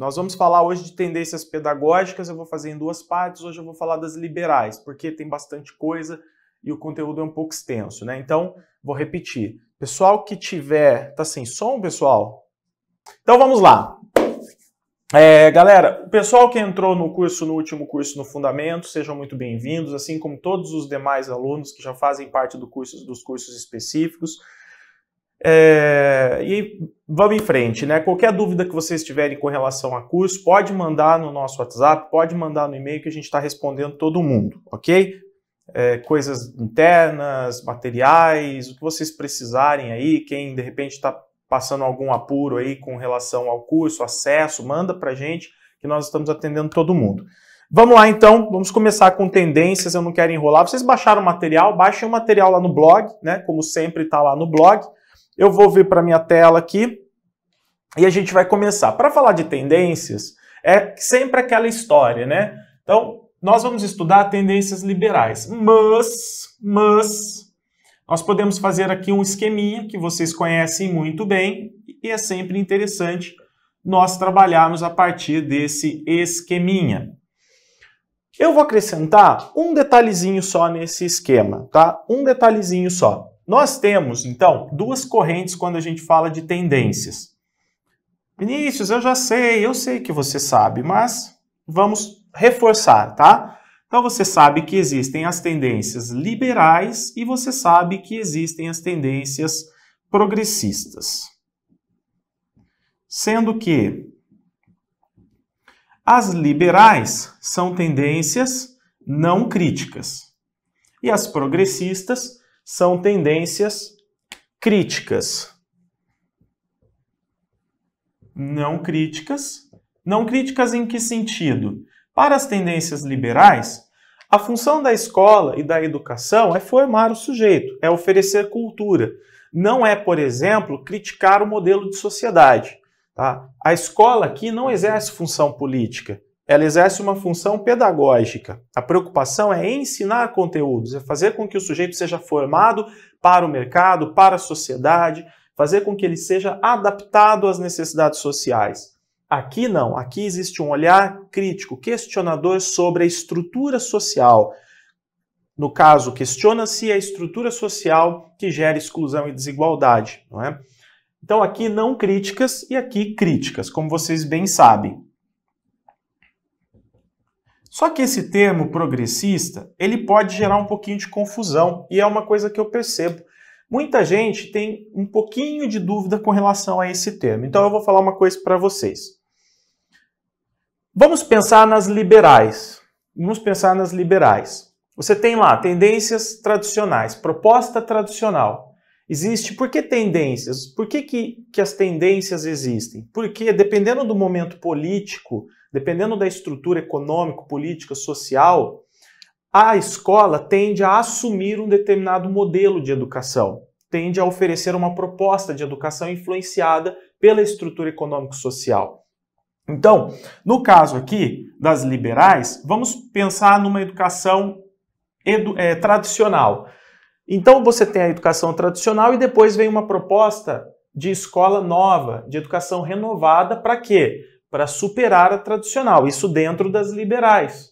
Nós vamos falar hoje de tendências pedagógicas, eu vou fazer em duas partes. Hoje eu vou falar das liberais, porque tem bastante coisa e o conteúdo é um pouco extenso, né? Então, vou repetir. Pessoal que tiver. Tá sem som, pessoal? Então vamos lá. É, galera, o pessoal que entrou no curso, no último curso no Fundamento, sejam muito bem-vindos, assim como todos os demais alunos que já fazem parte do curso, dos cursos específicos. É, e vamos em frente, né? Qualquer dúvida que vocês tiverem com relação a curso, pode mandar no nosso WhatsApp, pode mandar no e-mail que a gente está respondendo todo mundo, ok? É, coisas internas, materiais, o que vocês precisarem aí, quem de repente está passando algum apuro aí com relação ao curso, acesso, manda para gente que nós estamos atendendo todo mundo. Vamos lá então, vamos começar com tendências, eu não quero enrolar. Vocês baixaram o material, baixem o material lá no blog, né? Como sempre está lá no blog. Eu vou vir para minha tela aqui e a gente vai começar. Para falar de tendências, é sempre aquela história, né? Então, nós vamos estudar tendências liberais, mas, mas, nós podemos fazer aqui um esqueminha que vocês conhecem muito bem e é sempre interessante nós trabalharmos a partir desse esqueminha. Eu vou acrescentar um detalhezinho só nesse esquema, tá? Um detalhezinho só. Nós temos, então, duas correntes quando a gente fala de tendências. Vinícius, eu já sei, eu sei que você sabe, mas vamos reforçar, tá? Então você sabe que existem as tendências liberais e você sabe que existem as tendências progressistas. Sendo que as liberais são tendências não críticas e as progressistas são tendências críticas. Não críticas. Não críticas em que sentido? Para as tendências liberais, a função da escola e da educação é formar o sujeito, é oferecer cultura. Não é, por exemplo, criticar o modelo de sociedade. Tá? A escola aqui não exerce função política ela exerce uma função pedagógica. A preocupação é ensinar conteúdos, é fazer com que o sujeito seja formado para o mercado, para a sociedade, fazer com que ele seja adaptado às necessidades sociais. Aqui não, aqui existe um olhar crítico, questionador sobre a estrutura social. No caso, questiona-se a estrutura social que gera exclusão e desigualdade, não é? Então aqui não críticas e aqui críticas, como vocês bem sabem. Só que esse termo progressista, ele pode gerar um pouquinho de confusão, e é uma coisa que eu percebo. Muita gente tem um pouquinho de dúvida com relação a esse termo. Então eu vou falar uma coisa para vocês. Vamos pensar nas liberais. Vamos pensar nas liberais. Você tem lá tendências tradicionais, proposta tradicional. Existe por que tendências? Por que, que, que as tendências existem? Porque dependendo do momento político, dependendo da estrutura econômica, política, social, a escola tende a assumir um determinado modelo de educação, tende a oferecer uma proposta de educação influenciada pela estrutura econômico-social. Então, no caso aqui das liberais, vamos pensar numa educação edu é, tradicional. Então, você tem a educação tradicional e depois vem uma proposta de escola nova, de educação renovada, para quê? para superar a tradicional, isso dentro das liberais.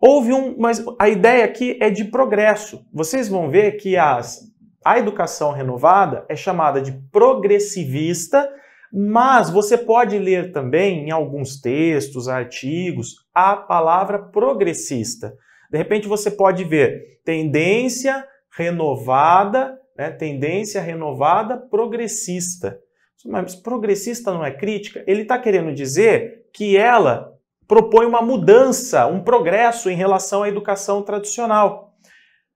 Houve um, mas a ideia aqui é de progresso. Vocês vão ver que as, a educação renovada é chamada de progressivista, mas você pode ler também em alguns textos, artigos, a palavra progressista. De repente você pode ver tendência renovada, né, tendência renovada progressista. Mas progressista não é crítica? Ele está querendo dizer que ela propõe uma mudança, um progresso em relação à educação tradicional.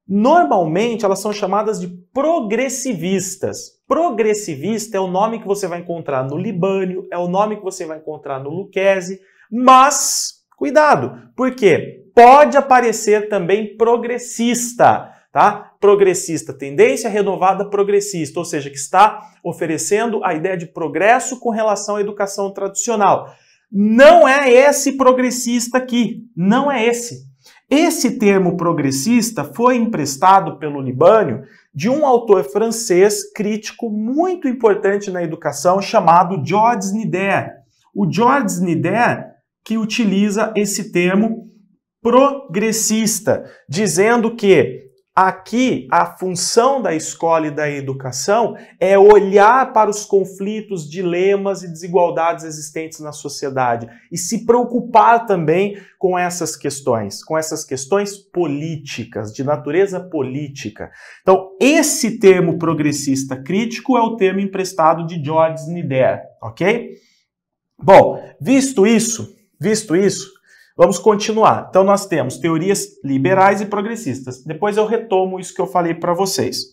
Normalmente elas são chamadas de progressivistas. Progressivista é o nome que você vai encontrar no Libânio, é o nome que você vai encontrar no Luquezzi, mas cuidado, porque pode aparecer também progressista, tá? progressista, tendência renovada progressista, ou seja, que está oferecendo a ideia de progresso com relação à educação tradicional. Não é esse progressista aqui, não é esse. Esse termo progressista foi emprestado pelo Libânio de um autor francês crítico muito importante na educação chamado Georges Nider. O Georges Nider que utiliza esse termo progressista, dizendo que Aqui, a função da escola e da educação é olhar para os conflitos, dilemas e desigualdades existentes na sociedade e se preocupar também com essas questões, com essas questões políticas, de natureza política. Então, esse termo progressista crítico é o termo emprestado de Georges Nider, ok? Bom, visto isso, visto isso, Vamos continuar. Então, nós temos teorias liberais e progressistas. Depois eu retomo isso que eu falei para vocês.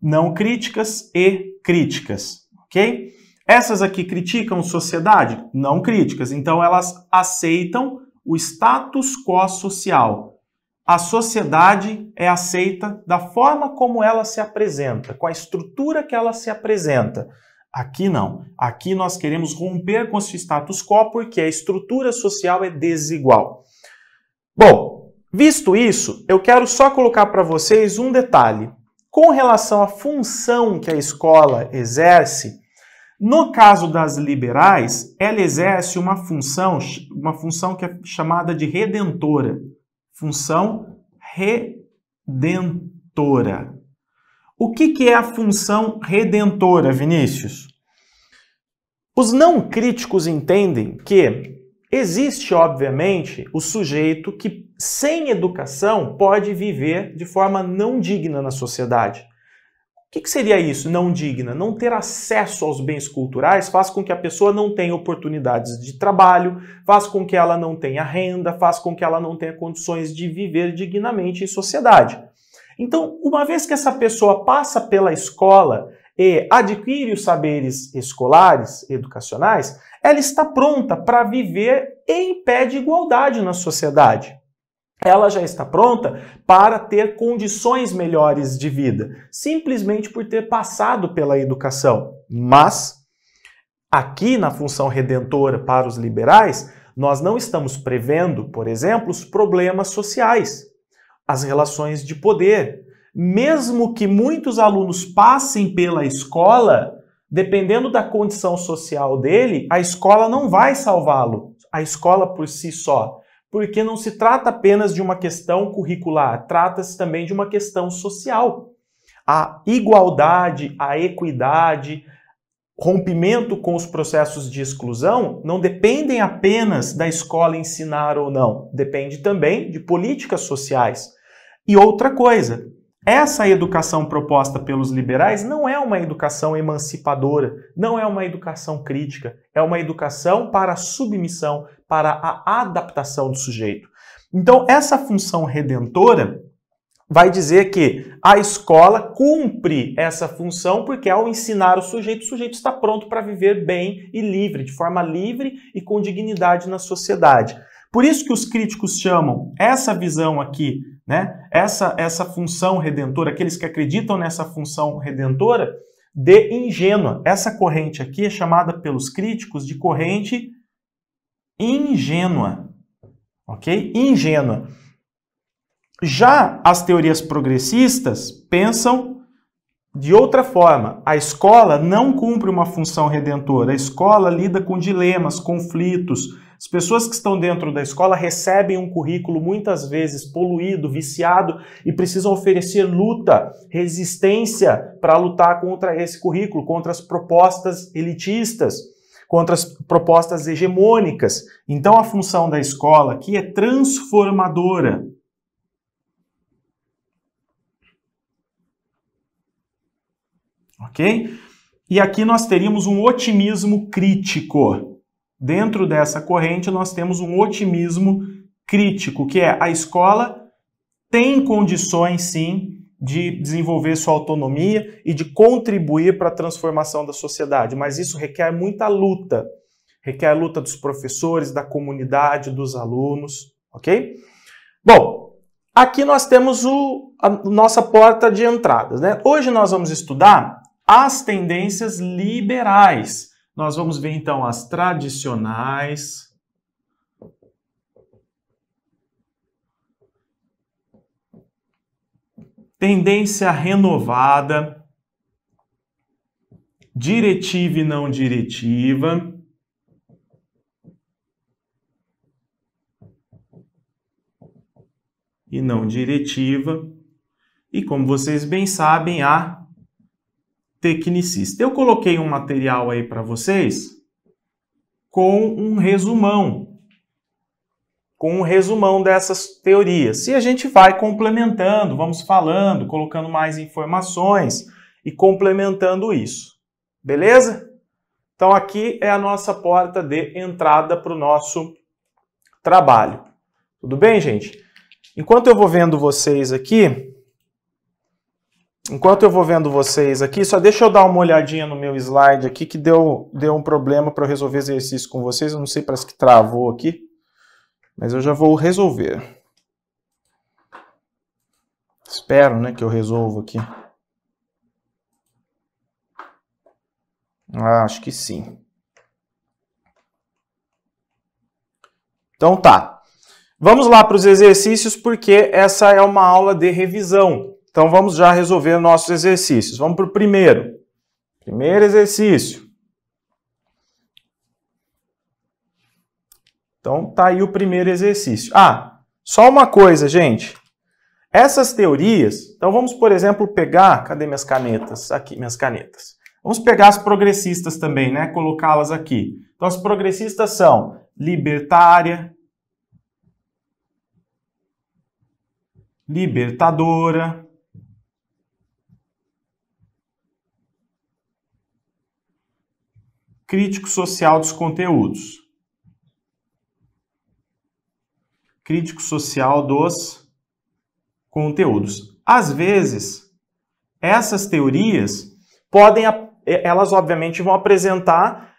Não críticas e críticas, ok? Essas aqui criticam sociedade? Não críticas. Então, elas aceitam o status quo social. A sociedade é aceita da forma como ela se apresenta, com a estrutura que ela se apresenta. Aqui não. Aqui nós queremos romper com o status quo porque a estrutura social é desigual. Bom, visto isso, eu quero só colocar para vocês um detalhe. Com relação à função que a escola exerce, no caso das liberais, ela exerce uma função, uma função que é chamada de redentora. Função redentora. O que, que é a função redentora, Vinícius? Os não críticos entendem que existe, obviamente, o sujeito que, sem educação, pode viver de forma não digna na sociedade. O que, que seria isso, não digna? Não ter acesso aos bens culturais faz com que a pessoa não tenha oportunidades de trabalho, faz com que ela não tenha renda, faz com que ela não tenha condições de viver dignamente em sociedade. Então, uma vez que essa pessoa passa pela escola e adquire os saberes escolares, educacionais, ela está pronta para viver em pé de igualdade na sociedade. Ela já está pronta para ter condições melhores de vida, simplesmente por ter passado pela educação. Mas, aqui na função redentora para os liberais, nós não estamos prevendo, por exemplo, os problemas sociais as relações de poder. Mesmo que muitos alunos passem pela escola, dependendo da condição social dele, a escola não vai salvá-lo, a escola por si só, porque não se trata apenas de uma questão curricular, trata-se também de uma questão social. A igualdade, a equidade, rompimento com os processos de exclusão não dependem apenas da escola ensinar ou não, depende também de políticas sociais. E outra coisa, essa educação proposta pelos liberais não é uma educação emancipadora, não é uma educação crítica, é uma educação para a submissão, para a adaptação do sujeito. Então, essa função redentora vai dizer que a escola cumpre essa função porque ao ensinar o sujeito, o sujeito está pronto para viver bem e livre, de forma livre e com dignidade na sociedade. Por isso que os críticos chamam essa visão aqui, né, essa essa função redentora, aqueles que acreditam nessa função redentora, de ingênua. Essa corrente aqui é chamada pelos críticos de corrente ingênua. OK? Ingênua. Já as teorias progressistas pensam de outra forma. A escola não cumpre uma função redentora. A escola lida com dilemas, conflitos. As pessoas que estão dentro da escola recebem um currículo muitas vezes poluído, viciado e precisam oferecer luta, resistência para lutar contra esse currículo, contra as propostas elitistas contra as propostas hegemônicas. Então, a função da escola aqui é transformadora. ok? E aqui nós teríamos um otimismo crítico. Dentro dessa corrente, nós temos um otimismo crítico, que é a escola tem condições, sim, de desenvolver sua autonomia e de contribuir para a transformação da sociedade, mas isso requer muita luta. Requer a luta dos professores, da comunidade, dos alunos, ok? Bom, aqui nós temos o, a nossa porta de entrada, né? Hoje nós vamos estudar as tendências liberais. Nós vamos ver então as tradicionais. Tendência renovada, diretiva e não diretiva. E não diretiva. E como vocês bem sabem, a tecnicista. Eu coloquei um material aí para vocês com um resumão, com um resumão dessas teorias. E a gente vai complementando, vamos falando, colocando mais informações e complementando isso. Beleza? Então aqui é a nossa porta de entrada para o nosso trabalho. Tudo bem, gente? Enquanto eu vou vendo vocês aqui, Enquanto eu vou vendo vocês aqui, só deixa eu dar uma olhadinha no meu slide aqui, que deu, deu um problema para eu resolver exercício com vocês. Eu não sei, parece que travou aqui, mas eu já vou resolver. Espero né, que eu resolva aqui. Ah, acho que sim. Então tá. Vamos lá para os exercícios, porque essa é uma aula de revisão. Então vamos já resolver nossos exercícios. Vamos para o primeiro. Primeiro exercício. Então tá aí o primeiro exercício. Ah, só uma coisa, gente. Essas teorias, então vamos, por exemplo, pegar, cadê minhas canetas? Aqui, minhas canetas. Vamos pegar as progressistas também, né? Colocá-las aqui. Então as progressistas são libertária, libertadora, Crítico social dos conteúdos. Crítico social dos conteúdos. Às vezes, essas teorias podem, eh, elas obviamente vão apresentar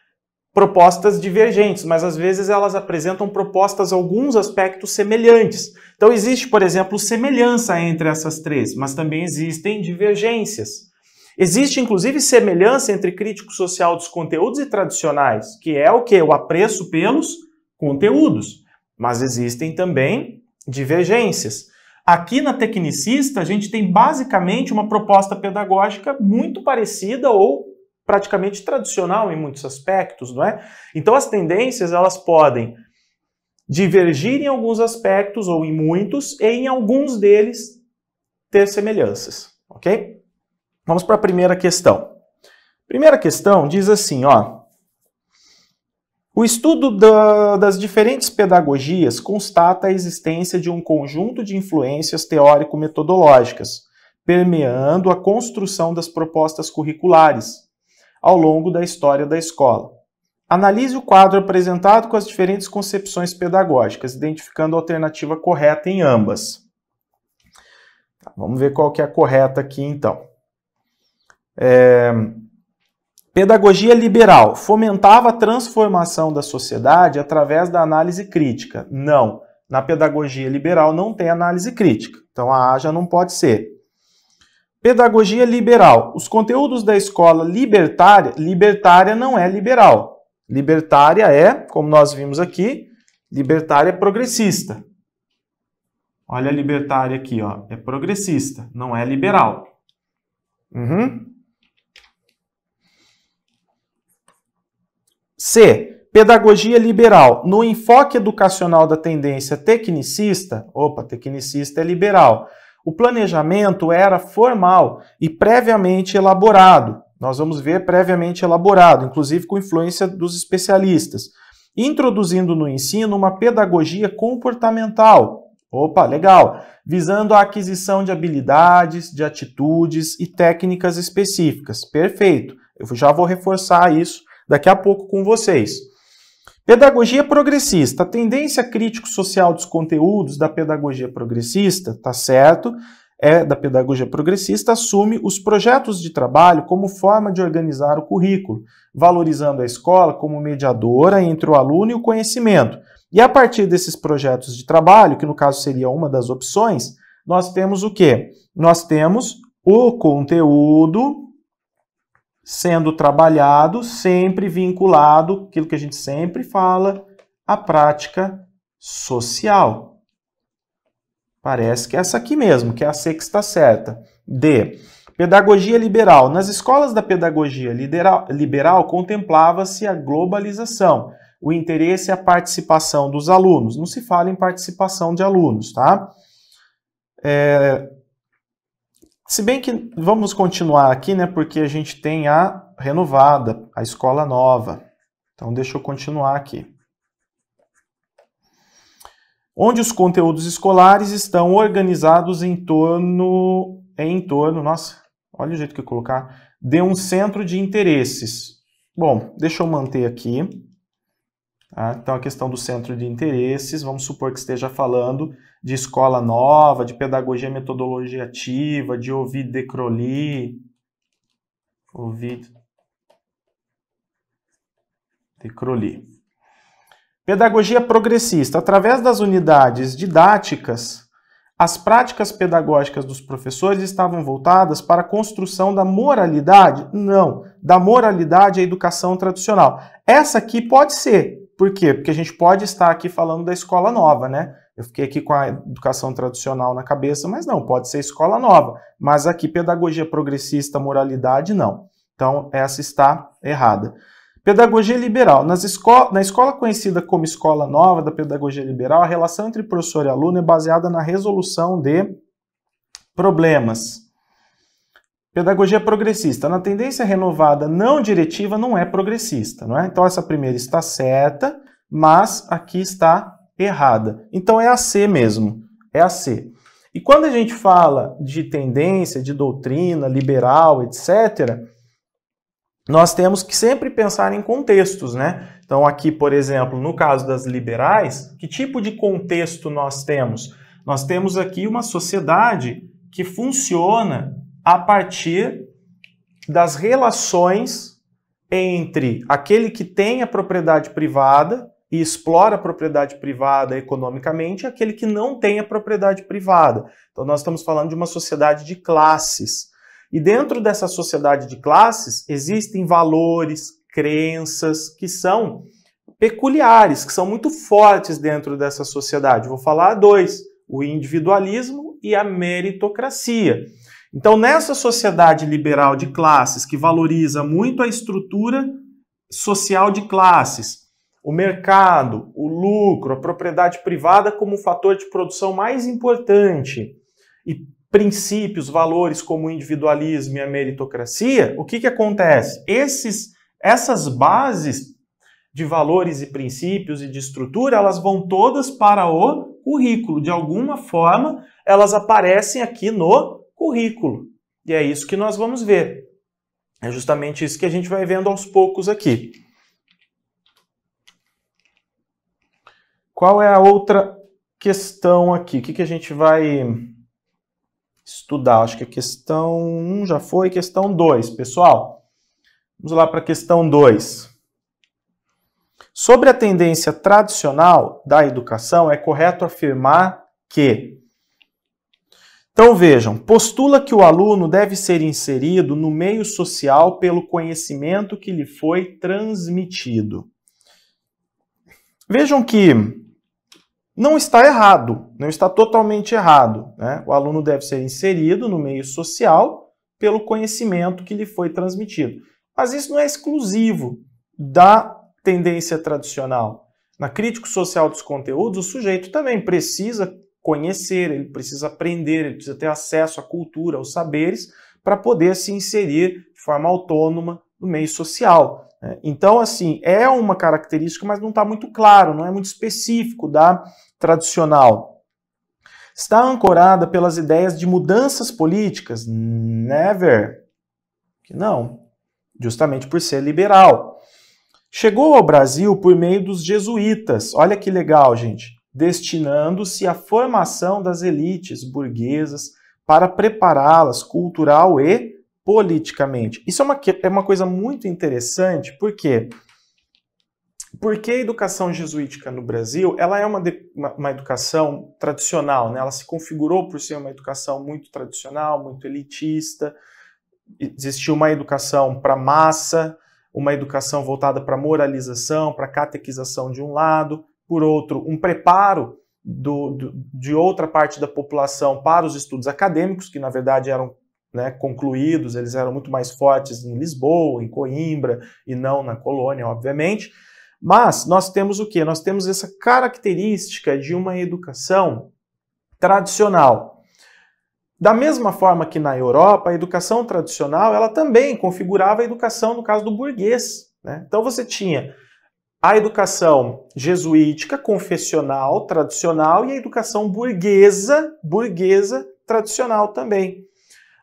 propostas divergentes, mas às vezes elas apresentam propostas alguns aspectos semelhantes. Então existe, por exemplo, semelhança entre essas três, mas também existem divergências. Existe inclusive semelhança entre crítico social dos conteúdos e tradicionais, que é o que o apreço pelos conteúdos, mas existem também divergências. Aqui na Tecnicista, a gente tem basicamente uma proposta pedagógica muito parecida ou praticamente tradicional em muitos aspectos, não é? Então as tendências, elas podem divergir em alguns aspectos ou em muitos, e em alguns deles ter semelhanças, ok? Vamos para a primeira questão. Primeira questão diz assim, ó. O estudo da, das diferentes pedagogias constata a existência de um conjunto de influências teórico-metodológicas, permeando a construção das propostas curriculares ao longo da história da escola. Analise o quadro apresentado com as diferentes concepções pedagógicas, identificando a alternativa correta em ambas. Tá, vamos ver qual que é a correta aqui, então. É, Pedagogia liberal fomentava a transformação da sociedade através da análise crítica. Não, na pedagogia liberal não tem análise crítica. Então a A já não pode ser. Pedagogia liberal. Os conteúdos da escola libertária, libertária não é liberal. Libertária é, como nós vimos aqui, libertária é progressista. Olha a libertária aqui, ó, é progressista, não é liberal. Uhum. C. Pedagogia liberal. No enfoque educacional da tendência tecnicista, opa, tecnicista é liberal. O planejamento era formal e previamente elaborado. Nós vamos ver previamente elaborado, inclusive com influência dos especialistas, introduzindo no ensino uma pedagogia comportamental. Opa, legal! Visando a aquisição de habilidades, de atitudes e técnicas específicas. Perfeito. Eu já vou reforçar isso daqui a pouco com vocês. Pedagogia progressista, a tendência crítico-social dos conteúdos da pedagogia progressista, tá certo? É da pedagogia progressista assume os projetos de trabalho como forma de organizar o currículo, valorizando a escola como mediadora entre o aluno e o conhecimento. E a partir desses projetos de trabalho, que no caso seria uma das opções, nós temos o quê? Nós temos o conteúdo sendo trabalhado sempre vinculado, aquilo que a gente sempre fala, à prática social. Parece que é essa aqui mesmo, que é a C que está certa. D. Pedagogia liberal. Nas escolas da pedagogia liberal, contemplava-se a globalização. O interesse e a participação dos alunos. Não se fala em participação de alunos, tá? É, se bem que vamos continuar aqui, né? Porque a gente tem a renovada, a escola nova. Então deixa eu continuar aqui. Onde os conteúdos escolares estão organizados em torno é em torno, nossa, olha o jeito que eu colocar, de um centro de interesses. Bom, deixa eu manter aqui. Tá? Então a questão do centro de interesses, vamos supor que esteja falando de escola nova, de pedagogia metodologia ativa, de ouvir de Crowley. Ovid de Crowley. Pedagogia progressista. Através das unidades didáticas, as práticas pedagógicas dos professores estavam voltadas para a construção da moralidade? Não, da moralidade à educação tradicional. Essa aqui pode ser. Por quê? Porque a gente pode estar aqui falando da escola nova, né? Eu fiquei aqui com a educação tradicional na cabeça, mas não, pode ser escola nova. Mas aqui, pedagogia progressista, moralidade, não. Então, essa está errada. Pedagogia liberal. Nas esco na escola conhecida como escola nova da pedagogia liberal, a relação entre professor e aluno é baseada na resolução de problemas. Pedagogia progressista. Na tendência renovada não diretiva, não é progressista. Não é? Então, essa primeira está certa, mas aqui está errada. Então é a C mesmo, é a C. E quando a gente fala de tendência, de doutrina liberal, etc., nós temos que sempre pensar em contextos, né? Então, aqui, por exemplo, no caso das liberais, que tipo de contexto nós temos? Nós temos aqui uma sociedade que funciona a partir das relações entre aquele que tem a propriedade privada e explora a propriedade privada economicamente é aquele que não tem a propriedade privada. Então, nós estamos falando de uma sociedade de classes. E dentro dessa sociedade de classes existem valores, crenças que são peculiares, que são muito fortes dentro dessa sociedade. Vou falar dois: o individualismo e a meritocracia. Então, nessa sociedade liberal de classes que valoriza muito a estrutura social de classes, o mercado, o lucro, a propriedade privada como um fator de produção mais importante e princípios, valores como o individualismo e a meritocracia, o que, que acontece? Esses, essas bases de valores e princípios e de estrutura, elas vão todas para o currículo. De alguma forma, elas aparecem aqui no currículo. E é isso que nós vamos ver. É justamente isso que a gente vai vendo aos poucos aqui. Qual é a outra questão aqui? O que, que a gente vai estudar? Acho que a questão 1 um já foi. Questão 2, pessoal. Vamos lá para a questão 2. Sobre a tendência tradicional da educação, é correto afirmar que. Então vejam, postula que o aluno deve ser inserido no meio social pelo conhecimento que lhe foi transmitido. Vejam que não está errado, não está totalmente errado. Né? O aluno deve ser inserido no meio social pelo conhecimento que lhe foi transmitido. Mas isso não é exclusivo da tendência tradicional. Na crítica social dos conteúdos, o sujeito também precisa conhecer, ele precisa aprender, ele precisa ter acesso à cultura, aos saberes, para poder se inserir de forma autônoma no meio social. É, então, assim, é uma característica, mas não está muito claro, não é muito específico da tradicional. Está ancorada pelas ideias de mudanças políticas? Never. Não. Justamente por ser liberal. Chegou ao Brasil por meio dos jesuítas. Olha que legal, gente. Destinando-se à formação das elites burguesas para prepará-las cultural e politicamente. Isso é uma, é uma coisa muito interessante, por quê? Porque a educação jesuítica no Brasil, ela é uma, de, uma, uma, educação tradicional, né? Ela se configurou por ser uma educação muito tradicional, muito elitista. Existiu uma educação para massa, uma educação voltada para moralização, para catequização de um lado, por outro, um preparo do, do, de outra parte da população para os estudos acadêmicos, que na verdade eram né, concluídos, eles eram muito mais fortes em Lisboa, em Coimbra e não na colônia, obviamente. Mas nós temos o que? Nós temos essa característica de uma educação tradicional. Da mesma forma que na Europa, a educação tradicional ela também configurava a educação no caso do burguês. Né? Então você tinha a educação jesuítica, confessional, tradicional, e a educação burguesa, burguesa, tradicional também.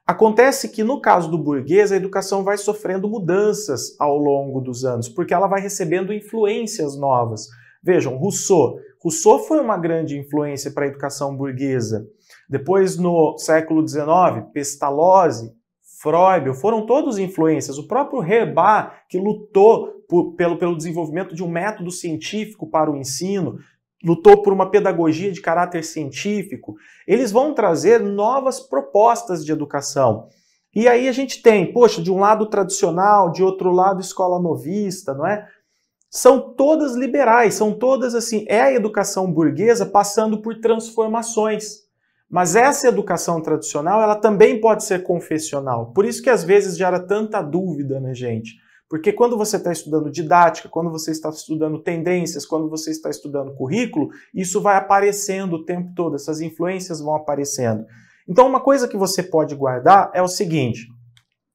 Acontece que no caso do burguês, a educação vai sofrendo mudanças ao longo dos anos, porque ela vai recebendo influências novas. Vejam, Rousseau. Rousseau foi uma grande influência para a educação burguesa. Depois, no século XIX, Pestalozzi, Freud, foram todos influências. O próprio Reba que lutou por, pelo, pelo desenvolvimento de um método científico para o ensino, lutou por uma pedagogia de caráter científico, eles vão trazer novas propostas de educação. E aí a gente tem, poxa, de um lado tradicional, de outro lado escola novista, não é? São todas liberais, são todas assim, é a educação burguesa passando por transformações. Mas essa educação tradicional, ela também pode ser confessional. Por isso que às vezes gera tanta dúvida na né, gente. Porque quando você está estudando didática, quando você está estudando tendências, quando você está estudando currículo, isso vai aparecendo o tempo todo, essas influências vão aparecendo. Então, uma coisa que você pode guardar é o seguinte: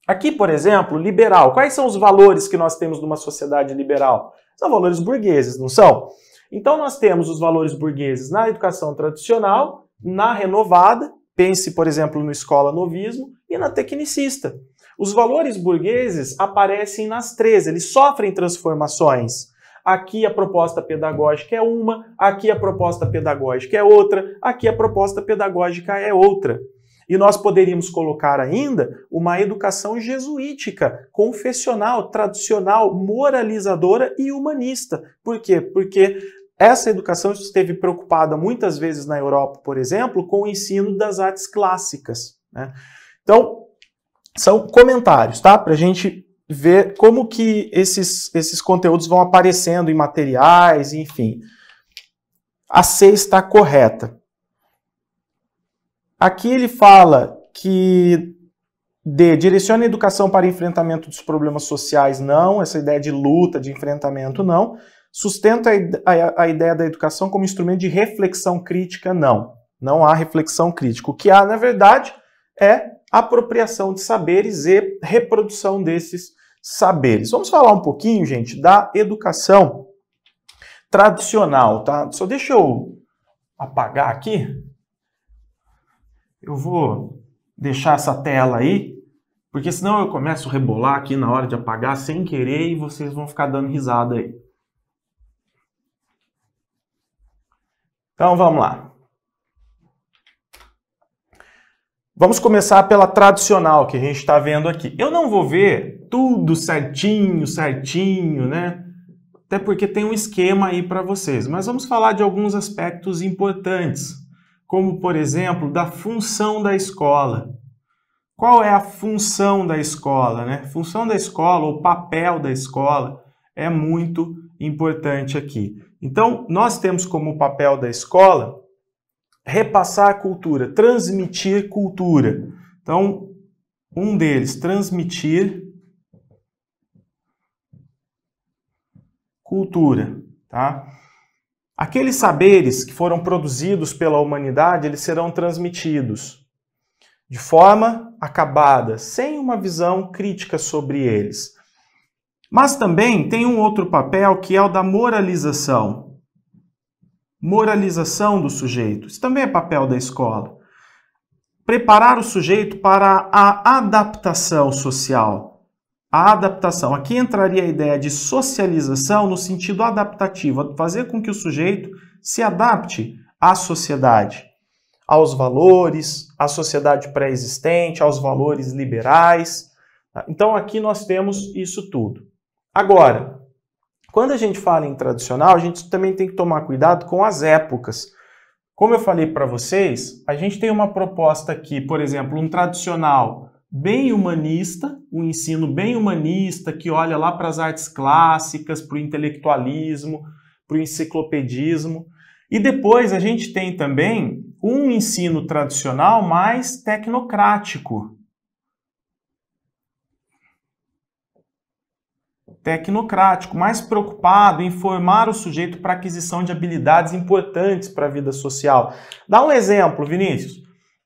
aqui, por exemplo, liberal. Quais são os valores que nós temos numa sociedade liberal? São valores burgueses, não são? Então, nós temos os valores burgueses na educação tradicional, na renovada, pense, por exemplo, no escola novismo e na tecnicista. Os valores burgueses aparecem nas três, eles sofrem transformações. Aqui a proposta pedagógica é uma, aqui a proposta pedagógica é outra, aqui a proposta pedagógica é outra. E nós poderíamos colocar ainda uma educação jesuítica, confessional, tradicional, moralizadora e humanista. Por quê? Porque essa educação esteve preocupada muitas vezes na Europa, por exemplo, com o ensino das artes clássicas. Né? Então, são comentários, tá? Para a gente ver como que esses, esses conteúdos vão aparecendo em materiais, enfim. A C está correta. Aqui ele fala que D, direciona a educação para enfrentamento dos problemas sociais, não. Essa ideia de luta, de enfrentamento, não. Sustenta a, a, a ideia da educação como instrumento de reflexão crítica, não. Não há reflexão crítica. O que há, na verdade, é apropriação de saberes e reprodução desses saberes. Vamos falar um pouquinho, gente, da educação tradicional, tá? Só deixa eu apagar aqui. Eu vou deixar essa tela aí, porque senão eu começo a rebolar aqui na hora de apagar sem querer e vocês vão ficar dando risada aí. Então vamos lá. Vamos começar pela tradicional que a gente está vendo aqui. Eu não vou ver tudo certinho, certinho, né? Até porque tem um esquema aí para vocês, mas vamos falar de alguns aspectos importantes, como por exemplo, da função da escola. Qual é a função da escola, né? Função da escola ou papel da escola é muito importante aqui. Então, nós temos como papel da escola repassar a cultura, transmitir cultura. Então, um deles, transmitir cultura, tá? Aqueles saberes que foram produzidos pela humanidade, eles serão transmitidos de forma acabada, sem uma visão crítica sobre eles. Mas também tem um outro papel que é o da moralização moralização do sujeito. Isso também é papel da escola. Preparar o sujeito para a adaptação social. A adaptação. Aqui entraria a ideia de socialização no sentido adaptativo, fazer com que o sujeito se adapte à sociedade, aos valores, à sociedade pré-existente, aos valores liberais. Então aqui nós temos isso tudo. Agora, quando a gente fala em tradicional, a gente também tem que tomar cuidado com as épocas. Como eu falei para vocês, a gente tem uma proposta aqui, por exemplo, um tradicional bem humanista, um ensino bem humanista que olha lá para as artes clássicas, para o intelectualismo, para o enciclopedismo. E depois a gente tem também um ensino tradicional mais tecnocrático, tecnocrático, mais preocupado em formar o sujeito para aquisição de habilidades importantes para a vida social. Dá um exemplo, Vinícius.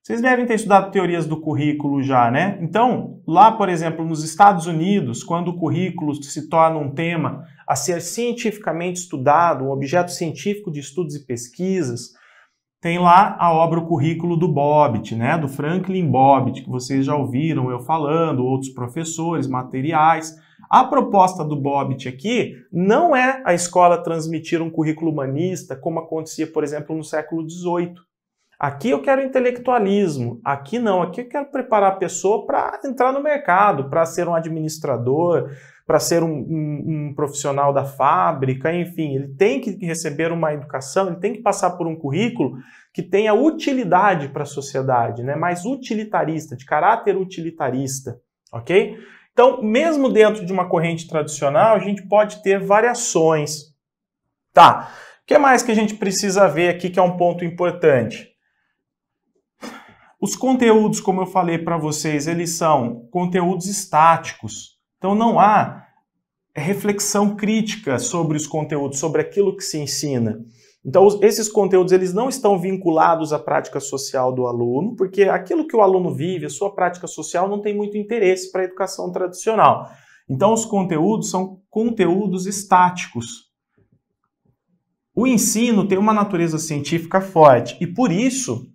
Vocês devem ter estudado teorias do currículo já, né? Então, lá, por exemplo, nos Estados Unidos, quando o currículo se torna um tema a ser cientificamente estudado, um objeto científico de estudos e pesquisas, tem lá a obra O Currículo do Bobbitt, né? Do Franklin Bobbitt, que vocês já ouviram eu falando, outros professores, materiais. A proposta do Bobbitt aqui não é a escola transmitir um currículo humanista, como acontecia, por exemplo, no século XVIII. Aqui eu quero intelectualismo, aqui não, aqui eu quero preparar a pessoa para entrar no mercado, para ser um administrador, para ser um, um, um, profissional da fábrica, enfim, ele tem que receber uma educação, ele tem que passar por um currículo que tenha utilidade para a sociedade, né? mais utilitarista, de caráter utilitarista, ok? Então, mesmo dentro de uma corrente tradicional, a gente pode ter variações. Tá. O que mais que a gente precisa ver aqui que é um ponto importante? Os conteúdos, como eu falei para vocês, eles são conteúdos estáticos. Então não há reflexão crítica sobre os conteúdos, sobre aquilo que se ensina. Então, esses conteúdos eles não estão vinculados à prática social do aluno, porque aquilo que o aluno vive, a sua prática social, não tem muito interesse para a educação tradicional. Então, os conteúdos são conteúdos estáticos. O ensino tem uma natureza científica forte e, por isso,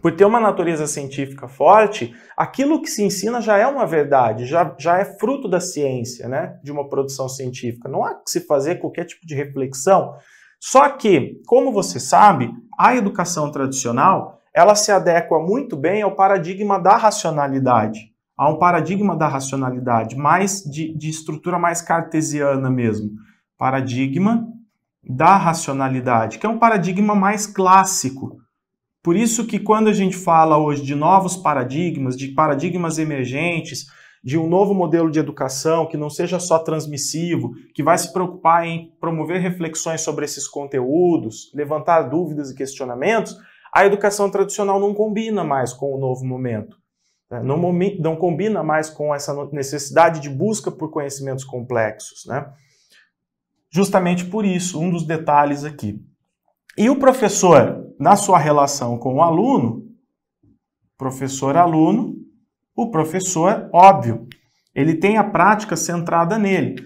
por ter uma natureza científica forte, aquilo que se ensina já é uma verdade, já, já é fruto da ciência, né? de uma produção científica. Não há que se fazer qualquer tipo de reflexão só que, como você sabe, a educação tradicional ela se adequa muito bem ao paradigma da racionalidade, a um paradigma da racionalidade, mais de, de estrutura mais cartesiana mesmo. Paradigma da racionalidade, que é um paradigma mais clássico. Por isso que quando a gente fala hoje de novos paradigmas, de paradigmas emergentes, de um novo modelo de educação que não seja só transmissivo, que vai se preocupar em promover reflexões sobre esses conteúdos, levantar dúvidas e questionamentos, a educação tradicional não combina mais com o novo momento. Né? Não, não combina mais com essa necessidade de busca por conhecimentos complexos. Né? Justamente por isso, um dos detalhes aqui. E o professor, na sua relação com o aluno, professor-aluno, o professor, óbvio, ele tem a prática centrada nele.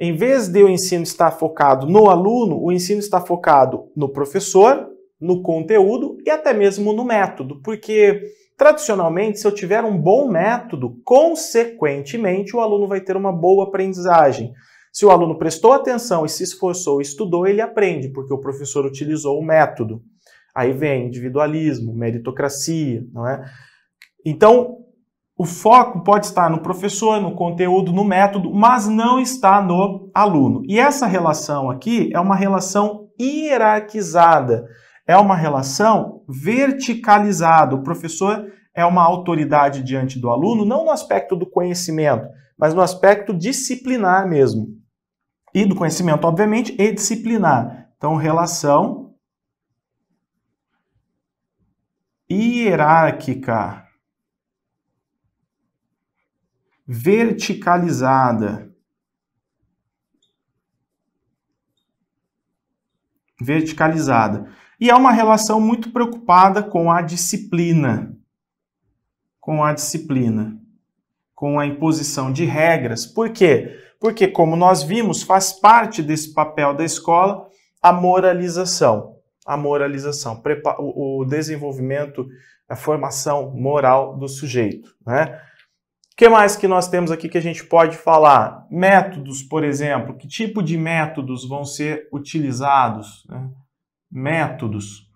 Em vez de o ensino estar focado no aluno, o ensino está focado no professor, no conteúdo e até mesmo no método, porque tradicionalmente, se eu tiver um bom método, consequentemente o aluno vai ter uma boa aprendizagem. Se o aluno prestou atenção e se esforçou e estudou, ele aprende, porque o professor utilizou o método. Aí vem individualismo, meritocracia, não é? Então, o foco pode estar no professor, no conteúdo, no método, mas não está no aluno. E essa relação aqui é uma relação hierarquizada, é uma relação verticalizada. O professor é uma autoridade diante do aluno, não no aspecto do conhecimento, mas no aspecto disciplinar mesmo. E do conhecimento, obviamente, e disciplinar. Então, relação hierárquica verticalizada. Verticalizada. E é uma relação muito preocupada com a disciplina. Com a disciplina. Com a imposição de regras. Por quê? Porque, como nós vimos, faz parte desse papel da escola a moralização. A moralização, o desenvolvimento, a formação moral do sujeito. Né? que mais que nós temos aqui que a gente pode falar? Métodos, por exemplo. Que tipo de métodos vão ser utilizados? Né? Métodos.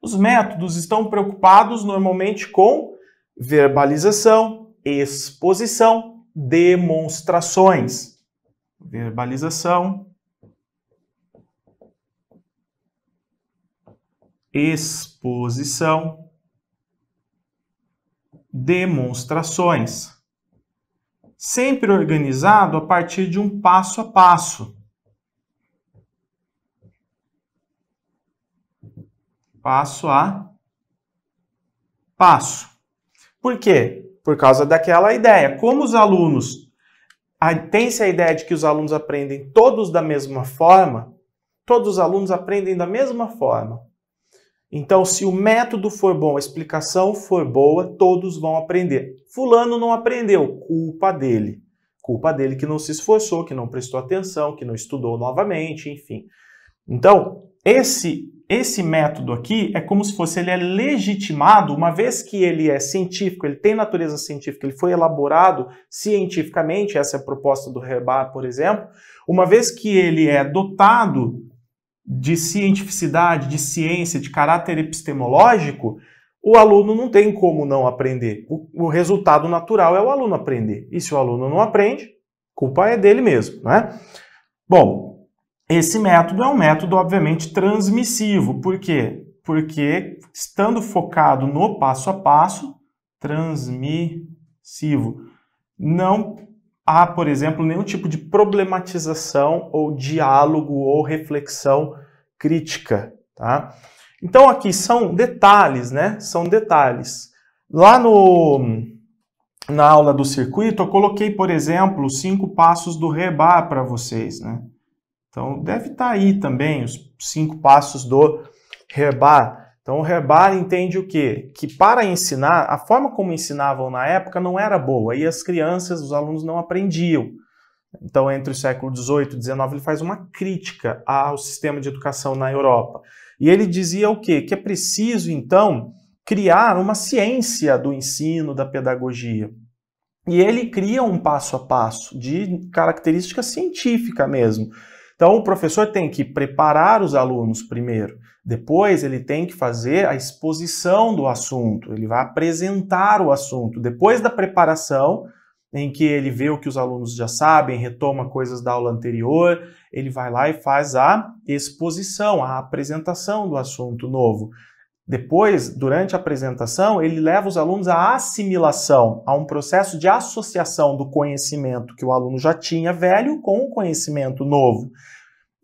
Os métodos estão preocupados normalmente com verbalização, exposição, demonstrações. Verbalização, exposição, demonstrações. Sempre organizado a partir de um passo a passo. Passo a passo. Por quê? Por causa daquela ideia. Como os alunos tem-se a ideia de que os alunos aprendem todos da mesma forma, todos os alunos aprendem da mesma forma. Então, se o método for bom, a explicação for boa, todos vão aprender. Fulano não aprendeu, culpa dele. Culpa dele que não se esforçou, que não prestou atenção, que não estudou novamente, enfim. Então, esse esse método aqui é como se fosse ele é legitimado, uma vez que ele é científico, ele tem natureza científica, ele foi elaborado cientificamente, essa é a proposta do Rebar, por exemplo, uma vez que ele é dotado de cientificidade, de ciência, de caráter epistemológico, o aluno não tem como não aprender. O, o, resultado natural é o aluno aprender. E se o aluno não aprende, culpa é dele mesmo, né? Bom, esse método é um método, obviamente, transmissivo. Por quê? Porque estando focado no passo a passo, transmissivo, não há, por exemplo, nenhum tipo de problematização ou diálogo ou reflexão crítica, tá? Então aqui são detalhes, né? São detalhes. Lá no na aula do circuito, eu coloquei, por exemplo, cinco passos do rebá para vocês, né? Então deve estar tá aí também os cinco passos do rebar. Então o Herbari entende o quê? Que para ensinar, a forma como ensinavam na época não era boa e as crianças, os alunos não aprendiam. Então, entre o século XVIII e XIX, ele faz uma crítica ao sistema de educação na Europa. E ele dizia o quê? Que é preciso, então, criar uma ciência do ensino, da pedagogia. E ele cria um passo a passo de característica científica mesmo. Então, o professor tem que preparar os alunos primeiro. Depois ele tem que fazer a exposição do assunto, ele vai apresentar o assunto. Depois da preparação, em que ele vê o que os alunos já sabem, retoma coisas da aula anterior, ele vai lá e faz a exposição, a apresentação do assunto novo. Depois, durante a apresentação, ele leva os alunos à assimilação, a um processo de associação do conhecimento que o aluno já tinha velho com o conhecimento novo.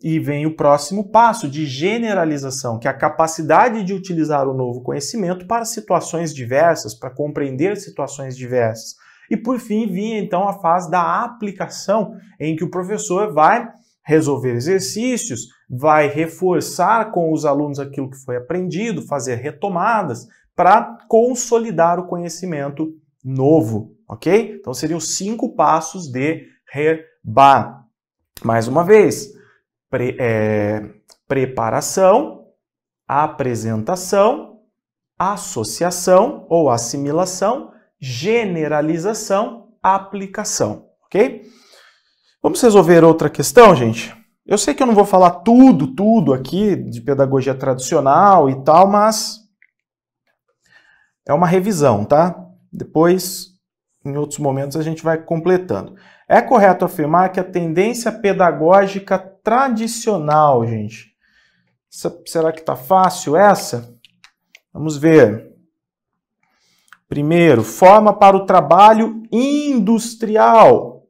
E vem o próximo passo de generalização, que é a capacidade de utilizar o novo conhecimento para situações diversas, para compreender situações diversas. E por fim, vinha então a fase da aplicação, em que o professor vai resolver exercícios, vai reforçar com os alunos aquilo que foi aprendido, fazer retomadas para consolidar o conhecimento novo, ok? Então seriam cinco passos de rebar. Mais uma vez, pre, é, preparação, apresentação, associação ou assimilação, generalização, aplicação, ok? Vamos resolver outra questão, gente? Eu sei que eu não vou falar tudo, tudo aqui de pedagogia tradicional e tal, mas é uma revisão, tá? Depois, em outros momentos, a gente vai completando. É correto afirmar que a tendência pedagógica tradicional, gente. Será que está fácil essa? Vamos ver. Primeiro, forma para o trabalho industrial.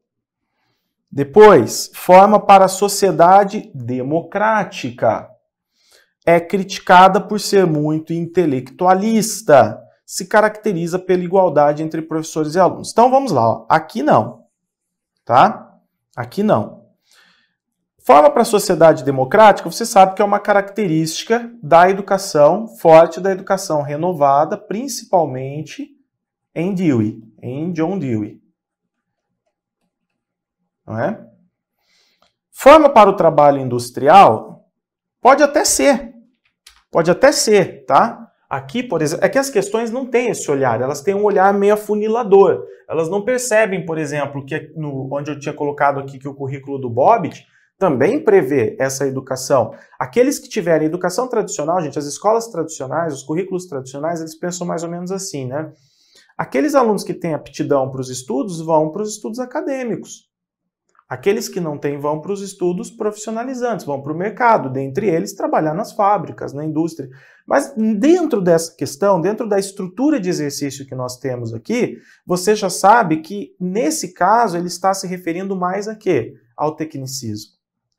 Depois, forma para a sociedade democrática. É criticada por ser muito intelectualista. Se caracteriza pela igualdade entre professores e alunos. Então vamos lá, ó. aqui não. Tá? Aqui não. Forma para a sociedade democrática, você sabe que é uma característica da educação forte, da educação renovada, principalmente em Dewey, em John Dewey. Não é? Forma para o trabalho industrial pode até ser, pode até ser, tá? Aqui, por exemplo, é que as questões não têm esse olhar, elas têm um olhar meio afunilador. Elas não percebem, por exemplo, que no, onde eu tinha colocado aqui que o currículo do Bobbit também prevê essa educação. Aqueles que tiverem educação tradicional, gente, as escolas tradicionais, os currículos tradicionais, eles pensam mais ou menos assim, né? Aqueles alunos que têm aptidão para os estudos vão para os estudos acadêmicos. Aqueles que não têm vão para os estudos profissionalizantes, vão para o mercado, dentre eles trabalhar nas fábricas, na indústria. Mas dentro dessa questão, dentro da estrutura de exercício que nós temos aqui, você já sabe que nesse caso ele está se referindo mais a quê? Ao tecnicismo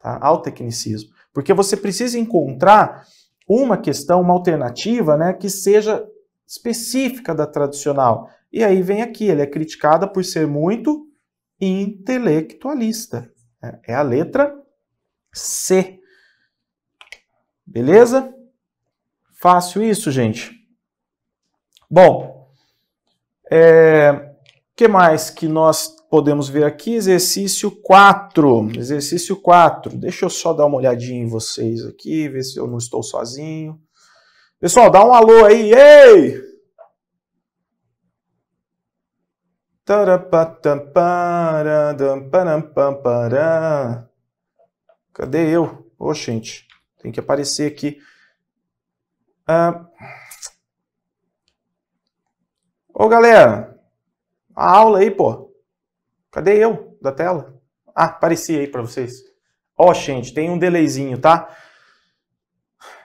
tá? ao tecnicismo. Porque você precisa encontrar uma questão, uma alternativa né, que seja específica da tradicional. E aí vem aqui, ele é criticada por ser muito intelectualista. Né? É a letra C. Beleza? Fácil isso, gente. Bom, o é, que mais que nós podemos ver aqui exercício 4. Exercício 4. Deixa eu só dar uma olhadinha em vocês aqui, ver se eu não estou sozinho. Pessoal, dá um alô aí. Ei! Cadê eu? Ô, oh, gente, tem que aparecer aqui. Ah. Ô, galera, a aula aí, pô. Cadê eu da tela? Ah, aparecia aí para vocês. Ó, oh, gente, tem um delayzinho, tá?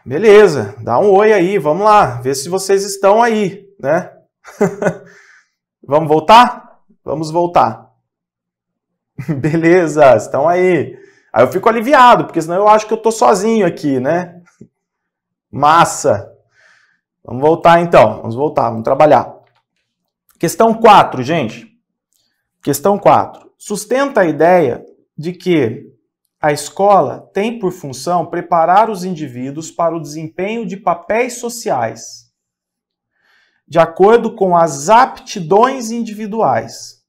Beleza, dá um oi aí, vamos lá, ver se vocês estão aí, né? vamos voltar? Vamos voltar. Beleza, estão aí. Aí eu fico aliviado, porque senão eu acho que eu tô sozinho aqui, né? Massa. Vamos voltar então, vamos voltar, vamos trabalhar. Questão 4, gente. Questão 4. Sustenta a ideia de que a escola tem por função preparar os indivíduos para o desempenho de papéis sociais, de acordo com as aptidões individuais.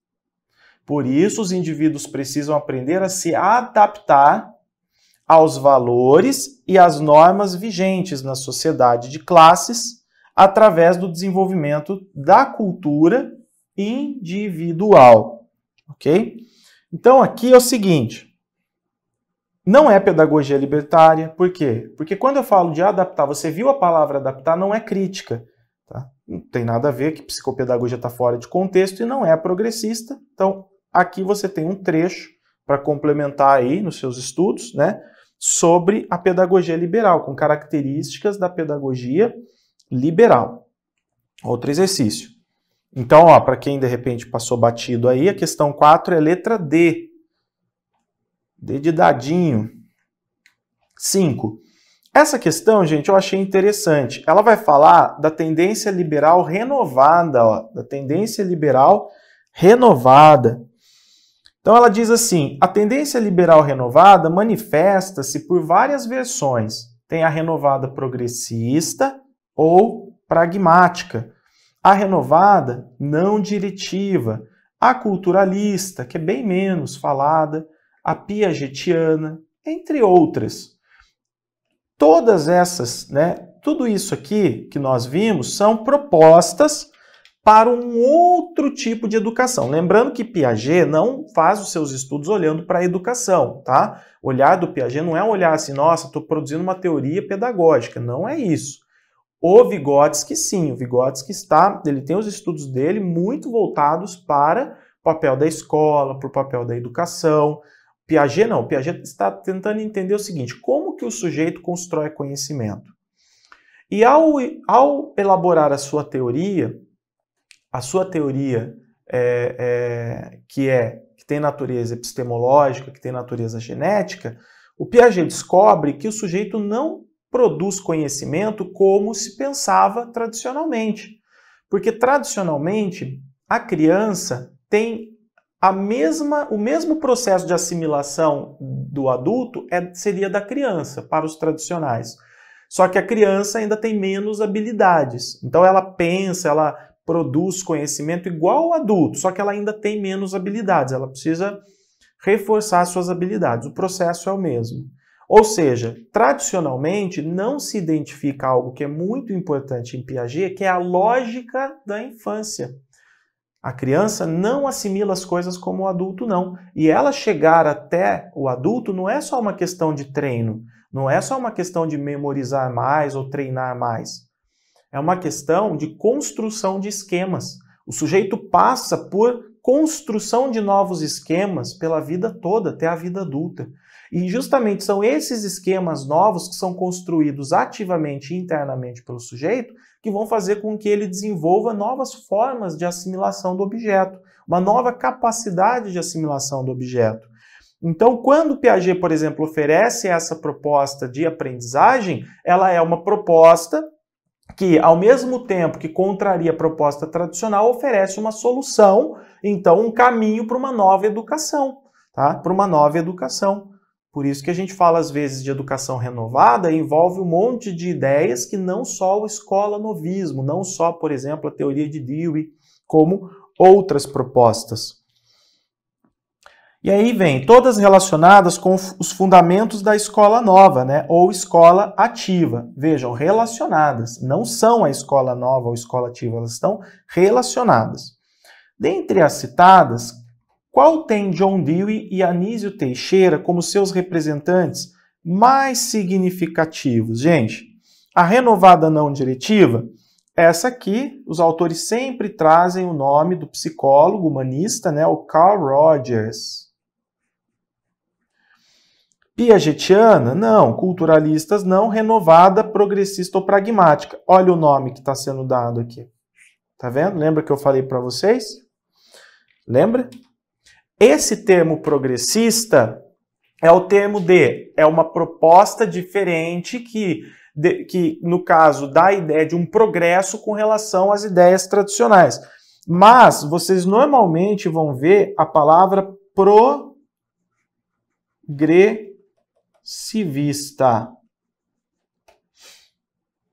Por isso, os indivíduos precisam aprender a se adaptar aos valores e às normas vigentes na sociedade de classes através do desenvolvimento da cultura individual ok? Então aqui é o seguinte, não é pedagogia libertária, por quê? Porque quando eu falo de adaptar, você viu a palavra adaptar, não é crítica, tá? Não tem nada a ver que psicopedagogia está fora de contexto e não é progressista, então aqui você tem um trecho para complementar aí nos seus estudos, né? Sobre a pedagogia liberal, com características da pedagogia liberal. Outro exercício. Então, ó, para quem de repente passou batido aí, a questão 4 é letra D. D de dadinho. 5. Essa questão, gente, eu achei interessante. Ela vai falar da tendência liberal renovada, ó, da tendência liberal renovada. Então ela diz assim: a tendência liberal renovada manifesta-se por várias versões. Tem a renovada progressista ou pragmática a renovada, não diretiva, a culturalista, que é bem menos falada, a piagetiana, entre outras. Todas essas, né, tudo isso aqui que nós vimos são propostas para um outro tipo de educação. Lembrando que Piaget não faz os seus estudos olhando para a educação, tá? O olhar do Piaget não é um olhar assim, nossa, estou produzindo uma teoria pedagógica. Não é isso. O Vygotsky, sim, o Vygotsky está, ele tem os estudos dele muito voltados para o papel da escola, para o papel da educação. Piaget não, Piaget está tentando entender o seguinte, como que o sujeito constrói conhecimento? E ao, ao elaborar a sua teoria, a sua teoria é, é, que é que tem natureza epistemológica, que tem natureza genética, o Piaget descobre que o sujeito não produz conhecimento como se pensava tradicionalmente. Porque tradicionalmente a criança tem a mesma, o mesmo processo de assimilação do adulto é, seria da criança para os tradicionais. Só que a criança ainda tem menos habilidades. Então ela pensa, ela produz conhecimento igual ao adulto, só que ela ainda tem menos habilidades. Ela precisa reforçar suas habilidades. O processo é o mesmo. Ou seja, tradicionalmente não se identifica algo que é muito importante em Piaget, que é a lógica da infância. A criança não assimila as coisas como o adulto, não. E ela chegar até o adulto não é só uma questão de treino, não é só uma questão de memorizar mais ou treinar mais. É uma questão de construção de esquemas. O sujeito passa por construção de novos esquemas pela vida toda, até a vida adulta. E justamente são esses esquemas novos que são construídos ativamente e internamente pelo sujeito que vão fazer com que ele desenvolva novas formas de assimilação do objeto, uma nova capacidade de assimilação do objeto. Então, quando Piaget, por exemplo, oferece essa proposta de aprendizagem, ela é uma proposta que, ao mesmo tempo que contraria a proposta tradicional, oferece uma solução, então um caminho para uma nova educação, tá? Para uma nova educação. Por isso que a gente fala às vezes de educação renovada, envolve um monte de ideias que não só o escola novismo, não só, por exemplo, a teoria de Dewey, como outras propostas. E aí vem todas relacionadas com os fundamentos da escola nova, né, ou escola ativa. Vejam, relacionadas, não são a escola nova ou escola ativa, elas estão relacionadas. Dentre as citadas, qual tem John Dewey e Anísio Teixeira como seus representantes mais significativos? Gente, a renovada não diretiva, essa aqui, os autores sempre trazem o nome do psicólogo humanista, né, o Carl Rogers. Piagetiana? Não. Culturalistas? Não. Renovada, progressista ou pragmática? Olha o nome que está sendo dado aqui. Tá vendo? Lembra que eu falei para vocês? Lembra? Esse termo progressista é o termo de, é uma proposta diferente que, de, que no caso, dá a ideia de um progresso com relação às ideias tradicionais. Mas vocês normalmente vão ver a palavra progressivista.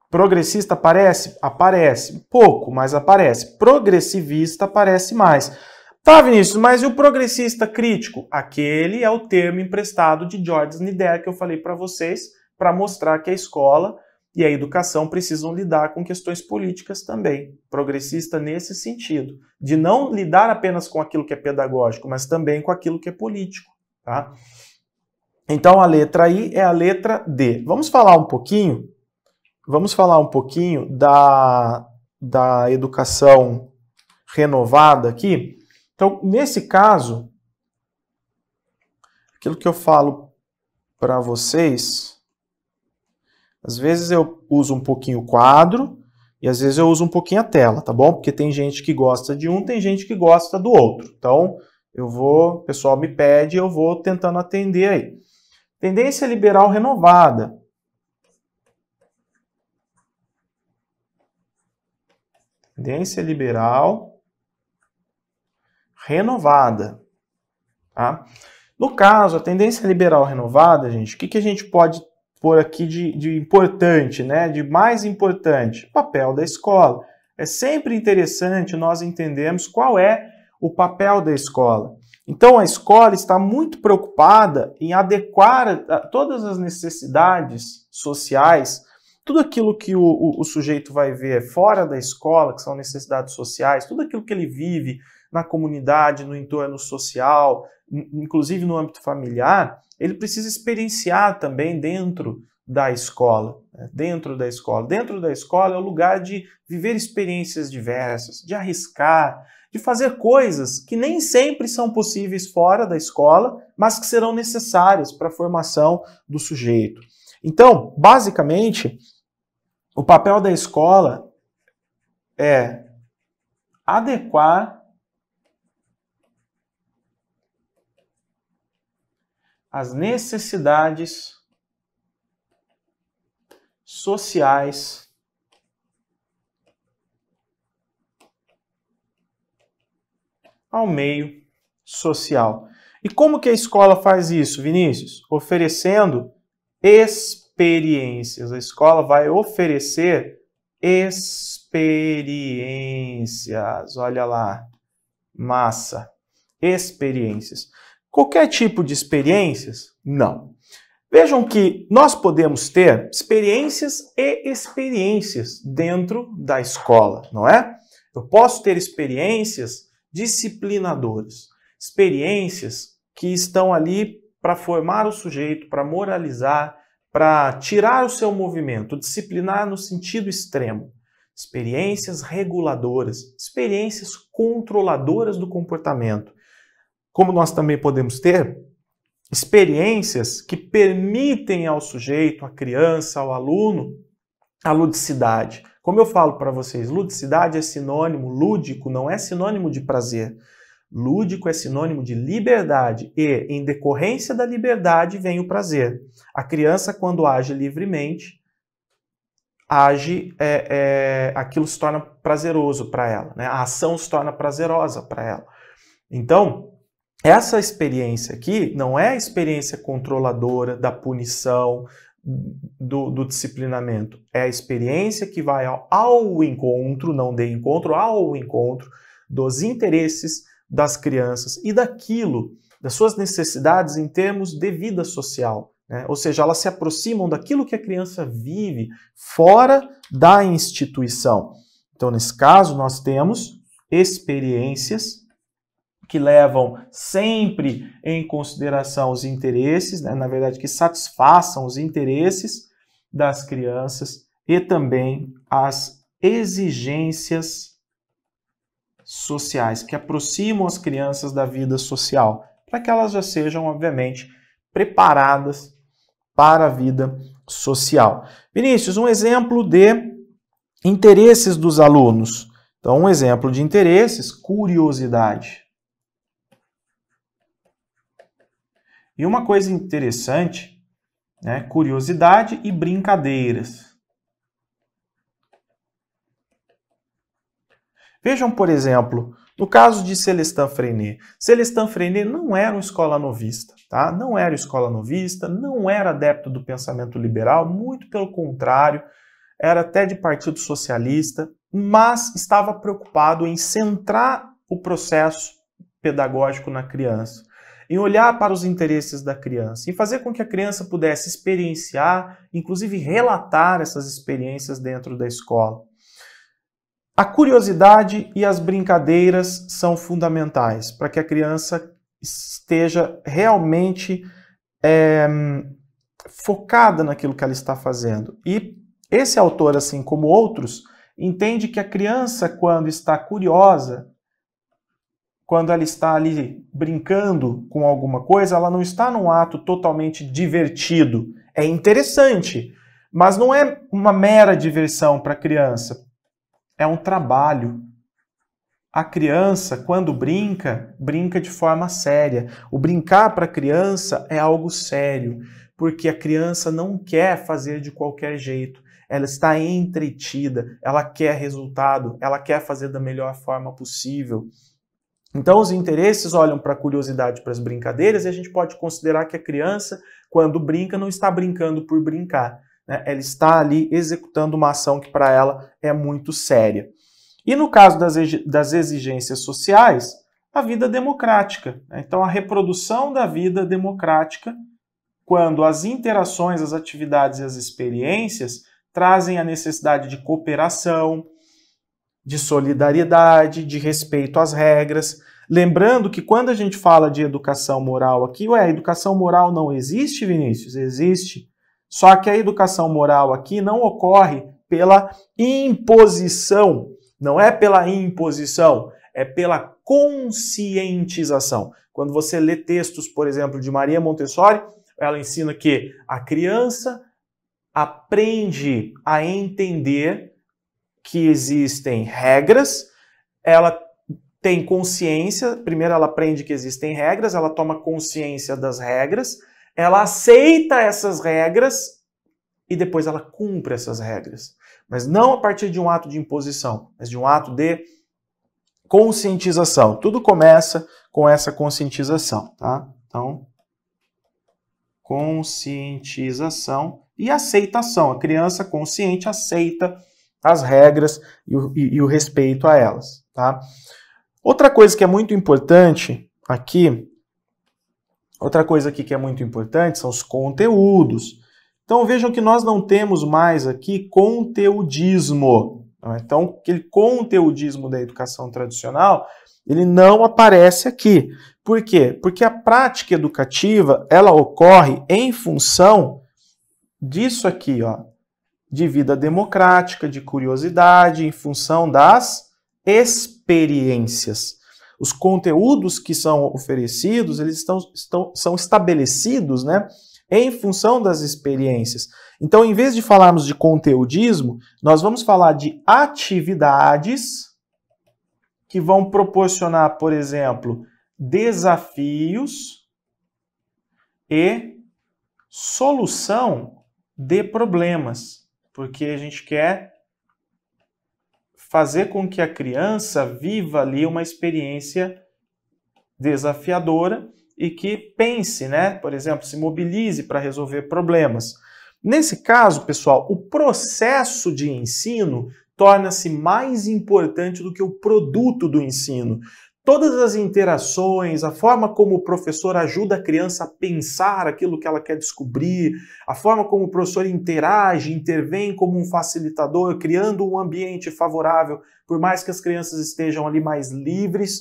Progressista aparece? Aparece. Pouco, mas aparece. Progressivista aparece mais. Tá, Vinícius, mas e o progressista crítico? Aquele é o termo emprestado de George Snider que eu falei para vocês, para mostrar que a escola e a educação precisam lidar com questões políticas também. Progressista nesse sentido, de não lidar apenas com aquilo que é pedagógico, mas também com aquilo que é político, tá? Então a letra I é a letra D. Vamos falar um pouquinho, vamos falar um pouquinho da, da educação renovada aqui. Então, nesse caso, aquilo que eu falo para vocês, às vezes eu uso um pouquinho o quadro e às vezes eu uso um pouquinho a tela, tá bom? Porque tem gente que gosta de um, tem gente que gosta do outro. Então, eu vou, o pessoal me pede, eu vou tentando atender aí. Tendência liberal renovada. Tendência liberal renovada. Tá? No caso, a tendência liberal renovada, gente, o que, que a gente pode pôr aqui de, de importante, né? de mais importante? Papel da escola. É sempre interessante nós entendermos qual é o papel da escola. Então, a escola está muito preocupada em adequar a todas as necessidades sociais, tudo aquilo que o, o, o, sujeito vai ver fora da escola, que são necessidades sociais, tudo aquilo que ele vive, na comunidade, no entorno social, inclusive no âmbito familiar, ele precisa experienciar também dentro da escola, né? dentro da escola. Dentro da escola é o lugar de viver experiências diversas, de arriscar, de fazer coisas que nem sempre são possíveis fora da escola, mas que serão necessárias para a formação do sujeito. Então, basicamente, o papel da escola é adequar as necessidades sociais ao meio social. E como que a escola faz isso, Vinícius? Oferecendo experiências. A escola vai oferecer experiências. Olha lá, massa. Experiências. Qualquer tipo de experiências? Não. Vejam que nós podemos ter experiências e experiências dentro da escola, não é? Eu posso ter experiências disciplinadoras, experiências que estão ali para formar o sujeito, para moralizar, para tirar o seu movimento, disciplinar no sentido extremo. Experiências reguladoras, experiências controladoras do comportamento, como nós também podemos ter experiências que permitem ao sujeito, à criança, ao aluno, a ludicidade. Como eu falo para vocês, ludicidade é sinônimo, lúdico não é sinônimo de prazer. Lúdico é sinônimo de liberdade e, em decorrência da liberdade, vem o prazer. A criança, quando age livremente, age, é, é, aquilo se torna prazeroso para ela, né? a ação se torna prazerosa para ela. Então, essa experiência aqui não é a experiência controladora da punição, do, do, disciplinamento. É a experiência que vai ao, ao, encontro, não de encontro, ao encontro dos interesses das crianças e daquilo, das suas necessidades em termos de vida social. Né? Ou seja, elas se aproximam daquilo que a criança vive fora da instituição. Então, nesse caso, nós temos experiências que levam sempre em consideração os interesses, né? na verdade, que satisfaçam os interesses das crianças e também as exigências sociais, que aproximam as crianças da vida social, para que elas já sejam, obviamente, preparadas para a vida social. Vinícius, um exemplo de interesses dos alunos. Então, um exemplo de interesses, curiosidade. E uma coisa interessante, né, curiosidade e brincadeiras. Vejam, por exemplo, no caso de Celestin Freinet. Celestin Freinet não era um escola novista, tá? Não era escola novista, não era adepto do pensamento liberal, muito pelo contrário, era até de partido socialista, mas estava preocupado em centrar o processo pedagógico na criança em olhar para os interesses da criança, em fazer com que a criança pudesse experienciar, inclusive relatar essas experiências dentro da escola. A curiosidade e as brincadeiras são fundamentais para que a criança esteja realmente é, focada naquilo que ela está fazendo. E esse autor, assim como outros, entende que a criança, quando está curiosa, quando ela está ali brincando com alguma coisa, ela não está num ato totalmente divertido. É interessante, mas não é uma mera diversão para a criança. É um trabalho. A criança, quando brinca, brinca de forma séria. O brincar para a criança é algo sério, porque a criança não quer fazer de qualquer jeito ela está entretida, ela quer resultado, ela quer fazer da melhor forma possível. Então, os interesses olham para a curiosidade, para as brincadeiras, e a gente pode considerar que a criança, quando brinca, não está brincando por brincar. Né? Ela está ali executando uma ação que para ela é muito séria. E no caso das exigências sociais, a vida democrática. Né? Então, a reprodução da vida democrática, quando as interações, as atividades e as experiências trazem a necessidade de cooperação, de solidariedade, de respeito às regras. Lembrando que quando a gente fala de educação moral aqui, ué, a educação moral não existe, Vinícius? Existe. Só que a educação moral aqui não ocorre pela imposição, não é pela imposição, é pela conscientização. Quando você lê textos, por exemplo, de Maria Montessori, ela ensina que a criança aprende a entender que existem regras, ela tem consciência, primeiro ela aprende que existem regras, ela toma consciência das regras, ela aceita essas regras e depois ela cumpre essas regras. Mas não a partir de um ato de imposição, mas de um ato de conscientização. Tudo começa com essa conscientização, tá? Então, conscientização e aceitação. A criança consciente aceita as regras e o, e, e o respeito a elas. Tá? Outra coisa que é muito importante aqui, outra coisa aqui que é muito importante são os conteúdos. Então vejam que nós não temos mais aqui conteudismo. É? Então aquele conteudismo da educação tradicional, ele não aparece aqui. Por quê? Porque a prática educativa, ela ocorre em função disso aqui, ó, de vida democrática, de curiosidade, em função das experiências. Os conteúdos que são oferecidos, eles estão, estão são estabelecidos, né? em função das experiências. Então, em vez de falarmos de conteudismo, nós vamos falar de atividades que vão proporcionar, por exemplo, desafios e solução de problemas porque a gente quer fazer com que a criança viva ali uma experiência desafiadora e que pense, né? Por exemplo, se mobilize para resolver problemas. Nesse caso, pessoal, o processo de ensino torna-se mais importante do que o produto do ensino. Todas as interações, a forma como o professor ajuda a criança a pensar aquilo que ela quer descobrir, a forma como o professor interage, intervém como um facilitador, criando um ambiente favorável, por mais que as crianças estejam ali mais livres,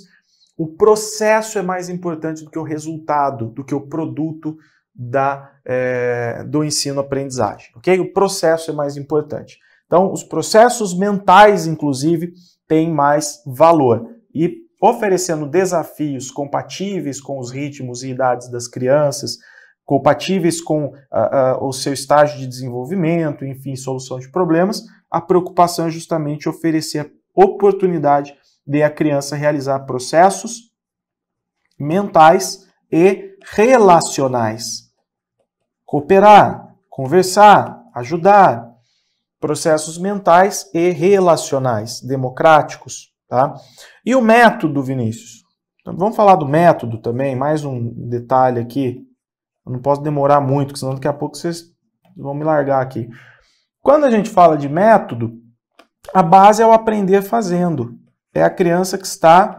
o processo é mais importante do que o resultado, do que o produto da, é, do ensino-aprendizagem, ok? O processo é mais importante. Então, os processos mentais, inclusive, têm mais valor. E oferecendo desafios compatíveis com os ritmos e idades das crianças, compatíveis com a, ah, a, ah, o seu estágio de desenvolvimento, enfim, solução de problemas, a preocupação é justamente oferecer a oportunidade de a criança realizar processos mentais e relacionais. Cooperar, conversar, ajudar, processos mentais e relacionais, democráticos. Tá? E o método, Vinícius? Então, vamos falar do método também, mais um detalhe aqui. Eu não posso demorar muito, senão daqui a pouco vocês vão me largar aqui. Quando a gente fala de método, a base é o aprender fazendo. É a criança que está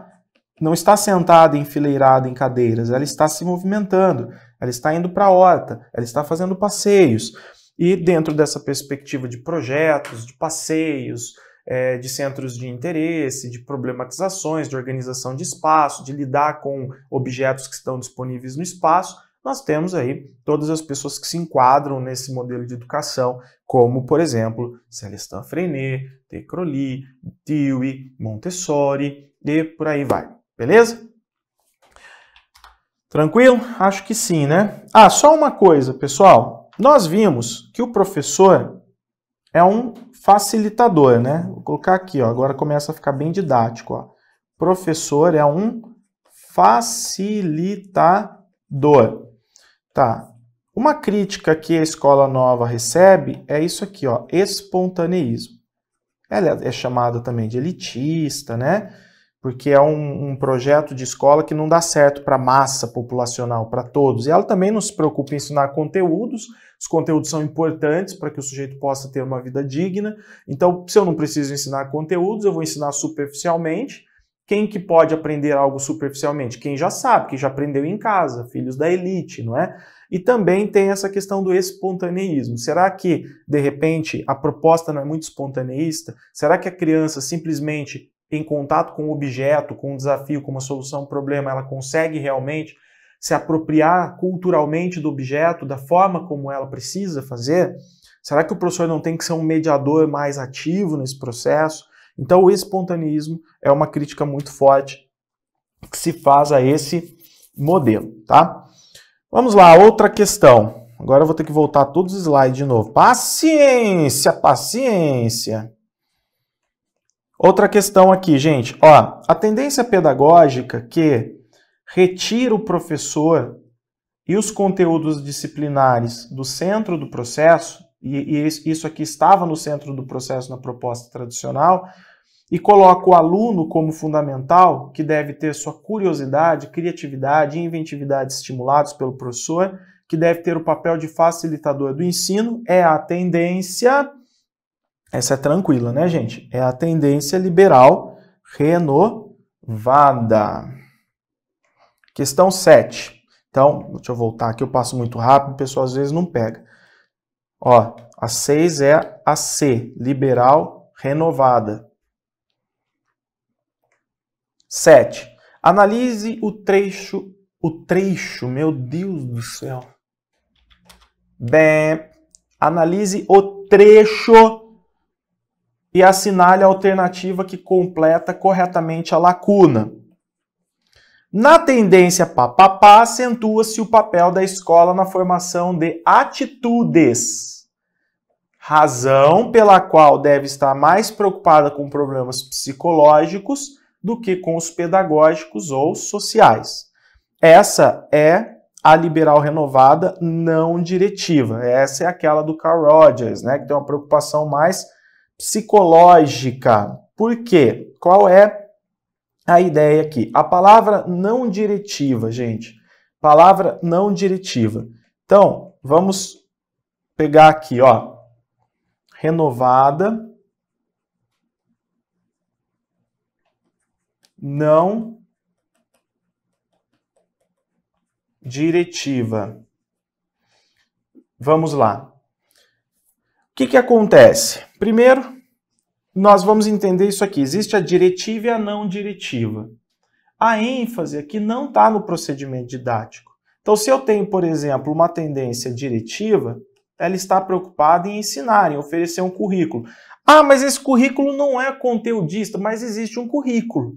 não está sentada enfileirada em cadeiras, ela está se movimentando, ela está indo para a horta, ela está fazendo passeios. E dentro dessa perspectiva de projetos, de passeios, é, de centros de interesse, de problematizações, de organização de espaço, de lidar com objetos que estão disponíveis no espaço, nós temos aí todas as pessoas que se enquadram nesse modelo de educação, como, por exemplo, Celestin Freinet, De Crowley, Dewey, Montessori e por aí vai. Beleza? Tranquilo? Acho que sim, né? Ah, só uma coisa, pessoal. Nós vimos que o professor é um facilitador, né? Vou colocar aqui, ó, agora começa a ficar bem didático. Ó. Professor é um facilitador. Tá. Uma crítica que a escola nova recebe é isso aqui, ó, espontaneísmo. Ela é chamada também de elitista, né? porque é um, um, projeto de escola que não dá certo para a massa populacional, para todos. E ela também não se preocupa em ensinar conteúdos, os conteúdos são importantes para que o sujeito possa ter uma vida digna. Então, se eu não preciso ensinar conteúdos, eu vou ensinar superficialmente. Quem que pode aprender algo superficialmente? Quem já sabe, quem já aprendeu em casa, filhos da elite, não é? E também tem essa questão do espontaneísmo. Será que, de repente, a proposta não é muito espontaneísta? Será que a criança simplesmente em contato com o objeto, com um desafio, com uma solução, um problema, ela consegue realmente se apropriar culturalmente do objeto, da forma como ela precisa fazer? Será que o professor não tem que ser um mediador mais ativo nesse processo? Então, o espontaneismo é uma crítica muito forte que se faz a esse modelo, tá? Vamos lá, outra questão. Agora eu vou ter que voltar todos os slides de novo. Paciência, paciência. Outra questão aqui, gente. Ó, a tendência pedagógica que retira o professor e os conteúdos disciplinares do centro do processo, e, e isso aqui estava no centro do processo na proposta tradicional, e coloca o aluno como fundamental, que deve ter sua curiosidade, criatividade e inventividade estimulados pelo professor, que deve ter o papel de facilitador do ensino, é a tendência essa é tranquila, né, gente? É a tendência liberal renovada. Questão 7. Então, deixa eu voltar aqui, eu passo muito rápido, o pessoal às vezes não pega. Ó, a 6 é a C, liberal renovada. 7. Analise o trecho, o trecho, meu Deus do céu. Bem, analise o trecho e assinale a alternativa que completa corretamente a lacuna. Na tendência papapá, acentua-se o papel da escola na formação de atitudes. Razão pela qual deve estar mais preocupada com problemas psicológicos do que com os pedagógicos ou sociais. Essa é a liberal renovada não diretiva. Essa é aquela do Carl Rogers, né, que tem uma preocupação mais psicológica. Por quê? Qual é a ideia aqui? A palavra não diretiva, gente. Palavra não diretiva. Então, vamos pegar aqui, ó. Renovada. Não diretiva. Vamos lá que, que acontece? Primeiro, nós vamos entender isso aqui. Existe a diretiva e a não diretiva. A ênfase aqui não está no procedimento didático. Então, se eu tenho, por exemplo, uma tendência diretiva, ela está preocupada em ensinar, em oferecer um currículo. Ah, mas esse currículo não é conteudista, mas existe um currículo.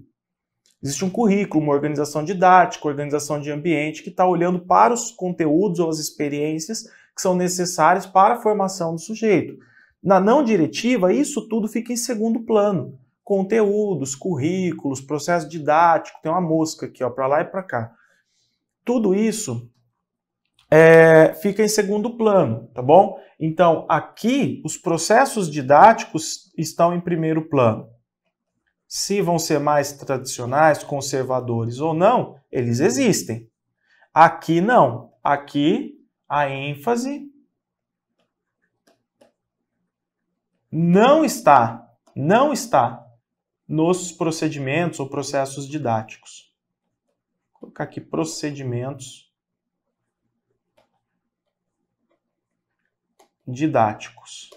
Existe um currículo, uma organização didática, organização de ambiente que está olhando para os conteúdos ou as experiências que são necessários para a formação do sujeito. Na não diretiva, isso tudo fica em segundo plano. Conteúdos, currículos, processo didático, tem uma mosca aqui, ó, para lá e para cá. Tudo isso é, fica em segundo plano, tá bom? Então, aqui, os processos didáticos estão em primeiro plano. Se vão ser mais tradicionais, conservadores ou não, eles existem. Aqui não. Aqui a ênfase não está, não está nos procedimentos ou processos didáticos. Vou colocar aqui procedimentos didáticos.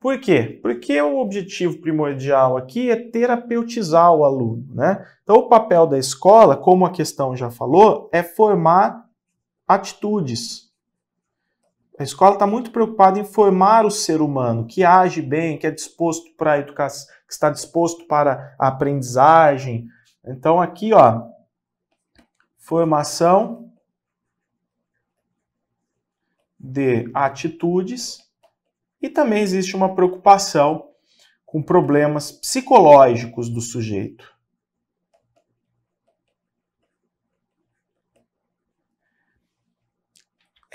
Por quê? Porque o objetivo primordial aqui é terapeutizar o aluno, né? Então o papel da escola, como a questão já falou, é formar atitudes, a escola está muito preocupada em formar o ser humano que age bem, que é disposto para a educação, que está disposto para a aprendizagem. Então aqui, ó, formação de atitudes e também existe uma preocupação com problemas psicológicos do sujeito.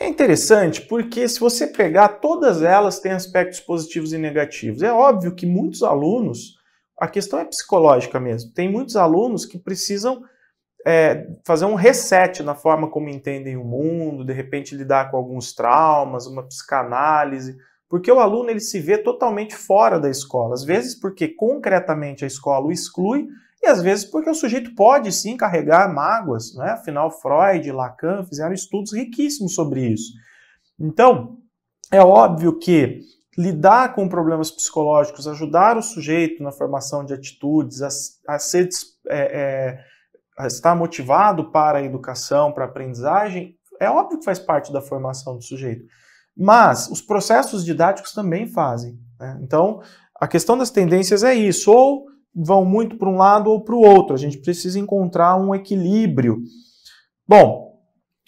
É interessante porque se você pegar, todas elas têm aspectos positivos e negativos. É óbvio que muitos alunos, a questão é psicológica mesmo, tem muitos alunos que precisam é, fazer um reset na forma como entendem o mundo, de repente lidar com alguns traumas, uma psicanálise, porque o aluno ele se vê totalmente fora da escola, às vezes porque concretamente a escola o exclui e às vezes porque o sujeito pode sim carregar mágoas, né? afinal Freud, Lacan fizeram estudos riquíssimos sobre isso. Então, é óbvio que lidar com problemas psicológicos, ajudar o sujeito na formação de atitudes, a, a ser, é, é, a estar motivado para a educação, para a aprendizagem, é óbvio que faz parte da formação do sujeito. Mas os processos didáticos também fazem. Né? Então, a questão das tendências é isso. Ou vão muito para um lado ou para o outro. A gente precisa encontrar um equilíbrio. Bom,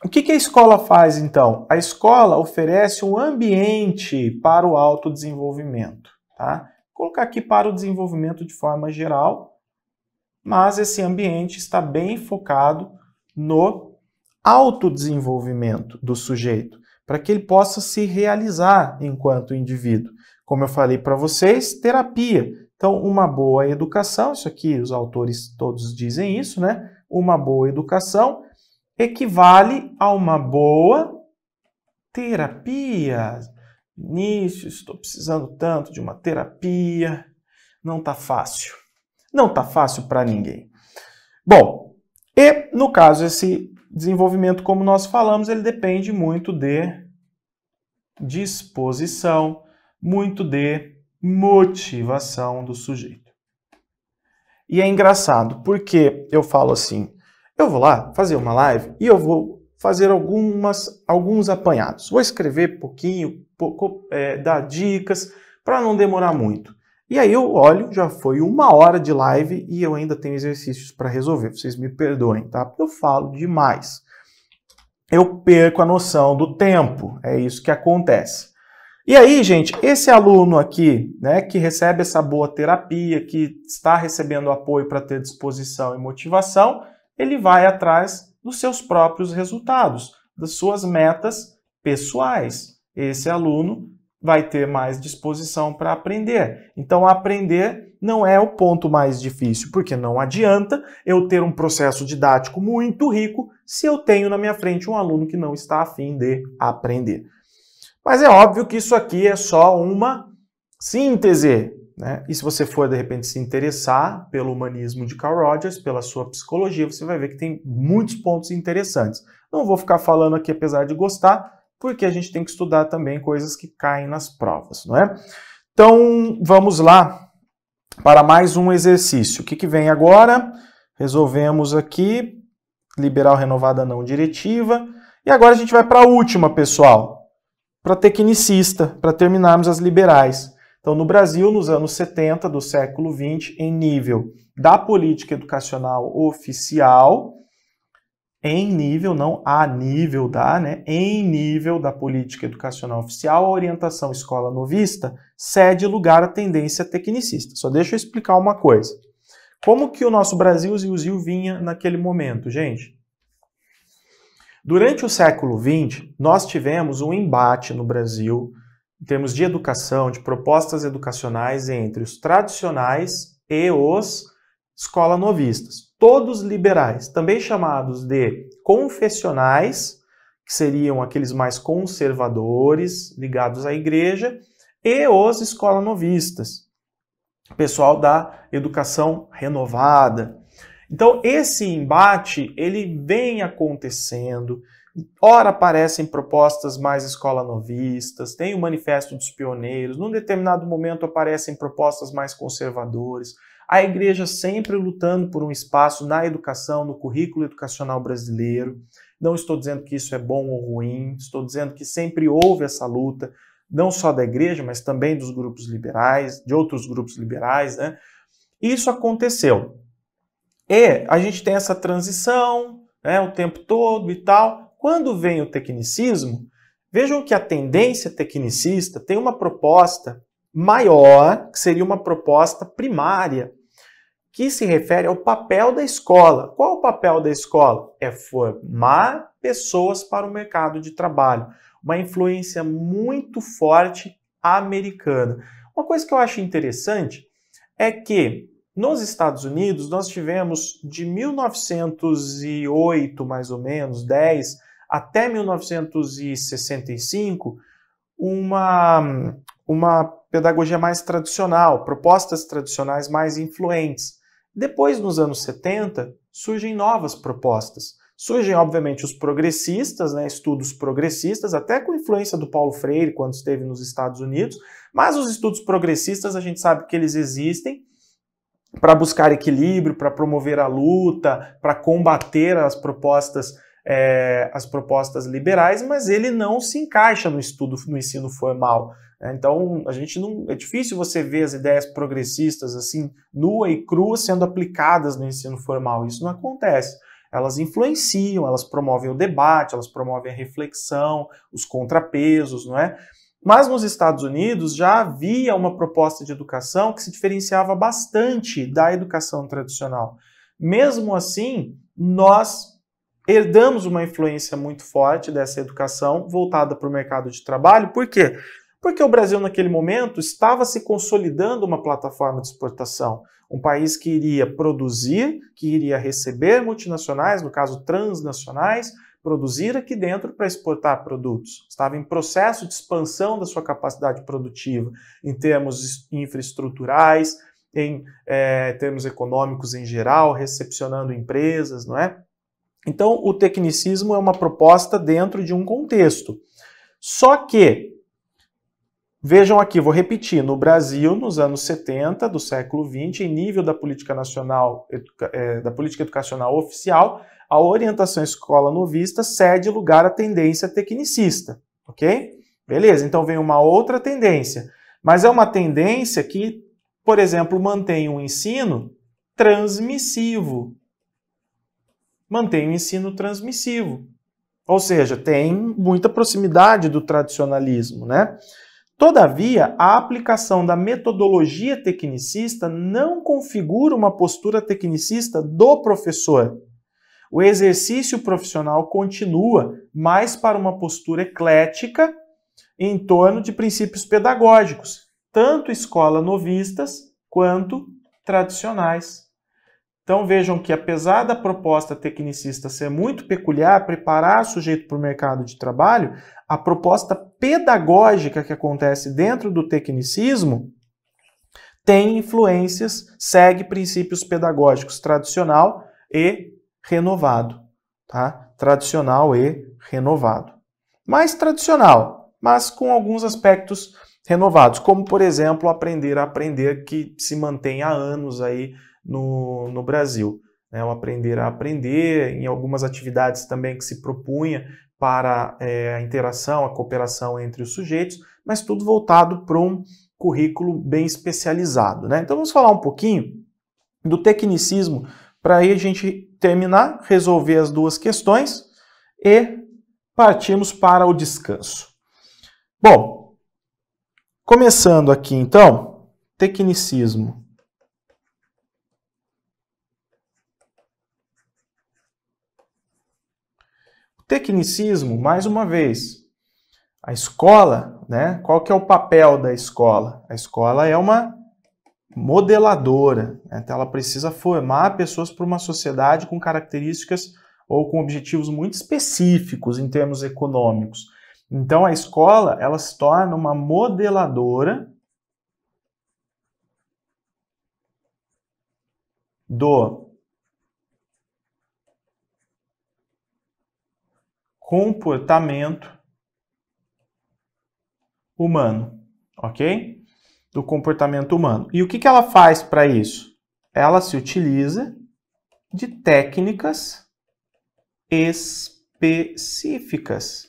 o que, a escola faz então? A escola oferece um ambiente para o autodesenvolvimento. Tá? Vou colocar aqui para o desenvolvimento de forma geral, mas esse ambiente está bem focado no autodesenvolvimento do sujeito, para que ele possa se realizar enquanto indivíduo. Como eu falei para vocês, terapia então, uma boa educação, isso aqui os autores todos dizem isso, né? Uma boa educação equivale a uma boa terapia. Início, estou precisando tanto de uma terapia. Não tá fácil. Não tá fácil para ninguém. Bom, e no caso esse desenvolvimento, como nós falamos, ele depende muito de disposição, muito de motivação do sujeito. E é engraçado, porque eu falo assim, eu vou lá fazer uma live e eu vou fazer algumas, alguns apanhados. Vou escrever pouquinho, pouco, é, dar dicas, para não demorar muito. E aí eu olho, já foi uma hora de live e eu ainda tenho exercícios para resolver. Vocês me perdoem, tá? eu falo demais. Eu perco a noção do tempo. É isso que acontece. E aí, gente, esse aluno aqui, né, que recebe essa boa terapia, que está recebendo apoio para ter disposição e motivação, ele vai atrás dos seus próprios resultados, das suas metas pessoais. Esse aluno vai ter mais disposição para aprender. Então, aprender não é o ponto mais difícil, porque não adianta eu ter um processo didático muito rico se eu tenho na minha frente um aluno que não está afim de aprender. Mas é óbvio que isso aqui é só uma síntese. Né? E se você for, de repente, se interessar pelo humanismo de Carl Rogers, pela sua psicologia, você vai ver que tem muitos pontos interessantes. Não vou ficar falando aqui, apesar de gostar, porque a gente tem que estudar também coisas que caem nas provas, não é? Então, vamos lá para mais um exercício. O que, que vem agora? Resolvemos aqui, liberal renovada não diretiva. E agora a gente vai para a última, pessoal para tecnicista, para terminarmos as liberais. Então, no Brasil, nos anos 70 do século 20, em nível da política educacional oficial, em nível, não a nível da, né? Em nível da política educacional oficial, a orientação escola novista cede lugar à tendência tecnicista. Só deixa eu explicar uma coisa. Como que o nosso Brasil e Zil vinha naquele momento, gente? Durante o século XX, nós tivemos um embate no Brasil, em termos de educação, de propostas educacionais entre os tradicionais e os escola novistas, todos liberais, também chamados de confessionais, que seriam aqueles mais conservadores ligados à igreja, e os escola novistas, pessoal da educação renovada, então esse embate ele vem acontecendo. Ora aparecem propostas mais escola novistas, tem o manifesto dos pioneiros, num determinado momento aparecem propostas mais conservadoras. A igreja sempre lutando por um espaço na educação, no currículo educacional brasileiro. Não estou dizendo que isso é bom ou ruim, estou dizendo que sempre houve essa luta, não só da igreja, mas também dos grupos liberais, de outros grupos liberais, né? Isso aconteceu. E a gente tem essa transição né, o tempo todo e tal. Quando vem o tecnicismo, vejam que a tendência tecnicista tem uma proposta maior, que seria uma proposta primária, que se refere ao papel da escola. Qual o papel da escola? É formar pessoas para o mercado de trabalho. Uma influência muito forte americana. Uma coisa que eu acho interessante é que nos Estados Unidos, nós tivemos de 1908, mais ou menos, 10, até 1965, uma, uma pedagogia mais tradicional, propostas tradicionais mais influentes. Depois, nos anos 70, surgem novas propostas. Surgem, obviamente, os progressistas, né, estudos progressistas, até com influência do Paulo Freire, quando esteve nos Estados Unidos, mas os estudos progressistas a gente sabe que eles existem para buscar equilíbrio, para promover a luta, para combater as propostas é, as propostas liberais, mas ele não se encaixa no estudo, no ensino formal. Né? Então, a gente não é difícil você ver as ideias progressistas assim nua e crua sendo aplicadas no ensino formal. Isso não acontece. Elas influenciam, elas promovem o debate, elas promovem a reflexão, os contrapesos, não é? Mas nos Estados Unidos já havia uma proposta de educação que se diferenciava bastante da educação tradicional. Mesmo assim, nós herdamos uma influência muito forte dessa educação voltada para o mercado de trabalho. Por quê? Porque o Brasil, naquele momento, estava se consolidando uma plataforma de exportação. Um país que iria produzir, que iria receber multinacionais, no caso transnacionais, produzir aqui dentro para exportar produtos. Estava em processo de expansão da sua capacidade produtiva em termos infraestruturais, em é, termos econômicos em geral, recepcionando empresas, não é? Então, o tecnicismo é uma proposta dentro de um contexto. Só que Vejam aqui, vou repetir, no Brasil, nos anos 70 do século 20, em nível da política nacional, é, da política educacional oficial, a orientação escola novista cede lugar à tendência tecnicista, ok? Beleza, então vem uma outra tendência, mas é uma tendência que, por exemplo, mantém um ensino transmissivo. Mantém o um ensino transmissivo. Ou seja, tem muita proximidade do tradicionalismo, né? Todavia, a aplicação da metodologia tecnicista não configura uma postura tecnicista do professor. O exercício profissional continua mais para uma postura eclética em torno de princípios pedagógicos, tanto escola novistas quanto tradicionais. Então vejam que apesar da proposta tecnicista ser muito peculiar, preparar o sujeito para o mercado de trabalho, a proposta pedagógica que acontece dentro do tecnicismo tem influências, segue princípios pedagógicos tradicional e renovado, tá? Tradicional e renovado. Mais tradicional, mas com alguns aspectos renovados, como por exemplo, aprender a aprender que se mantém há anos aí no, no Brasil. Né? O aprender a aprender, em algumas atividades também que se propunha para é, a interação, a cooperação entre os sujeitos, mas tudo voltado para um currículo bem especializado. Né? Então vamos falar um pouquinho do tecnicismo para aí a gente terminar, resolver as duas questões e partirmos para o descanso. Bom, começando aqui então, tecnicismo. Tecnicismo, mais uma vez, a escola, né? Qual que é o papel da escola? A escola é uma modeladora, né? então ela precisa formar pessoas para uma sociedade com características ou com objetivos muito específicos em termos econômicos. Então a escola ela se torna uma modeladora do comportamento humano, ok? Do comportamento humano. E o que, que ela faz para isso? Ela se utiliza de técnicas específicas.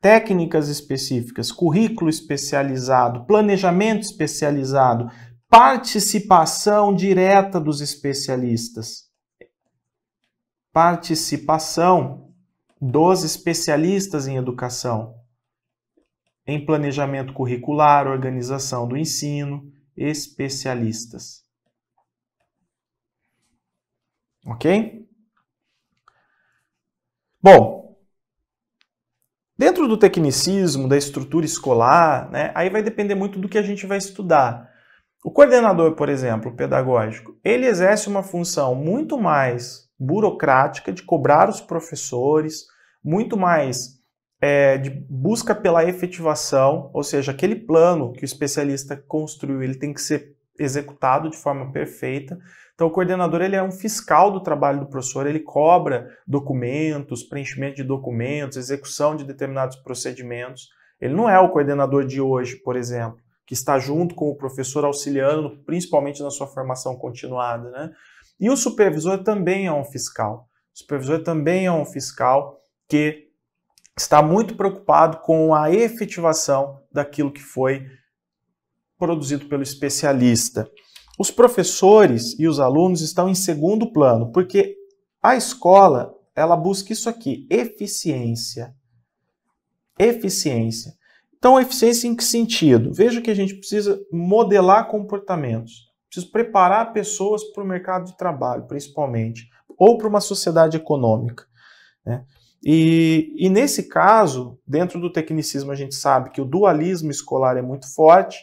Técnicas específicas, currículo especializado, planejamento especializado, participação direta dos especialistas. Participação dos especialistas em educação, em planejamento curricular, organização do ensino, especialistas. Ok? Bom, dentro do tecnicismo, da estrutura escolar, né, aí vai depender muito do que a gente vai estudar. O coordenador, por exemplo, pedagógico, ele exerce uma função muito mais burocrática de cobrar os professores, muito mais é, de busca pela efetivação, ou seja, aquele plano que o especialista construiu, ele tem que ser executado de forma perfeita. Então, o coordenador ele é um fiscal do trabalho do professor, ele cobra documentos, preenchimento de documentos, execução de determinados procedimentos. Ele não é o coordenador de hoje, por exemplo, que está junto com o professor auxiliando, principalmente na sua formação continuada, né? E o supervisor também é um fiscal. O supervisor também é um fiscal que está muito preocupado com a efetivação daquilo que foi produzido pelo especialista. Os professores e os alunos estão em segundo plano, porque a escola, ela busca isso aqui, eficiência. Eficiência. Então, eficiência em que sentido? Veja que a gente precisa modelar comportamentos. Preciso preparar pessoas para o mercado de trabalho, principalmente, ou para uma sociedade econômica. Né? E, e, nesse caso, dentro do tecnicismo, a gente sabe que o dualismo escolar é muito forte.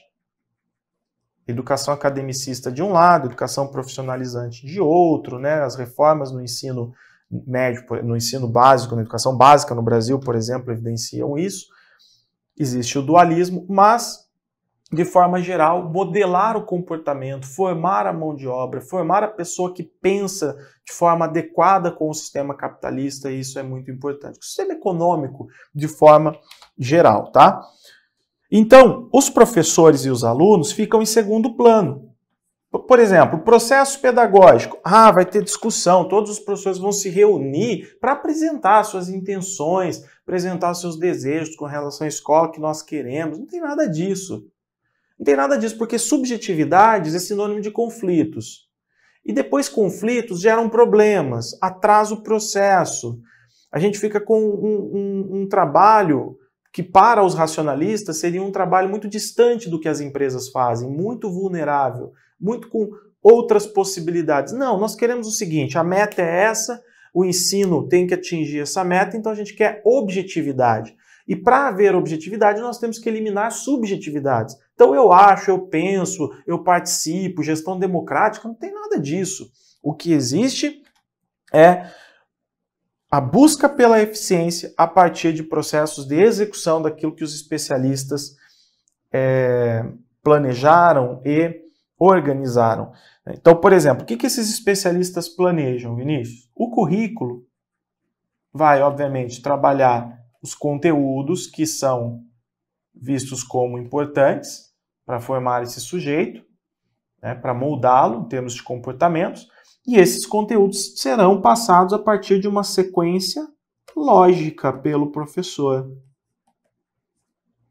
Educação academicista de um lado, educação profissionalizante de outro, né? As reformas no ensino médio, no ensino básico, na educação básica no Brasil, por exemplo, evidenciam isso. Existe o dualismo, mas de forma geral, modelar o comportamento, formar a mão de obra, formar a pessoa que pensa de forma adequada com o sistema capitalista, e isso é muito importante. O sistema econômico, de forma geral, tá? Então, os professores e os alunos ficam em segundo plano. Por exemplo, processo pedagógico. Ah, vai ter discussão, todos os professores vão se reunir para apresentar suas intenções, apresentar seus desejos com relação à escola que nós queremos. Não tem nada disso. Não tem nada disso, porque subjetividades é sinônimo de conflitos. E depois conflitos geram problemas, atrasa o processo. A gente fica com um, um, um trabalho que para os racionalistas seria um trabalho muito distante do que as empresas fazem, muito vulnerável, muito com outras possibilidades. Não, nós queremos o seguinte: a meta é essa, o ensino tem que atingir essa meta, então a gente quer objetividade. E para haver objetividade, nós temos que eliminar subjetividades. Então eu acho, eu penso, eu participo, gestão democrática, não tem nada disso. O que existe é a busca pela eficiência a partir de processos de execução daquilo que os especialistas é, planejaram e organizaram. Então, por exemplo, o que, que esses especialistas planejam, Vinícius? O currículo vai, obviamente, trabalhar os conteúdos que são vistos como importantes, para formar esse sujeito, né, para moldá-lo em termos de comportamentos, e esses conteúdos serão passados a partir de uma sequência lógica pelo professor.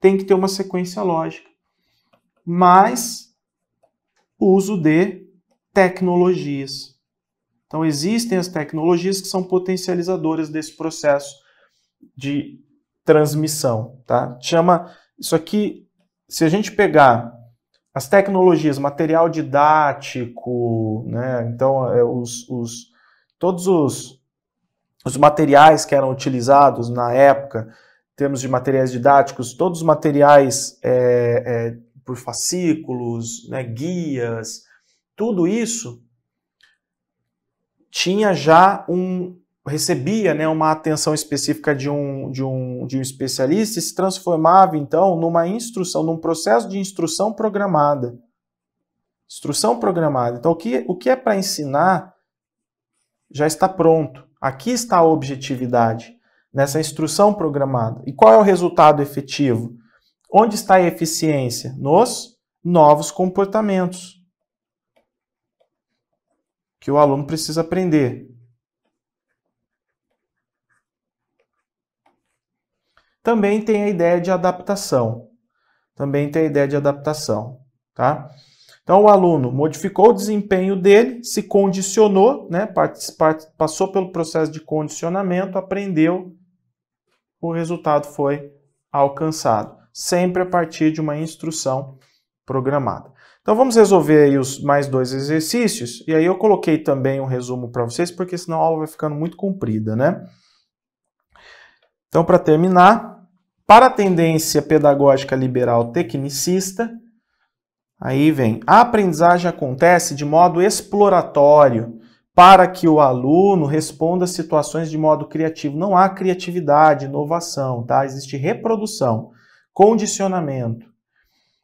Tem que ter uma sequência lógica. Mas uso de tecnologias. Então existem as tecnologias que são potencializadoras desse processo de transmissão, tá? Chama isso aqui se a gente pegar as tecnologias, material didático, né? Então, é, os, os, todos os, os materiais que eram utilizados na época, em termos de materiais didáticos, todos os materiais é, é, por fascículos, né, guias, tudo isso tinha já um, recebia né, uma atenção específica de um, de, um, de um especialista e se transformava, então, numa instrução, num processo de instrução programada. Instrução programada. Então, o que, o que é para ensinar já está pronto. Aqui está a objetividade, nessa instrução programada. E qual é o resultado efetivo? Onde está a eficiência? Nos novos comportamentos que o aluno precisa aprender. Também tem a ideia de adaptação. Também tem a ideia de adaptação, tá? Então o aluno modificou o desempenho dele, se condicionou, né? passou pelo processo de condicionamento, aprendeu, o resultado foi alcançado, sempre a partir de uma instrução programada. Então vamos resolver aí os mais dois exercícios, e aí eu coloquei também um resumo para vocês, porque senão a aula vai ficando muito comprida, né? Então para terminar, para a tendência pedagógica liberal tecnicista, aí vem, a aprendizagem acontece de modo exploratório, para que o aluno responda situações de modo criativo. Não há criatividade, inovação, tá? Existe reprodução, condicionamento,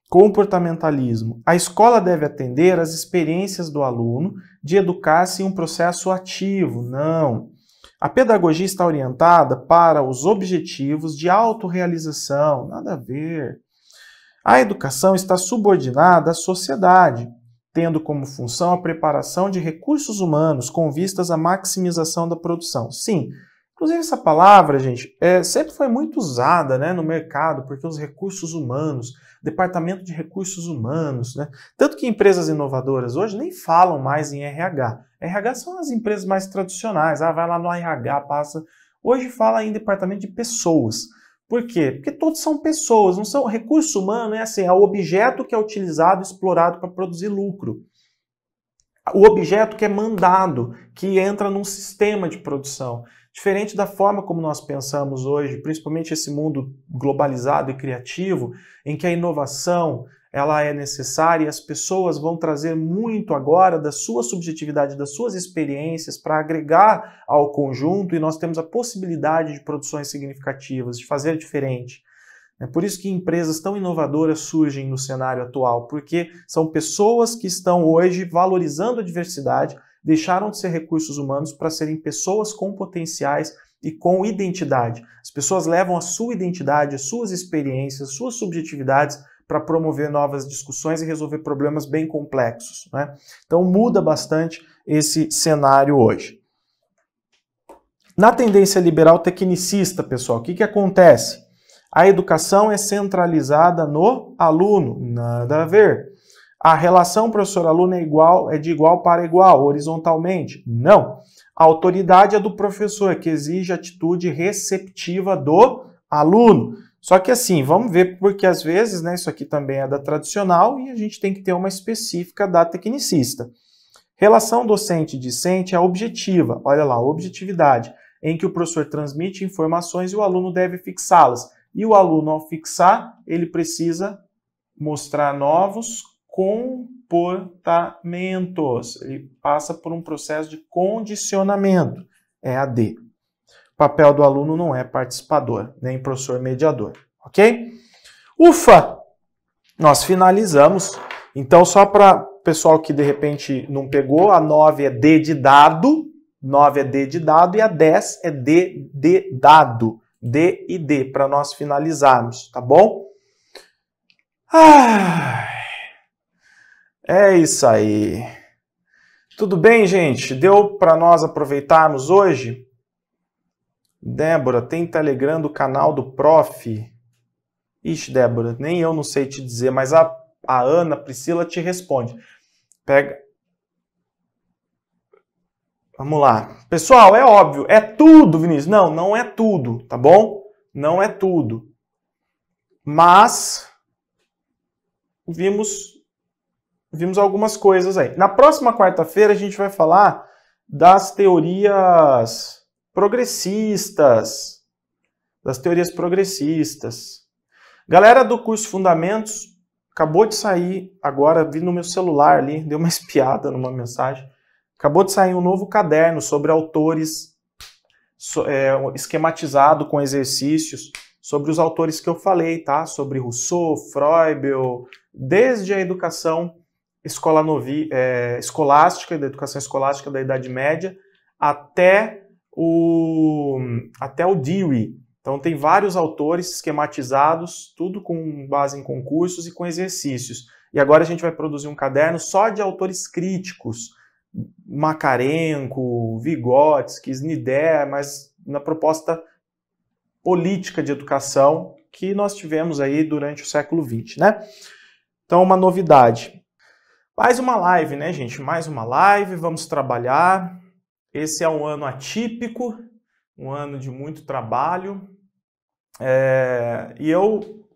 comportamentalismo. A escola deve atender às experiências do aluno de educar-se em um processo ativo, não a pedagogia está orientada para os objetivos de autorrealização, nada a ver. A educação está subordinada à sociedade, tendo como função a preparação de recursos humanos com vistas à maximização da produção. Sim, Inclusive, essa palavra, gente, é, sempre foi muito usada né, no mercado, porque os recursos humanos, departamento de recursos humanos, né? Tanto que empresas inovadoras hoje nem falam mais em RH. RH são as empresas mais tradicionais, ah, vai lá no RH, passa. Hoje fala em departamento de pessoas. Por quê? Porque todos são pessoas, não são. Recurso humano é assim, é o objeto que é utilizado, explorado para produzir lucro o objeto que é mandado, que entra num sistema de produção. Diferente da forma como nós pensamos hoje, principalmente esse mundo globalizado e criativo, em que a inovação ela é necessária e as pessoas vão trazer muito agora da sua subjetividade, das suas experiências para agregar ao conjunto e nós temos a possibilidade de produções significativas, de fazer diferente. É por isso que empresas tão inovadoras surgem no cenário atual, porque são pessoas que estão hoje valorizando a diversidade, deixaram de ser recursos humanos para serem pessoas com potenciais e com identidade. As pessoas levam a sua identidade, suas experiências, suas subjetividades para promover novas discussões e resolver problemas bem complexos. Né? Então muda bastante esse cenário hoje. Na tendência liberal tecnicista, pessoal, o que, que acontece? A educação é centralizada no aluno. Nada a ver. A relação professor-aluno é igual, é de igual para igual, horizontalmente? Não. A autoridade é do professor, que exige atitude receptiva do aluno. Só que assim, vamos ver, porque às vezes, né, isso aqui também é da tradicional e a gente tem que ter uma específica da tecnicista. Relação docente-discente é objetiva, olha lá, objetividade, em que o professor transmite informações e o aluno deve fixá-las. E o aluno, ao fixar, ele precisa mostrar novos comportamentos. Ele passa por um processo de condicionamento. É a D. O papel do aluno não é participador, nem professor mediador. Ok? Ufa! Nós finalizamos. Então, só para o pessoal que de repente não pegou, a 9 é D de dado, 9 é D de dado e a 10 é D de dado. D e D, para nós finalizarmos, tá bom? Ah. É isso aí. Tudo bem, gente? Deu para nós aproveitarmos hoje? Débora, tem Telegram do canal do Prof. Ixi, Débora, nem eu não sei te dizer, mas a, a Ana, Priscila te responde. Pega. Vamos lá. Pessoal, é óbvio, é tudo, Vinícius. Não, não é tudo, tá bom? Não é tudo. Mas vimos vimos algumas coisas aí. Na próxima quarta-feira a gente vai falar das teorias progressistas. Das teorias progressistas. Galera do curso Fundamentos, acabou de sair agora, vi no meu celular ali, deu uma espiada numa mensagem. Acabou de sair um novo caderno sobre autores é, esquematizado com exercícios sobre os autores que eu falei, tá? Sobre Rousseau, Froebel, desde a educação escola novi, é, escolástica, da educação escolástica da Idade Média, até o, até o Dewey. Então, tem vários autores esquematizados, tudo com base em concursos e com exercícios. E agora a gente vai produzir um caderno só de autores críticos, Makarenko, Vygotsky, Snider, mas na proposta política de educação que nós tivemos aí durante o século XX, né? Então, uma novidade. Mais uma live, né, gente? Mais uma live, vamos trabalhar. Esse é um ano atípico, um ano de muito trabalho. É... E eu,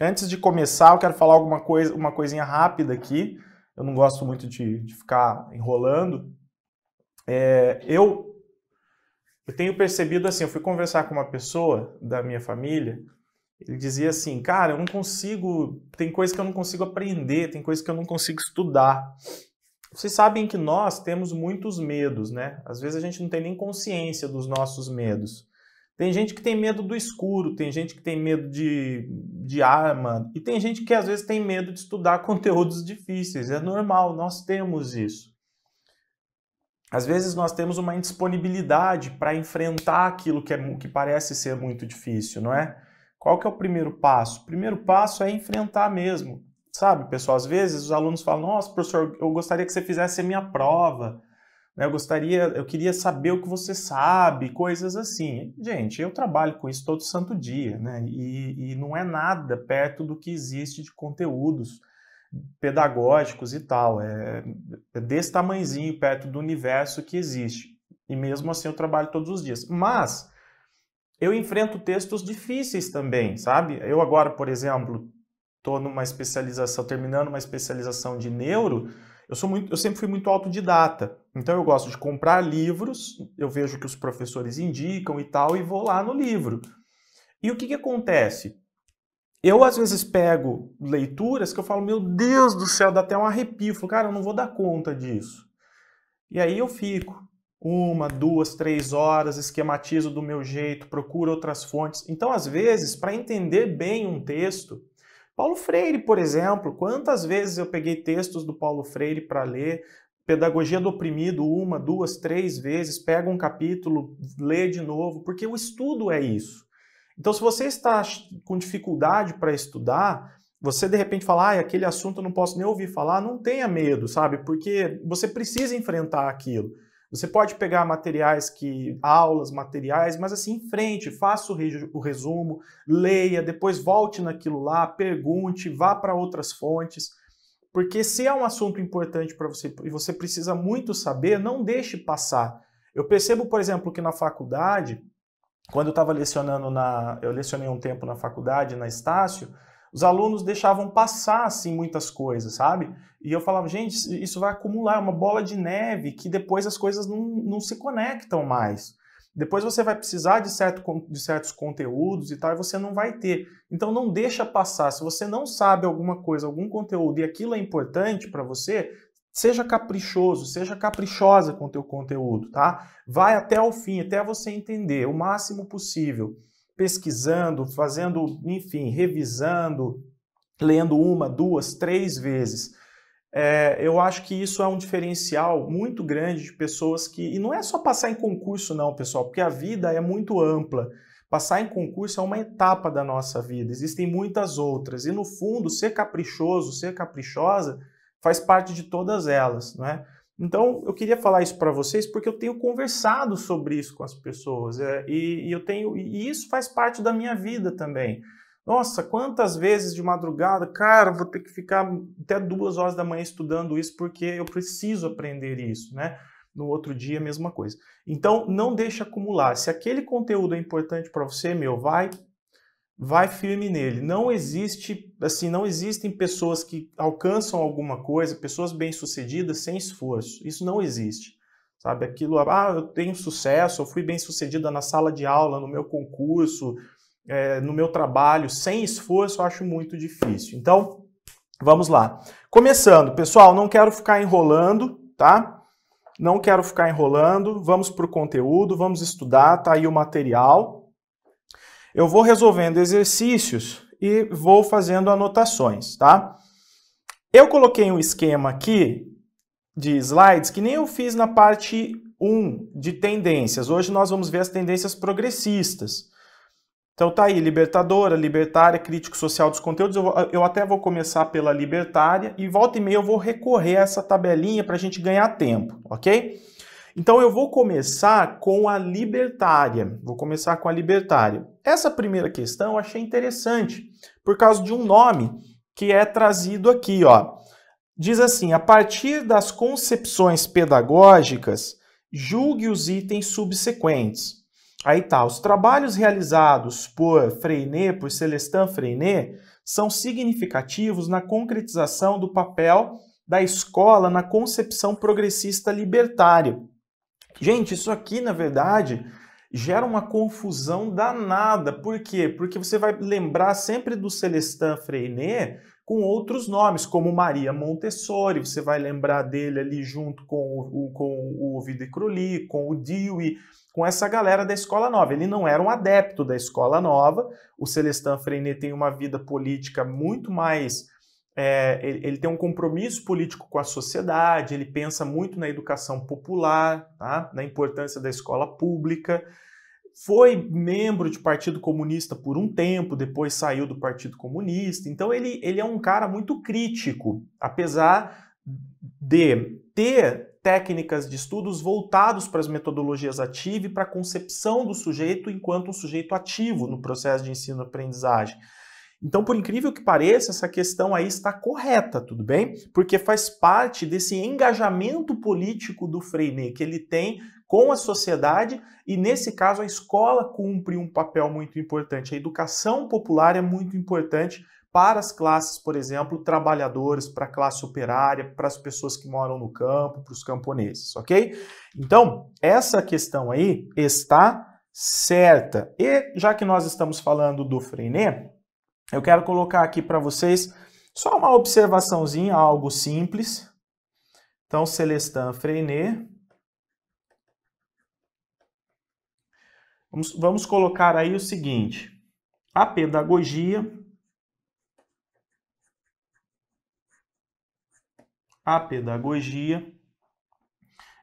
antes de começar, eu quero falar alguma coisa, uma coisinha rápida aqui. Eu não gosto muito de, de ficar enrolando. É... Eu, eu tenho percebido assim, eu fui conversar com uma pessoa da minha família ele dizia assim: Cara, eu não consigo, tem coisa que eu não consigo aprender, tem coisa que eu não consigo estudar. Vocês sabem que nós temos muitos medos, né? Às vezes a gente não tem nem consciência dos nossos medos. Tem gente que tem medo do escuro, tem gente que tem medo de, de arma, e tem gente que às vezes tem medo de estudar conteúdos difíceis. É normal, nós temos isso. Às vezes nós temos uma indisponibilidade para enfrentar aquilo que, é, que parece ser muito difícil, não é? Qual que é o primeiro passo? O primeiro passo é enfrentar mesmo. Sabe, pessoal, às vezes os alunos falam: "Nossa, professor, eu gostaria que você fizesse a minha prova". Né? Eu gostaria, eu queria saber o que você sabe, coisas assim. Gente, eu trabalho com isso todo santo dia, né? E, e não é nada perto do que existe de conteúdos pedagógicos e tal. É, é desse tamanhozinho perto do universo que existe. E mesmo assim eu trabalho todos os dias. Mas eu enfrento textos difíceis também, sabe? Eu agora, por exemplo, estou numa especialização, terminando uma especialização de neuro, eu, sou muito, eu sempre fui muito autodidata. Então eu gosto de comprar livros, eu vejo que os professores indicam e tal, e vou lá no livro. E o que, que acontece? Eu, às vezes, pego leituras que eu falo, meu Deus do céu, dá até um arrepio. Eu falo, cara, eu não vou dar conta disso. E aí eu fico uma, duas, três horas, esquematizo do meu jeito, procuro outras fontes. Então, às vezes, para entender bem um texto, Paulo Freire, por exemplo, quantas vezes eu peguei textos do Paulo Freire para ler, Pedagogia do Oprimido, uma, duas, três vezes, pega um capítulo, lê de novo, porque o estudo é isso. Então, se você está com dificuldade para estudar, você de repente falar, ah, aquele assunto eu não posso nem ouvir falar, não tenha medo, sabe? Porque você precisa enfrentar aquilo. Você pode pegar materiais que. aulas, materiais, mas assim, em frente, faça o resumo, leia, depois volte naquilo lá, pergunte, vá para outras fontes. Porque se é um assunto importante para você e você precisa muito saber, não deixe passar. Eu percebo, por exemplo, que na faculdade, quando eu estava lecionando na. Eu lecionei um tempo na faculdade, na Estácio, os alunos deixavam passar assim muitas coisas, sabe? E eu falava, gente, isso vai acumular é uma bola de neve que depois as coisas não, não se conectam mais. Depois você vai precisar de, certo, de certos conteúdos e tal, e você não vai ter. Então não deixa passar. Se você não sabe alguma coisa, algum conteúdo, e aquilo é importante para você, seja caprichoso, seja caprichosa com o teu conteúdo, tá? Vai até o fim, até você entender o máximo possível pesquisando, fazendo, enfim, revisando, lendo uma, duas, três vezes. É, eu acho que isso é um diferencial muito grande de pessoas que. E não é só passar em concurso, não, pessoal, porque a vida é muito ampla. Passar em concurso é uma etapa da nossa vida, existem muitas outras. E no fundo, ser caprichoso, ser caprichosa, faz parte de todas elas, não é? Então, eu queria falar isso para vocês porque eu tenho conversado sobre isso com as pessoas é, e, e, eu tenho e isso faz parte da minha vida também. Nossa, quantas vezes de madrugada, cara, vou ter que ficar até duas horas da manhã estudando isso porque eu preciso aprender isso, né? No outro dia, mesma coisa. Então, não deixe acumular. Se aquele conteúdo é importante para você, meu, vai, vai firme nele. Não existe, assim, não existem pessoas que alcançam alguma coisa, pessoas bem-sucedidas sem esforço. Isso não existe. Sabe, aquilo, ah, eu tenho sucesso, eu fui bem-sucedida na sala de aula, no meu concurso, é, no meu trabalho, sem esforço, eu acho muito difícil. Então, vamos lá. Começando, pessoal, não quero ficar enrolando, tá? Não quero ficar enrolando, vamos para o conteúdo, vamos estudar, tá aí o material. Eu vou resolvendo exercícios e vou fazendo anotações, tá? Eu coloquei um esquema aqui de slides que nem eu fiz na parte 1 de tendências. Hoje nós vamos ver as tendências progressistas. Então tá aí, libertadora, libertária, crítico social dos conteúdos. Eu, eu até vou começar pela libertária e volta e meia eu vou recorrer a essa tabelinha para a gente ganhar tempo, ok? Então eu vou começar com a libertária. Vou começar com a libertária. Essa primeira questão eu achei interessante por causa de um nome que é trazido aqui, ó. Diz assim: a partir das concepções pedagógicas, julgue os itens subsequentes. Aí tá, os trabalhos realizados por Freinet, por Celestin Freinet, são significativos na concretização do papel da escola na concepção progressista libertária. Gente, isso aqui, na verdade, gera uma confusão danada. Por quê? Porque você vai lembrar sempre do Celestin Freinet com outros nomes, como Maria Montessori, você vai lembrar dele ali junto com o, com o Crowley, com o Dewey, com essa galera da Escola Nova. Ele não era um adepto da Escola Nova, o Celestin Freinet tem uma vida política muito mais é, ele, ele, tem um compromisso político com a sociedade, ele pensa muito na educação popular, tá? na importância da escola pública. Foi membro de Partido Comunista por um tempo, depois saiu do Partido Comunista. Então, ele, ele é um cara muito crítico, apesar de ter técnicas de estudos voltados para as metodologias ativas e para a concepção do sujeito enquanto um sujeito ativo no processo de ensino-aprendizagem. Então, por incrível que pareça, essa questão aí está correta, tudo bem? Porque faz parte desse engajamento político do Freinet que ele tem com a sociedade e nesse caso a escola cumpre um papel muito importante. A educação popular é muito importante para as classes, por exemplo, trabalhadores, para a classe operária, para as pessoas que moram no campo, para os camponeses, ok? Então, essa questão aí está certa. E já que nós estamos falando do Freinet, eu quero colocar aqui para vocês só uma observaçãozinha, algo simples. Então, Celestin Freinet. Vamos, vamos colocar aí o seguinte: a pedagogia. A pedagogia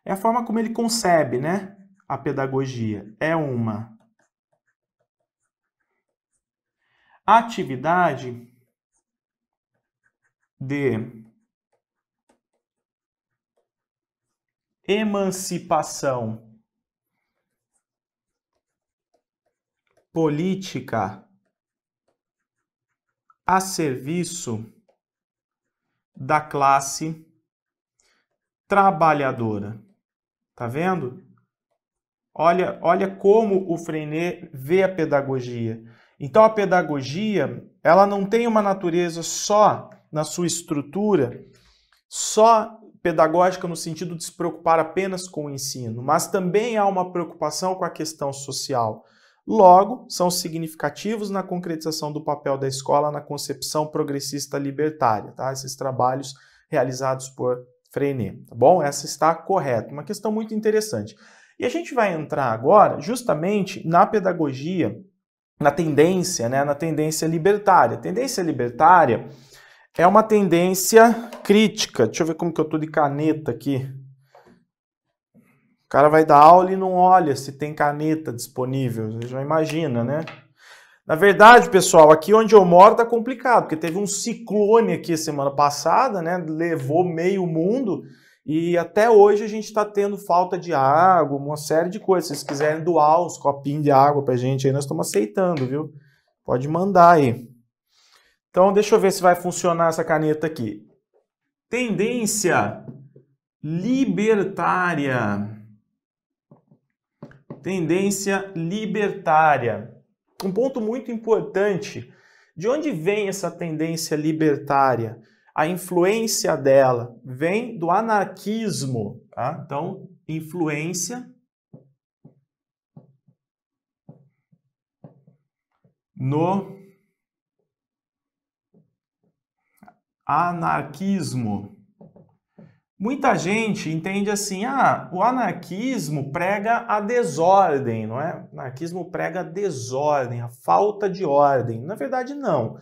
é a forma como ele concebe, né? A pedagogia é uma atividade de emancipação política a serviço da classe trabalhadora. Tá vendo? Olha, olha como o Freinet vê a pedagogia. Então a pedagogia, ela não tem uma natureza só na sua estrutura, só pedagógica no sentido de se preocupar apenas com o ensino, mas também há uma preocupação com a questão social. Logo, são significativos na concretização do papel da escola na concepção progressista libertária, tá? Esses trabalhos realizados por Freinet, tá bom? Essa está correta, uma questão muito interessante. E a gente vai entrar agora justamente na pedagogia na tendência, né, na tendência libertária. Tendência libertária é uma tendência crítica. Deixa eu ver como que eu tô de caneta aqui. O cara vai dar aula e não olha se tem caneta disponível. Você já imagina, né? Na verdade, pessoal, aqui onde eu moro tá complicado, porque teve um ciclone aqui semana passada, né? Levou meio mundo. E até hoje a gente está tendo falta de água, uma série de coisas. Se vocês quiserem doar uns copinhos de água para a gente aí, nós estamos aceitando, viu? Pode mandar aí. Então, deixa eu ver se vai funcionar essa caneta aqui. Tendência libertária. Tendência libertária. Um ponto muito importante. De onde vem essa tendência libertária? a influência dela vem do anarquismo. Tá? Então, influência no anarquismo. Muita gente entende assim, ah, o anarquismo prega a desordem, não é? O anarquismo prega a desordem, a falta de ordem. Na verdade, não.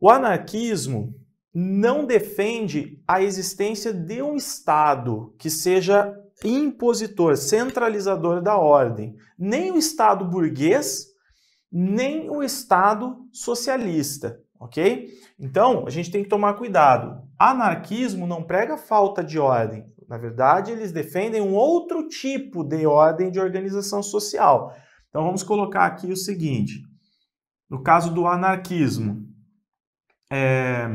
O anarquismo não defende a existência de um Estado que seja impositor, centralizador da ordem. Nem o Estado burguês, nem o Estado socialista, ok? Então, a gente tem que tomar cuidado. Anarquismo não prega falta de ordem. Na verdade, eles defendem um outro tipo de ordem de organização social. Então, vamos colocar aqui o seguinte. No caso do anarquismo, é,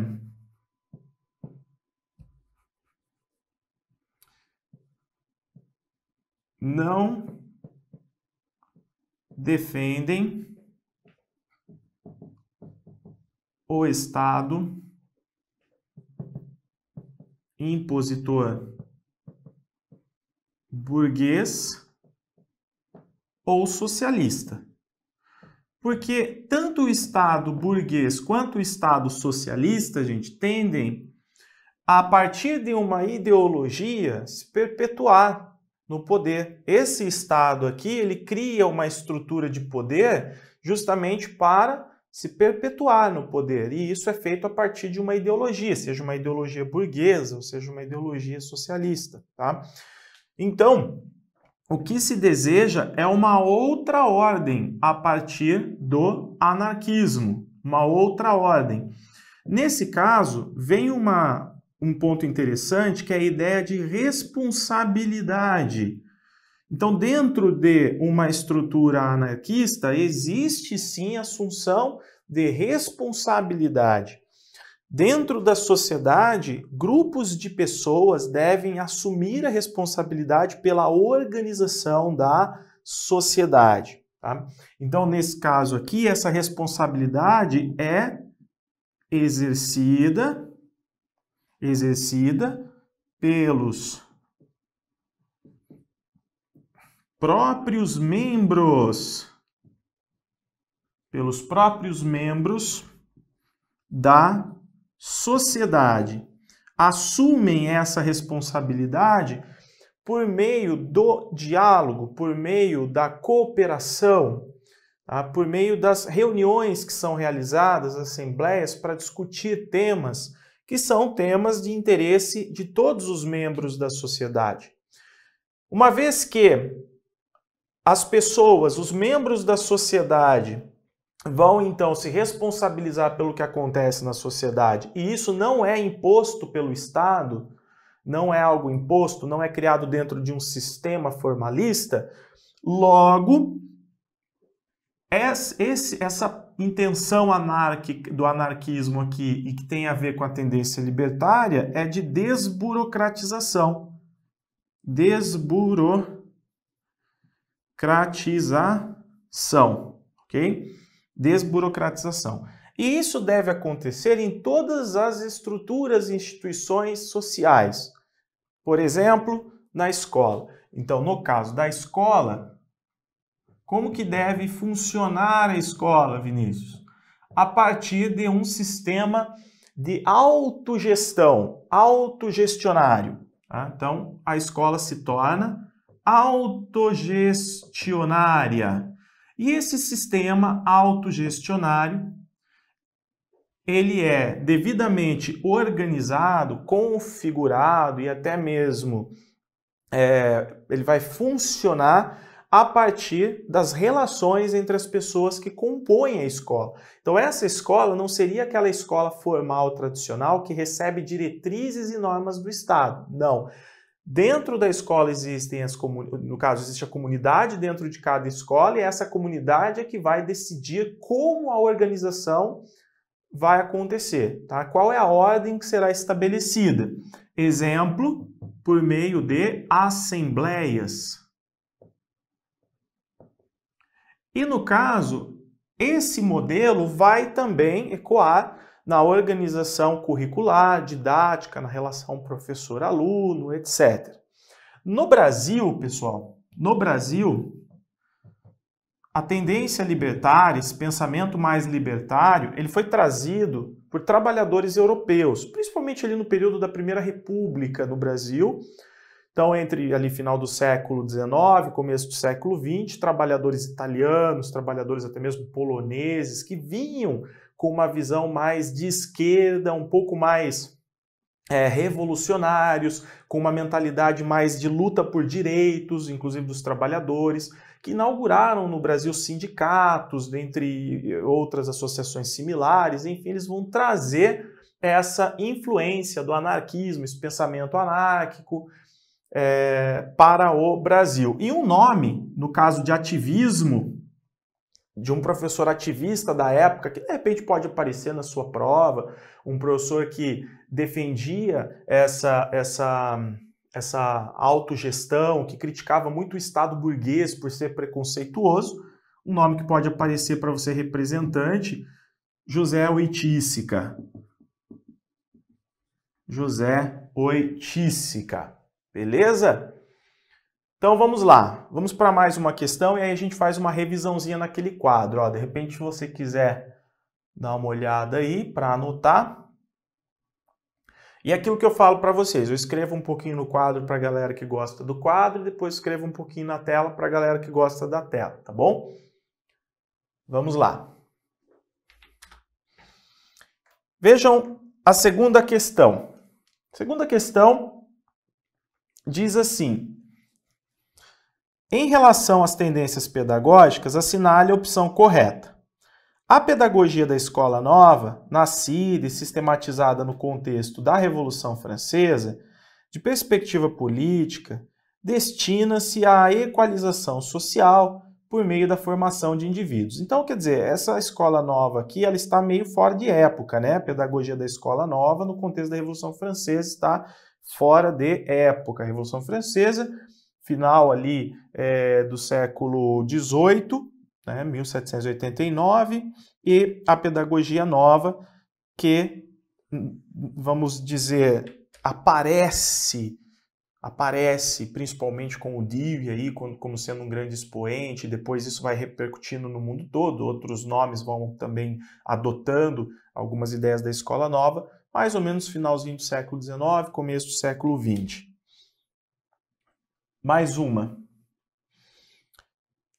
não defendem o Estado impositor burguês ou socialista. Porque tanto o Estado burguês quanto o Estado socialista, gente, tendem a partir de uma ideologia se perpetuar no poder. Esse Estado aqui, ele cria uma estrutura de poder justamente para se perpetuar no poder. E isso é feito a partir de uma ideologia, seja uma ideologia burguesa, ou seja uma ideologia socialista, tá? Então, o que se deseja é uma outra ordem a partir do anarquismo, uma outra ordem. Nesse caso, vem uma um ponto interessante, que é a ideia de responsabilidade. Então, dentro de uma estrutura anarquista, existe sim a assunção de responsabilidade. Dentro da sociedade, grupos de pessoas devem assumir a responsabilidade pela organização da sociedade. Tá? Então, nesse caso aqui, essa responsabilidade é exercida exercida pelos próprios membros pelos próprios membros da sociedade. Assumem essa responsabilidade por meio do diálogo, por meio da cooperação, tá? por meio das reuniões que são realizadas, assembleias, para discutir temas que são temas de interesse de todos os membros da sociedade. Uma vez que as pessoas, os membros da sociedade, vão então se responsabilizar pelo que acontece na sociedade, e isso não é imposto pelo Estado, não é algo imposto, não é criado dentro de um sistema formalista, logo essa, esse, essa intenção anarquica, do anarquismo aqui e que tem a ver com a tendência libertária é de desburocratização. Desburocratização, ok? Desburocratização. E isso deve acontecer em todas as estruturas e instituições sociais. Por exemplo, na escola. Então, no caso da escola, como que deve funcionar a escola, Vinícius? A partir de um sistema de autogestão, autogestionário. Tá? Então, a escola se torna autogestionária. E esse sistema autogestionário, ele é devidamente organizado, configurado e até mesmo é, ele vai funcionar a partir das relações entre as pessoas que compõem a escola. Então, essa escola não seria aquela escola formal tradicional que recebe diretrizes e normas do Estado. Não. Dentro da escola existem as comunidades, no caso, existe a comunidade dentro de cada escola, e essa comunidade é que vai decidir como a organização vai acontecer, tá? Qual é a ordem que será estabelecida? Exemplo, por meio de assembleias, E no caso, esse modelo vai também ecoar na organização curricular, didática, na relação professor-aluno, etc. No Brasil, pessoal, no Brasil, a tendência libertária, esse pensamento mais libertário, ele foi trazido por trabalhadores europeus, principalmente ali no período da Primeira República no Brasil, então, entre ali final do século XIX, começo do século XX, trabalhadores italianos, trabalhadores até mesmo poloneses, que vinham com uma visão mais de esquerda, um pouco mais é, revolucionários, com uma mentalidade mais de luta por direitos, inclusive dos trabalhadores, que inauguraram no Brasil sindicatos, dentre outras associações similares, enfim, eles vão trazer essa influência do anarquismo, esse pensamento anárquico, é, para o Brasil. E um nome, no caso de ativismo, de um professor ativista da época, que de repente pode aparecer na sua prova, um professor que defendia essa, essa, essa autogestão, que criticava muito o Estado burguês por ser preconceituoso, um nome que pode aparecer para você representante, José Oitíssica. José Oitíssica. Beleza? Então vamos lá, vamos para mais uma questão e aí a gente faz uma revisãozinha naquele quadro. Ó, de repente, se você quiser dar uma olhada aí para anotar. E aquilo que eu falo para vocês, eu escrevo um pouquinho no quadro para a galera que gosta do quadro, depois escrevo um pouquinho na tela para a galera que gosta da tela, tá bom? Vamos lá. Vejam a segunda questão. Segunda questão diz assim: em relação às tendências pedagógicas, assinale a opção correta. A pedagogia da escola nova, nascida e sistematizada no contexto da Revolução Francesa, de perspectiva política, destina-se à equalização social por meio da formação de indivíduos. Então, quer dizer, essa escola nova aqui, ela está meio fora de época, né? A pedagogia da escola nova, no contexto da Revolução Francesa, está fora de época. A Revolução Francesa, final ali é, do século XVIII, né, 1789, e a pedagogia nova, que, hum, vamos dizer, aparece aparece principalmente com o Dewey aí como sendo um grande expoente, depois isso vai repercutindo no mundo todo, outros nomes vão também adotando algumas ideias da escola nova, mais ou menos finalzinho do século XIX, começo do século XX. Mais uma.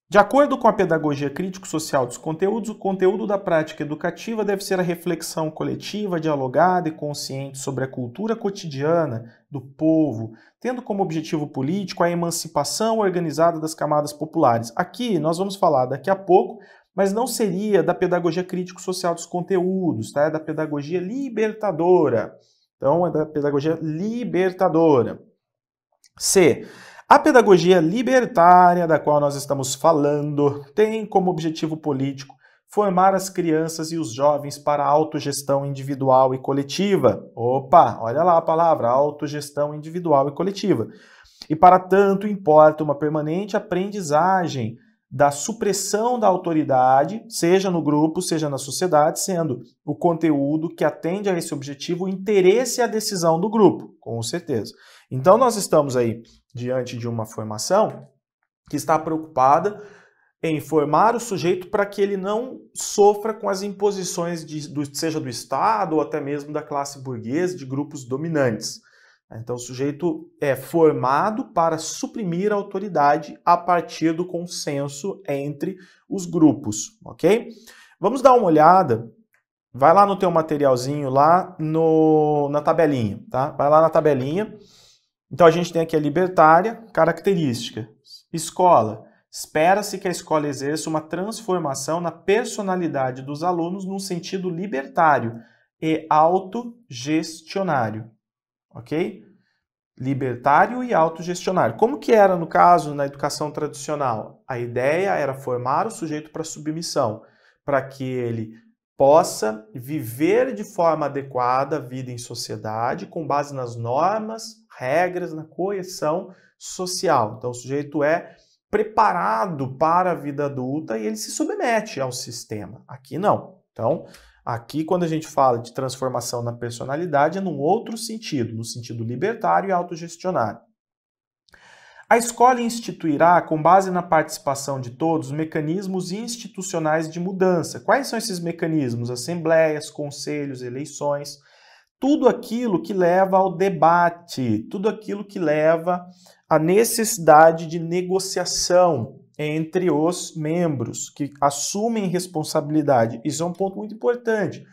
De acordo com a pedagogia crítico-social dos conteúdos, o conteúdo da prática educativa deve ser a reflexão coletiva, dialogada e consciente sobre a cultura cotidiana do povo, tendo como objetivo político a emancipação organizada das camadas populares. Aqui nós vamos falar daqui a pouco mas não seria da pedagogia crítico-social dos conteúdos, tá? É da pedagogia libertadora. Então, é da pedagogia libertadora. C. A pedagogia libertária da qual nós estamos falando tem como objetivo político formar as crianças e os jovens para a autogestão individual e coletiva. Opa, olha lá a palavra, autogestão individual e coletiva. E para tanto importa uma permanente aprendizagem da supressão da autoridade, seja no grupo, seja na sociedade, sendo o conteúdo que atende a esse objetivo o interesse e a decisão do grupo, com certeza. Então, nós estamos aí diante de uma formação que está preocupada em formar o sujeito para que ele não sofra com as imposições, de, do, seja do Estado ou até mesmo da classe burguesa, de grupos dominantes. Então, o sujeito é formado para suprimir a autoridade a partir do consenso entre os grupos, ok? Vamos dar uma olhada. Vai lá no teu materialzinho, lá no, na tabelinha, tá? Vai lá na tabelinha. Então, a gente tem aqui a libertária, característica, escola. Espera-se que a escola exerça uma transformação na personalidade dos alunos num sentido libertário e autogestionário ok? Libertário e autogestionário. Como que era no caso na educação tradicional? A ideia era formar o sujeito para submissão, para que ele possa viver de forma adequada a vida em sociedade, com base nas normas, regras, na coerção social. Então, o sujeito é preparado para a vida adulta e ele se submete ao sistema. Aqui não. Então, Aqui, quando a gente fala de transformação na personalidade, é num outro sentido, no sentido libertário e autogestionário. A escola instituirá, com base na participação de todos, mecanismos institucionais de mudança. Quais são esses mecanismos? Assembleias, conselhos, eleições, tudo aquilo que leva ao debate, tudo aquilo que leva à necessidade de negociação, entre os membros que assumem responsabilidade. Isso é um ponto muito importante.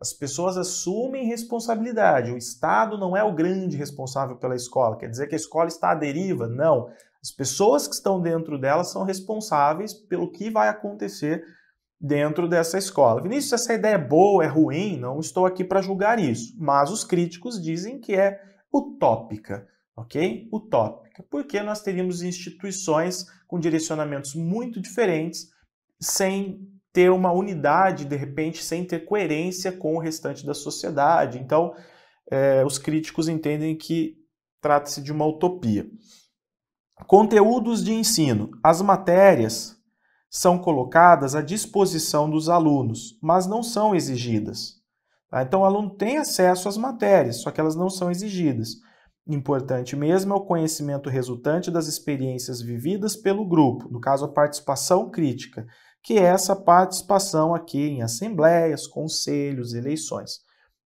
As pessoas assumem responsabilidade. O Estado não é o grande responsável pela escola. Quer dizer que a escola está à deriva? Não. As pessoas que estão dentro dela são responsáveis pelo que vai acontecer dentro dessa escola. Vinícius, essa ideia é boa, é ruim? Não estou aqui para julgar isso. Mas os críticos dizem que é utópica, ok? Utópica. Porque nós teríamos instituições com direcionamentos muito diferentes, sem ter uma unidade, de repente, sem ter coerência com o restante da sociedade. Então, é, os críticos entendem que trata-se de uma utopia. Conteúdos de ensino. As matérias são colocadas à disposição dos alunos, mas não são exigidas. Tá? Então, o aluno tem acesso às matérias, só que elas não são exigidas. Importante mesmo é o conhecimento resultante das experiências vividas pelo grupo, no caso a participação crítica, que é essa participação aqui em assembleias, conselhos, eleições.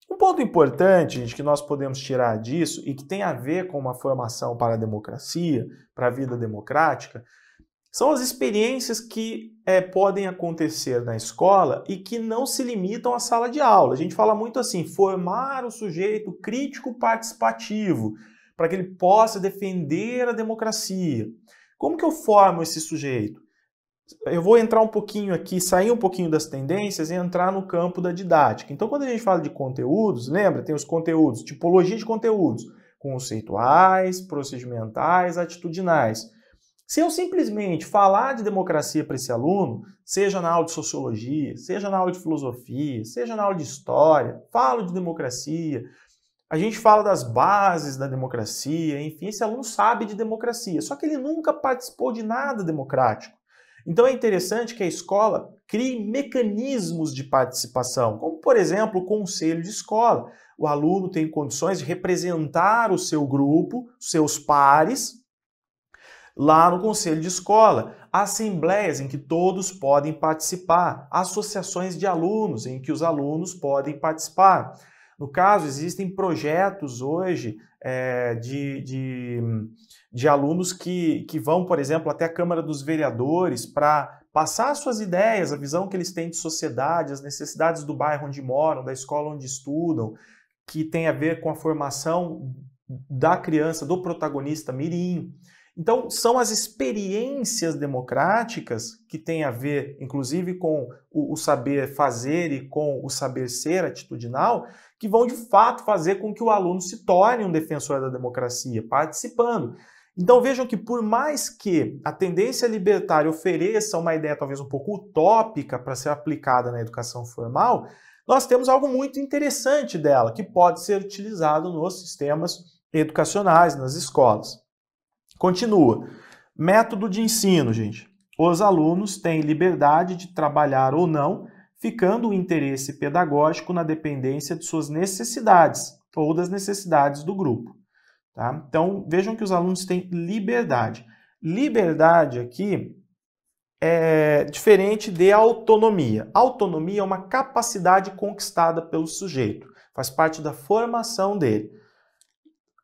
Um ponto importante, gente, que nós podemos tirar disso e que tem a ver com uma formação para a democracia, para a vida democrática, são as experiências que é, podem acontecer na escola e que não se limitam à sala de aula. A gente fala muito assim, formar o sujeito crítico participativo, para que ele possa defender a democracia. Como que eu formo esse sujeito? Eu vou entrar um pouquinho aqui, sair um pouquinho das tendências e entrar no campo da didática. Então, quando a gente fala de conteúdos, lembra, tem os conteúdos, tipologia de conteúdos, conceituais, procedimentais, atitudinais. Se eu simplesmente falar de democracia para esse aluno, seja na aula de sociologia, seja na aula de filosofia, seja na aula de história, falo de democracia, a gente fala das bases da democracia, enfim, esse aluno sabe de democracia, só que ele nunca participou de nada democrático. Então é interessante que a escola crie mecanismos de participação, como por exemplo o conselho de escola. O aluno tem condições de representar o seu grupo, seus pares, lá no conselho de escola, assembleias em que todos podem participar, associações de alunos em que os alunos podem participar. No caso, existem projetos hoje é, de, de, de, alunos que, que vão, por exemplo, até a Câmara dos Vereadores para passar suas ideias, a visão que eles têm de sociedade, as necessidades do bairro onde moram, da escola onde estudam, que tem a ver com a formação da criança, do protagonista mirim. Então, são as experiências democráticas que têm a ver, inclusive, com o, o, saber fazer e com o saber ser atitudinal, que vão de fato fazer com que o aluno se torne um defensor da democracia, participando. Então vejam que, por mais que a tendência libertária ofereça uma ideia talvez um pouco utópica para ser aplicada na educação formal, nós temos algo muito interessante dela, que pode ser utilizado nos sistemas educacionais, nas escolas. Continua. Método de ensino, gente. Os alunos têm liberdade de trabalhar ou não, ficando o interesse pedagógico na dependência de suas necessidades ou das necessidades do grupo. Tá? Então, vejam que os alunos têm liberdade. Liberdade aqui é diferente de autonomia. Autonomia é uma capacidade conquistada pelo sujeito, faz parte da formação dele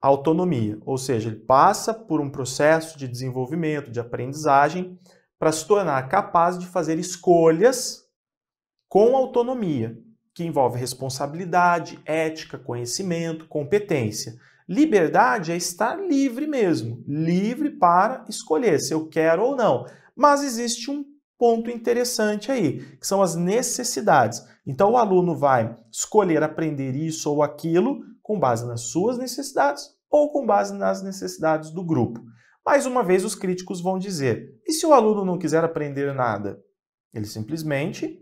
autonomia, ou seja, ele passa por um processo de desenvolvimento, de aprendizagem, para se tornar capaz de fazer escolhas com autonomia, que envolve responsabilidade, ética, conhecimento, competência. Liberdade é estar livre mesmo, livre para escolher se eu quero ou não. Mas existe um ponto interessante aí, que são as necessidades. Então o aluno vai escolher aprender isso ou aquilo com base nas suas necessidades ou com base nas necessidades do grupo. Mais uma vez, os críticos vão dizer: e se o aluno não quiser aprender nada? Ele simplesmente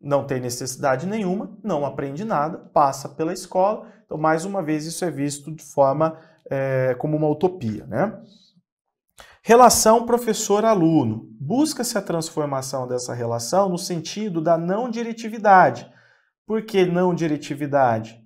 não tem necessidade nenhuma, não aprende nada, passa pela escola. Então, mais uma vez, isso é visto de forma é, como uma utopia. Né? Relação professor-aluno. Busca-se a transformação dessa relação no sentido da não diretividade. Por que não diretividade?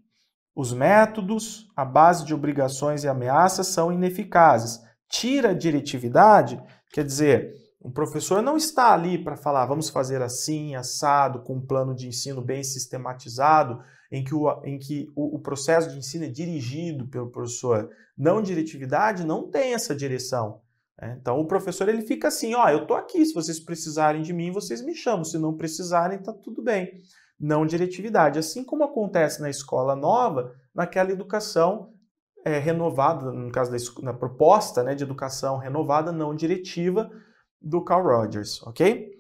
Os métodos a base de obrigações e ameaças são ineficazes. Tira a diretividade, quer dizer, o professor não está ali para falar, vamos fazer assim, assado, com um plano de ensino bem sistematizado, em que, o, em que o, o processo de ensino é dirigido pelo professor. Não diretividade não tem essa direção. Né? Então o professor ele fica assim, ó, eu estou aqui, se vocês precisarem de mim, vocês me chamam, se não precisarem, está tudo bem não diretividade. Assim como acontece na escola nova, naquela educação é, renovada, no caso da proposta né, de educação renovada, não diretiva do Carl Rogers, ok?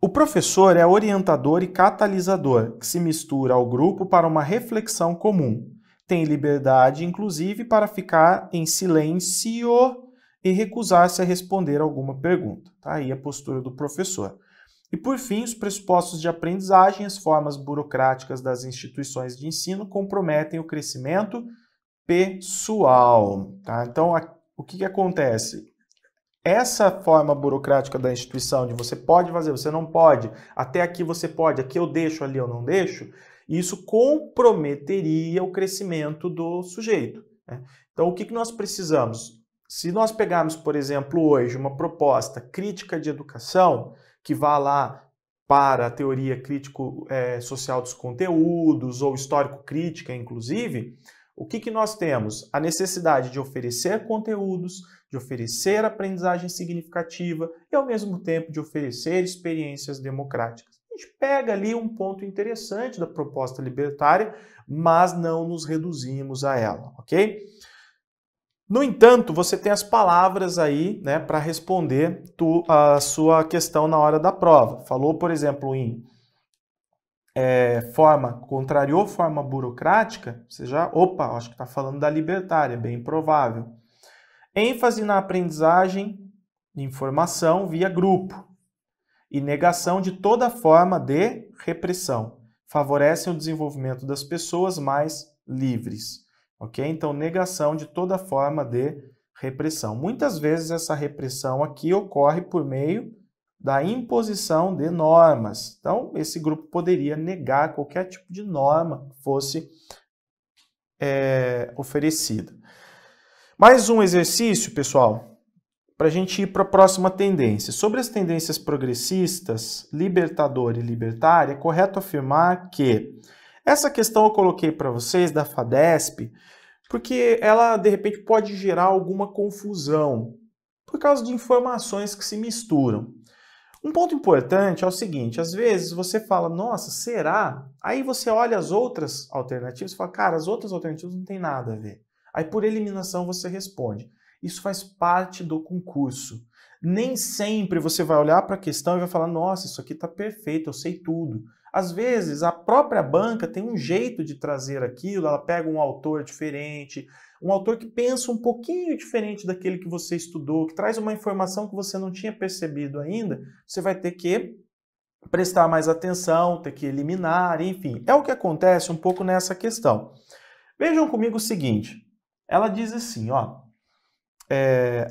O professor é orientador e catalisador, que se mistura ao grupo para uma reflexão comum. Tem liberdade, inclusive, para ficar em silêncio e recusar-se a responder alguma pergunta. Tá aí a postura do professor. E por fim, os pressupostos de aprendizagem e as formas burocráticas das instituições de ensino comprometem o crescimento pessoal. Tá? Então, a, o que, que acontece? Essa forma burocrática da instituição de você pode fazer, você não pode, até aqui você pode, aqui eu deixo, ali eu não deixo, isso comprometeria o crescimento do sujeito. Né? Então, o que, que nós precisamos? Se nós pegarmos, por exemplo, hoje uma proposta crítica de educação, que vá lá para a teoria crítico é, social dos conteúdos ou histórico crítica, inclusive, o que, que nós temos? A necessidade de oferecer conteúdos, de oferecer aprendizagem significativa e, ao mesmo tempo, de oferecer experiências democráticas. A gente pega ali um ponto interessante da proposta libertária, mas não nos reduzimos a ela, ok? No entanto, você tem as palavras aí né, para responder tu, a sua questão na hora da prova. Falou, por exemplo, em é, forma, contrariou forma burocrática, você já, opa, acho que está falando da libertária, bem provável. ênfase na aprendizagem de informação via grupo e negação de toda forma de repressão favorecem o desenvolvimento das pessoas mais livres. Ok? Então, negação de toda forma de repressão. Muitas vezes essa repressão aqui ocorre por meio da imposição de normas. Então, esse grupo poderia negar qualquer tipo de norma que fosse é, oferecida. Mais um exercício, pessoal, para a gente ir para a próxima tendência. Sobre as tendências progressistas, libertadora e libertária, é correto afirmar que essa questão eu coloquei para vocês da FADESP, porque ela de repente pode gerar alguma confusão por causa de informações que se misturam. Um ponto importante é o seguinte: às vezes você fala, nossa, será? Aí você olha as outras alternativas e fala, cara, as outras alternativas não tem nada a ver. Aí por eliminação você responde. Isso faz parte do concurso. Nem sempre você vai olhar para a questão e vai falar, nossa, isso aqui está perfeito, eu sei tudo. Às vezes, a própria banca tem um jeito de trazer aquilo, ela pega um autor diferente, um autor que pensa um pouquinho diferente daquele que você estudou, que traz uma informação que você não tinha percebido ainda, você vai ter que prestar mais atenção, ter que eliminar, enfim. É o que acontece um pouco nessa questão. Vejam comigo o seguinte, ela diz assim, ó, é,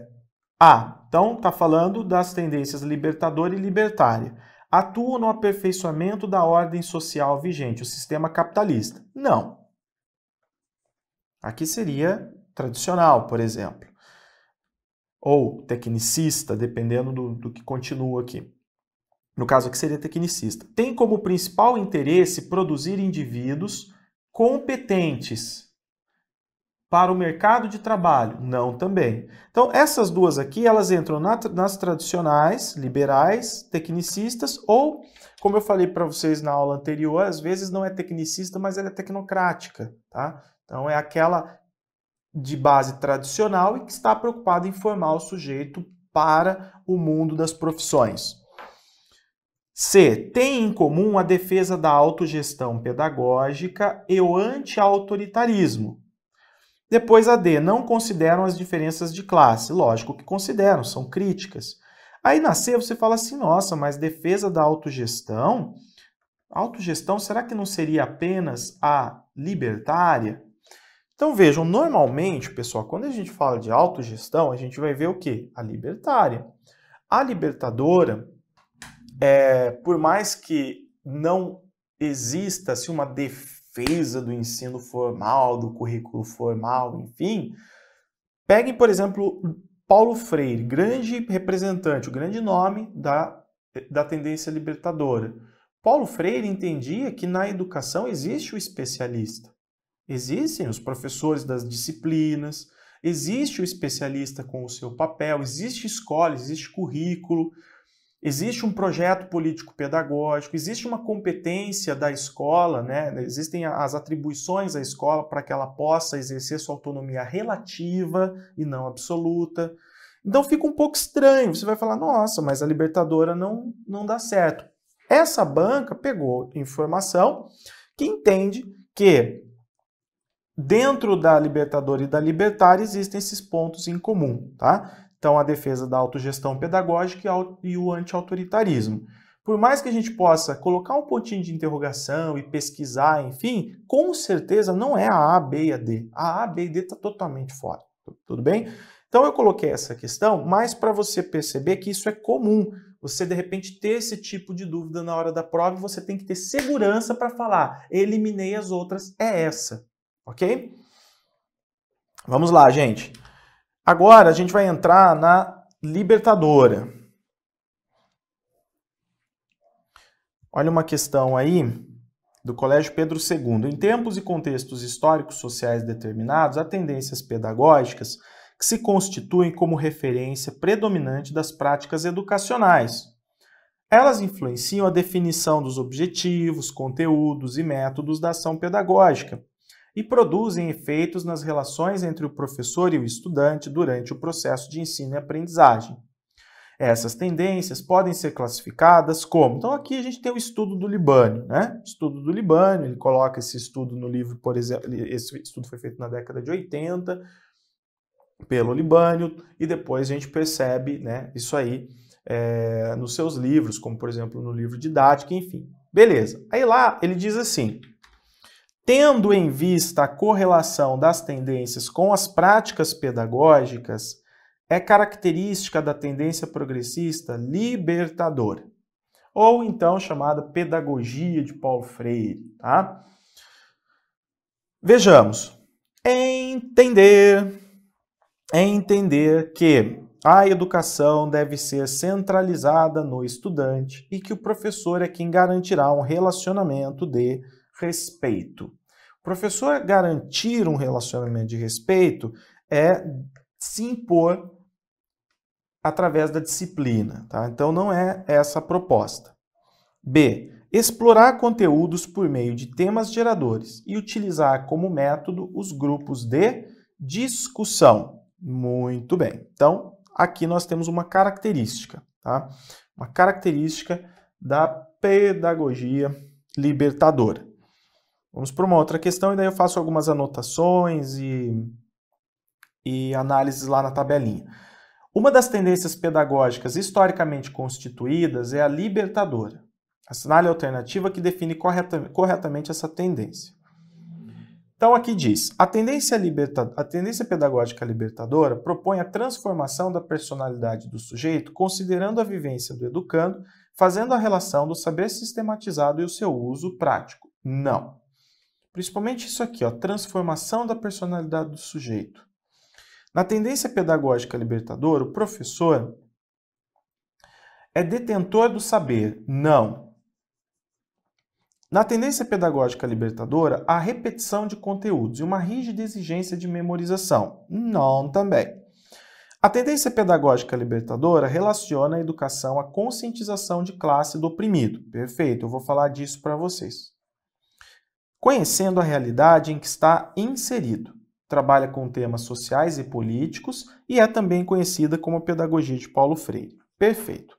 ah, então tá falando das tendências libertadora e libertária atuam no aperfeiçoamento da ordem social vigente, o sistema capitalista. Não. Aqui seria tradicional, por exemplo. Ou tecnicista, dependendo do, do que continua aqui. No caso aqui seria tecnicista. Tem como principal interesse produzir indivíduos competentes para o mercado de trabalho? Não também. Então, essas duas aqui, elas entram na, nas tradicionais, liberais, tecnicistas, ou, como eu falei para vocês na aula anterior, às vezes não é tecnicista, mas ela é tecnocrática, tá? Então, é aquela de base tradicional e que está preocupada em formar o sujeito para o mundo das profissões. C. Tem em comum a defesa da autogestão pedagógica e o anti-autoritarismo. Depois a D, não consideram as diferenças de classe. Lógico que consideram, são críticas. Aí na C você fala assim, nossa, mas defesa da autogestão? Autogestão, será que não seria apenas a libertária? Então vejam, normalmente, pessoal, quando a gente fala de autogestão, a gente vai ver o quê? A libertária. A libertadora, é, por mais que não exista-se assim, uma defesa defesa do ensino formal, do currículo formal, enfim. Peguem, por exemplo, Paulo Freire, grande representante, o grande nome da, da tendência libertadora. Paulo Freire entendia que na educação existe o especialista. Existem os professores das disciplinas, existe o especialista com o seu papel, existe escola, existe currículo, existe um projeto político pedagógico, existe uma competência da escola, né? existem as atribuições da escola para que ela possa exercer sua autonomia relativa e não absoluta. Então fica um pouco estranho, você vai falar, nossa, mas a libertadora não, não dá certo. Essa banca pegou informação que entende que dentro da Libertadora e da Libertária existem esses pontos em comum, tá? Então, a defesa da autogestão pedagógica e o anti-autoritarismo. Por mais que a gente possa colocar um pontinho de interrogação e pesquisar, enfim, com certeza não é a A, B e a D. A A, B e D está totalmente fora. Tudo bem? Então eu coloquei essa questão mais para você perceber que isso é comum. Você de repente ter esse tipo de dúvida na hora da prova e você tem que ter segurança para falar, eliminei as outras, é essa, ok? Vamos lá, gente. Agora a gente vai entrar na Libertadora. Olha uma questão aí do Colégio Pedro II. Em tempos e contextos históricos sociais determinados, há tendências pedagógicas que se constituem como referência predominante das práticas educacionais. Elas influenciam a definição dos objetivos, conteúdos e métodos da ação pedagógica e produzem efeitos nas relações entre o professor e o estudante durante o processo de ensino e aprendizagem. Essas tendências podem ser classificadas como. Então, aqui a gente tem o estudo do Libânio, né? Estudo do Libânio, ele coloca esse estudo no livro, por exemplo, esse estudo foi feito na década de 80 pelo Libânio, e depois a gente percebe né, isso aí é, nos seus livros, como por exemplo no livro didático, enfim. Beleza. Aí lá ele diz assim: Tendo em vista a correlação das tendências com as práticas pedagógicas, é característica da tendência progressista libertadora, ou então chamada pedagogia de Paulo Freire. Tá? Vejamos. Entender, entender que a educação deve ser centralizada no estudante e que o professor é quem garantirá um relacionamento de respeito. O professor garantir um relacionamento de respeito é se impor através da disciplina, tá? Então não é essa a proposta. B. Explorar conteúdos por meio de temas geradores e utilizar como método os grupos de discussão. Muito bem. Então, aqui nós temos uma característica, tá? Uma característica da pedagogia libertadora. Vamos para uma outra questão e daí eu faço algumas anotações e, e análises lá na tabelinha. Uma das tendências pedagógicas historicamente constituídas é a libertadora. Assinale a alternativa que define corretamente essa tendência. Então, aqui diz: a tendência, liberta... a tendência pedagógica libertadora propõe a transformação da personalidade do sujeito, considerando a vivência do educando, fazendo a relação do saber sistematizado e o seu uso prático. Não. Principalmente isso aqui, ó, transformação da personalidade do sujeito. Na tendência pedagógica libertadora, o professor é detentor do saber? Não. Na tendência pedagógica libertadora, há repetição de conteúdos e uma rígida exigência de memorização? Não também. A tendência pedagógica libertadora relaciona a educação à conscientização de classe do oprimido. Perfeito, eu vou falar disso para vocês conhecendo a realidade em que está inserido. Trabalha com temas sociais e políticos e é também conhecida como a pedagogia de Paulo Freire. Perfeito.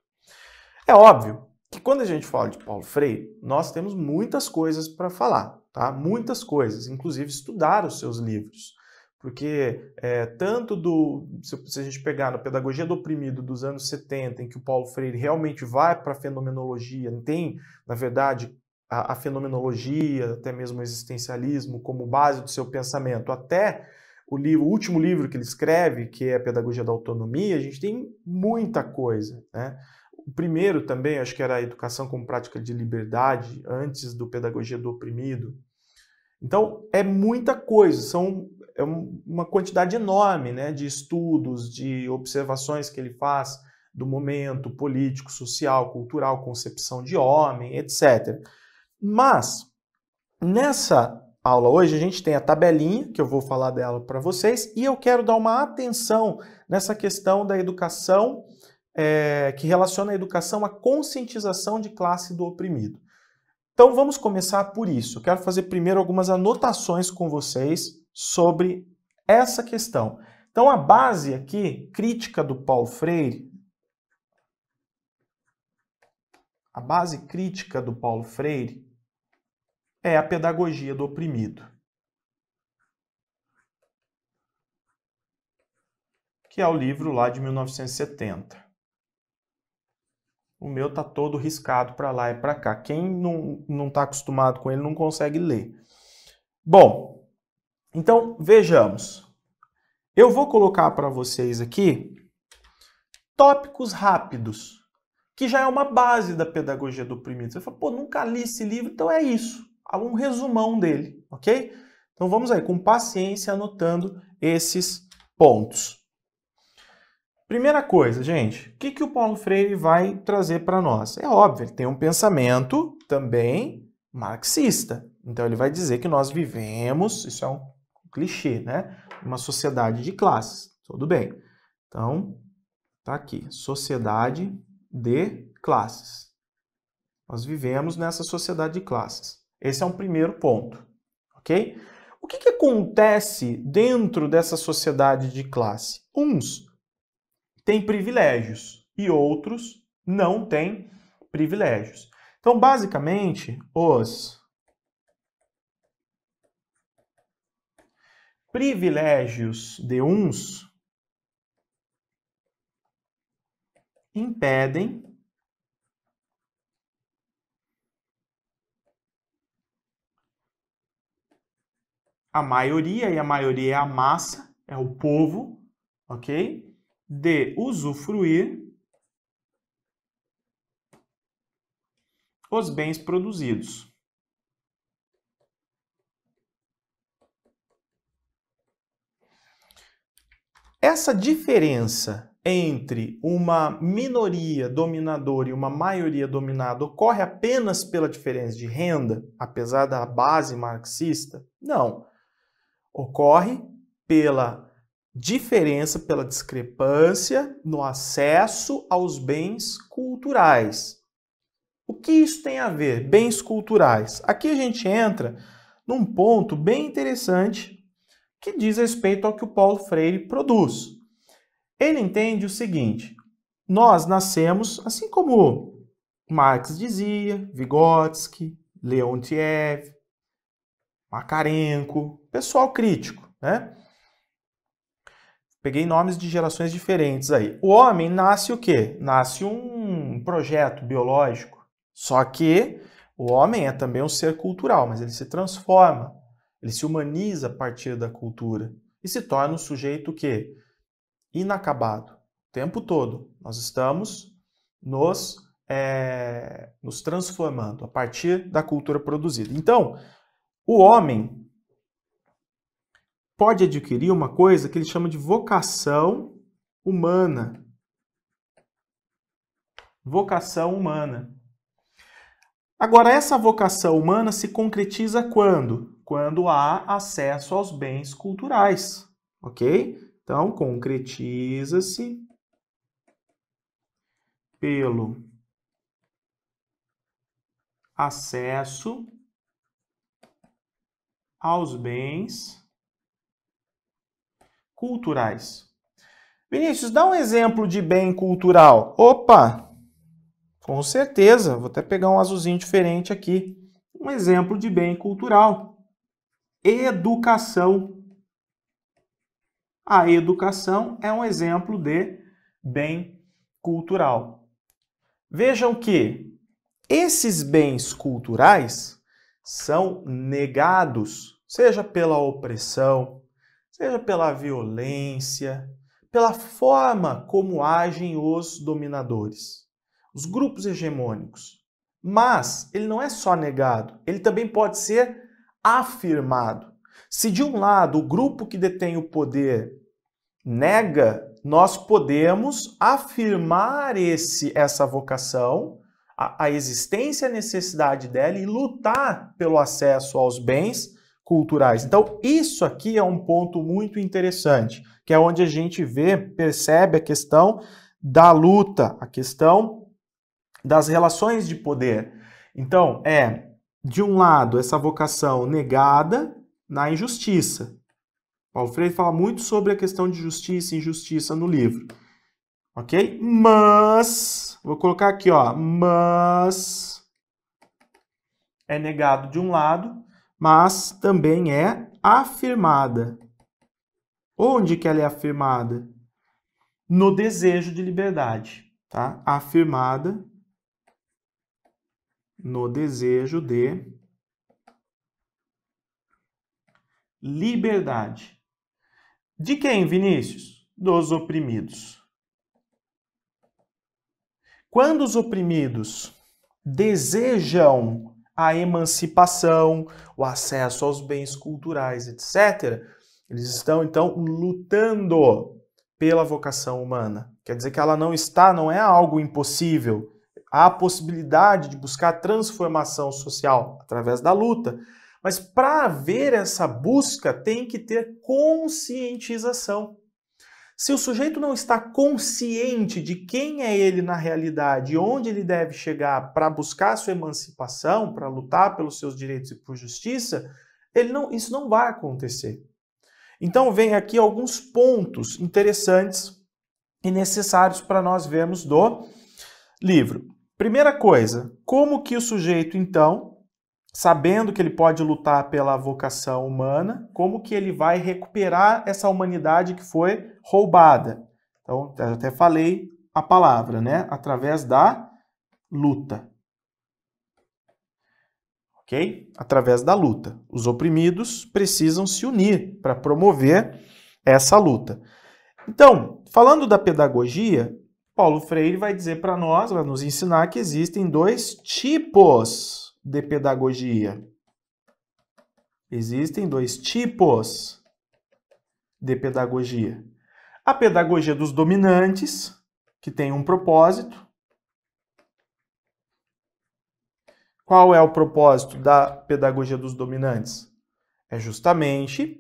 É óbvio que quando a gente fala de Paulo Freire, nós temos muitas coisas para falar, tá? Muitas coisas, inclusive estudar os seus livros. Porque é, tanto do. Se, a gente pegar na pedagogia do oprimido dos anos 70, em que o Paulo Freire realmente vai para a fenomenologia, tem, na verdade, a, a fenomenologia, até mesmo o existencialismo, como base do seu pensamento, até o, livro, o último livro que ele escreve, que é a Pedagogia da Autonomia, a gente tem muita coisa, né? O primeiro também, acho que era a educação como prática de liberdade, antes do Pedagogia do Oprimido. Então, é muita coisa, são é uma quantidade enorme né, de estudos, de observações que ele faz do momento político, social, cultural, concepção de homem, etc. Mas nessa aula hoje a gente tem a tabelinha que eu vou falar dela para vocês e eu quero dar uma atenção nessa questão da educação é, que relaciona a educação à conscientização de classe do oprimido. Então vamos começar por isso. Eu quero fazer primeiro algumas anotações com vocês sobre essa questão. Então a base aqui crítica do Paulo Freire a base crítica do Paulo Freire é a pedagogia do oprimido. Que é o livro lá de 1970. O meu tá todo riscado para lá e para cá. Quem não, não tá acostumado com ele não consegue ler. Bom, então vejamos. Eu vou colocar para vocês aqui tópicos rápidos, que já é uma base da pedagogia do oprimido. Você fala, pô, nunca li esse livro, então é isso um resumão dele, ok? Então vamos aí, com paciência, anotando esses pontos. Primeira coisa, gente, o que, que o Paulo Freire vai trazer para nós? É óbvio, ele tem um pensamento também marxista. Então ele vai dizer que nós vivemos, isso é um clichê, né? Uma sociedade de classes. Tudo bem. Então, tá aqui, sociedade de classes. Nós vivemos nessa sociedade de classes. Esse é um primeiro ponto, ok? O que, que acontece dentro dessa sociedade de classe? Uns têm privilégios e outros não têm privilégios. Então, basicamente, os privilégios de uns impedem a maioria, e a maioria é a massa, é o povo, ok? De usufruir os bens produzidos. Essa diferença entre uma minoria dominadora e uma maioria dominada ocorre apenas pela diferença de renda, apesar da base marxista? Não. Ocorre pela diferença, pela discrepância no acesso aos bens culturais. O que isso tem a ver? Bens culturais. Aqui a gente entra num ponto bem interessante que diz respeito ao que o Paulo Freire produz. Ele entende o seguinte: nós nascemos, assim como Marx dizia, Vygotsky, Leontiev, Makarenko, pessoal crítico, né? Peguei nomes de gerações diferentes aí. O homem nasce o quê? Nasce um projeto biológico. Só que o homem é também um ser cultural, mas ele se transforma, ele se humaniza a partir da cultura e se torna um sujeito que inacabado. O tempo todo nós estamos nos é, nos transformando a partir da cultura produzida. Então, o homem pode adquirir uma coisa que ele chama de vocação humana. Vocação humana. Agora, essa vocação humana se concretiza quando? Quando há acesso aos bens culturais, ok? Então, concretiza-se pelo acesso aos bens culturais. Vinícius, dá um exemplo de bem cultural. Opa! Com certeza, vou até pegar um azulzinho diferente aqui. Um exemplo de bem cultural. Educação. A educação é um exemplo de bem cultural. Vejam que esses bens culturais são negados, seja pela opressão, seja pela violência, pela forma como agem os dominadores, os grupos hegemônicos. Mas ele não é só negado, ele também pode ser afirmado. Se de um lado o grupo que detém o poder nega, nós podemos afirmar esse essa vocação, a, a existência e a necessidade dela e lutar pelo acesso aos bens culturais. Então, isso aqui é um ponto muito interessante, que é onde a gente vê, percebe a questão da luta, a questão das relações de poder. Então, é, de um lado, essa vocação negada na injustiça. Paulo Freire fala muito sobre a questão de justiça e injustiça no livro. Ok? Mas, vou colocar aqui, ó, mas é negado de um lado mas também é afirmada. Onde que ela é afirmada? No desejo de liberdade, tá? Afirmada no desejo de liberdade. De quem, Vinícius? Dos oprimidos. Quando os oprimidos desejam a emancipação, o acesso aos bens culturais, etc. Eles estão então lutando pela vocação humana. Quer dizer que ela não está, não é algo impossível. Há a possibilidade de buscar transformação social através da luta. Mas para haver essa busca, tem que ter conscientização. Se o sujeito não está consciente de quem é ele na realidade e onde ele deve chegar para buscar sua emancipação, para lutar pelos seus direitos e por justiça, ele não, isso não vai acontecer. Então, vem aqui alguns pontos interessantes e necessários para nós vermos do livro. Primeira coisa, como que o sujeito, então, sabendo que ele pode lutar pela vocação humana, como que ele vai recuperar essa humanidade que foi roubada. Então, até falei a palavra, né? Através da luta. Ok? Através da luta. Os oprimidos precisam se unir para promover essa luta. Então, falando da pedagogia, Paulo Freire vai dizer para nós, vai nos ensinar que existem dois tipos de pedagogia? Existem dois tipos de pedagogia. A pedagogia dos dominantes, que tem um propósito. Qual é o propósito da pedagogia dos dominantes? É justamente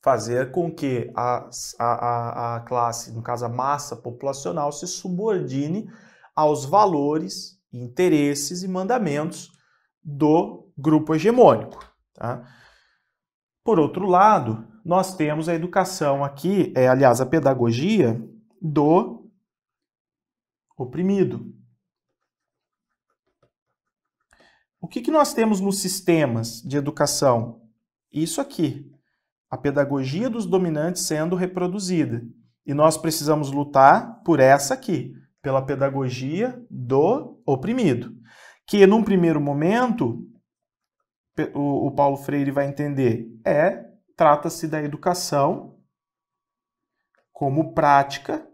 fazer com que a, a, a classe, no caso a massa populacional, se subordine aos valores interesses e mandamentos do grupo hegemônico. Tá? Por outro lado, nós temos a educação aqui, é, aliás, a pedagogia do oprimido. O que, que nós temos nos sistemas de educação? Isso aqui, a pedagogia dos dominantes sendo reproduzida. E nós precisamos lutar por essa aqui, pela pedagogia do oprimido. Que num primeiro momento o, o Paulo Freire vai entender é trata-se da educação como prática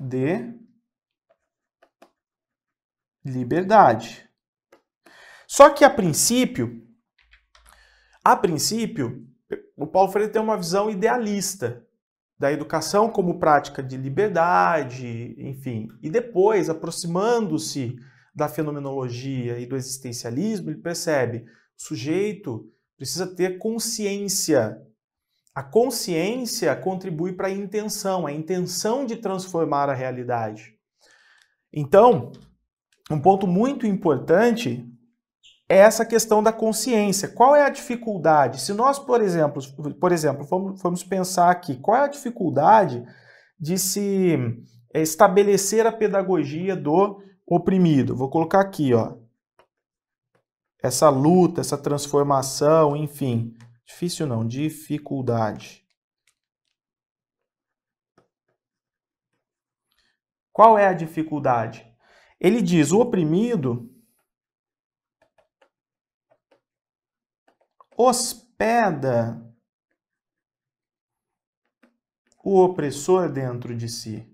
de liberdade. Só que a princípio, a princípio, o Paulo Freire tem uma visão idealista da educação como prática de liberdade, enfim, e depois, aproximando-se da fenomenologia e do existencialismo, ele percebe o sujeito precisa ter consciência. A consciência contribui para a intenção, a intenção de transformar a realidade. Então, um ponto muito importante é essa questão da consciência. Qual é a dificuldade? Se nós, por exemplo, por exemplo formos, formos pensar aqui, qual é a dificuldade de se eh, estabelecer a pedagogia do oprimido? Vou colocar aqui, ó. Essa luta, essa transformação, enfim. Difícil não, dificuldade. Qual é a dificuldade? Ele diz: o oprimido hospeda o opressor dentro de si.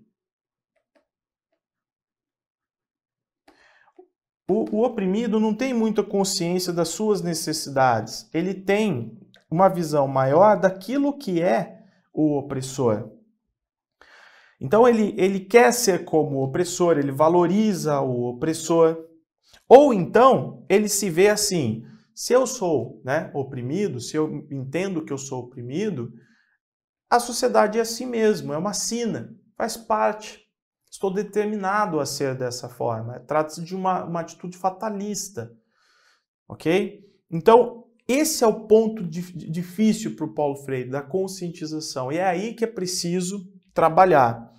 O, o, oprimido não tem muita consciência das suas necessidades. Ele tem uma visão maior daquilo que é o opressor. Então ele, ele quer ser como o opressor, ele valoriza o opressor. Ou então ele se vê assim: se eu sou né, oprimido, se eu entendo que eu sou oprimido, a sociedade é assim mesmo, é uma sina, faz parte. Estou determinado a ser dessa forma. Trata-se de uma, uma atitude fatalista, ok? Então, esse é o ponto difícil para o Paulo Freire, da conscientização. E é aí que é preciso trabalhar.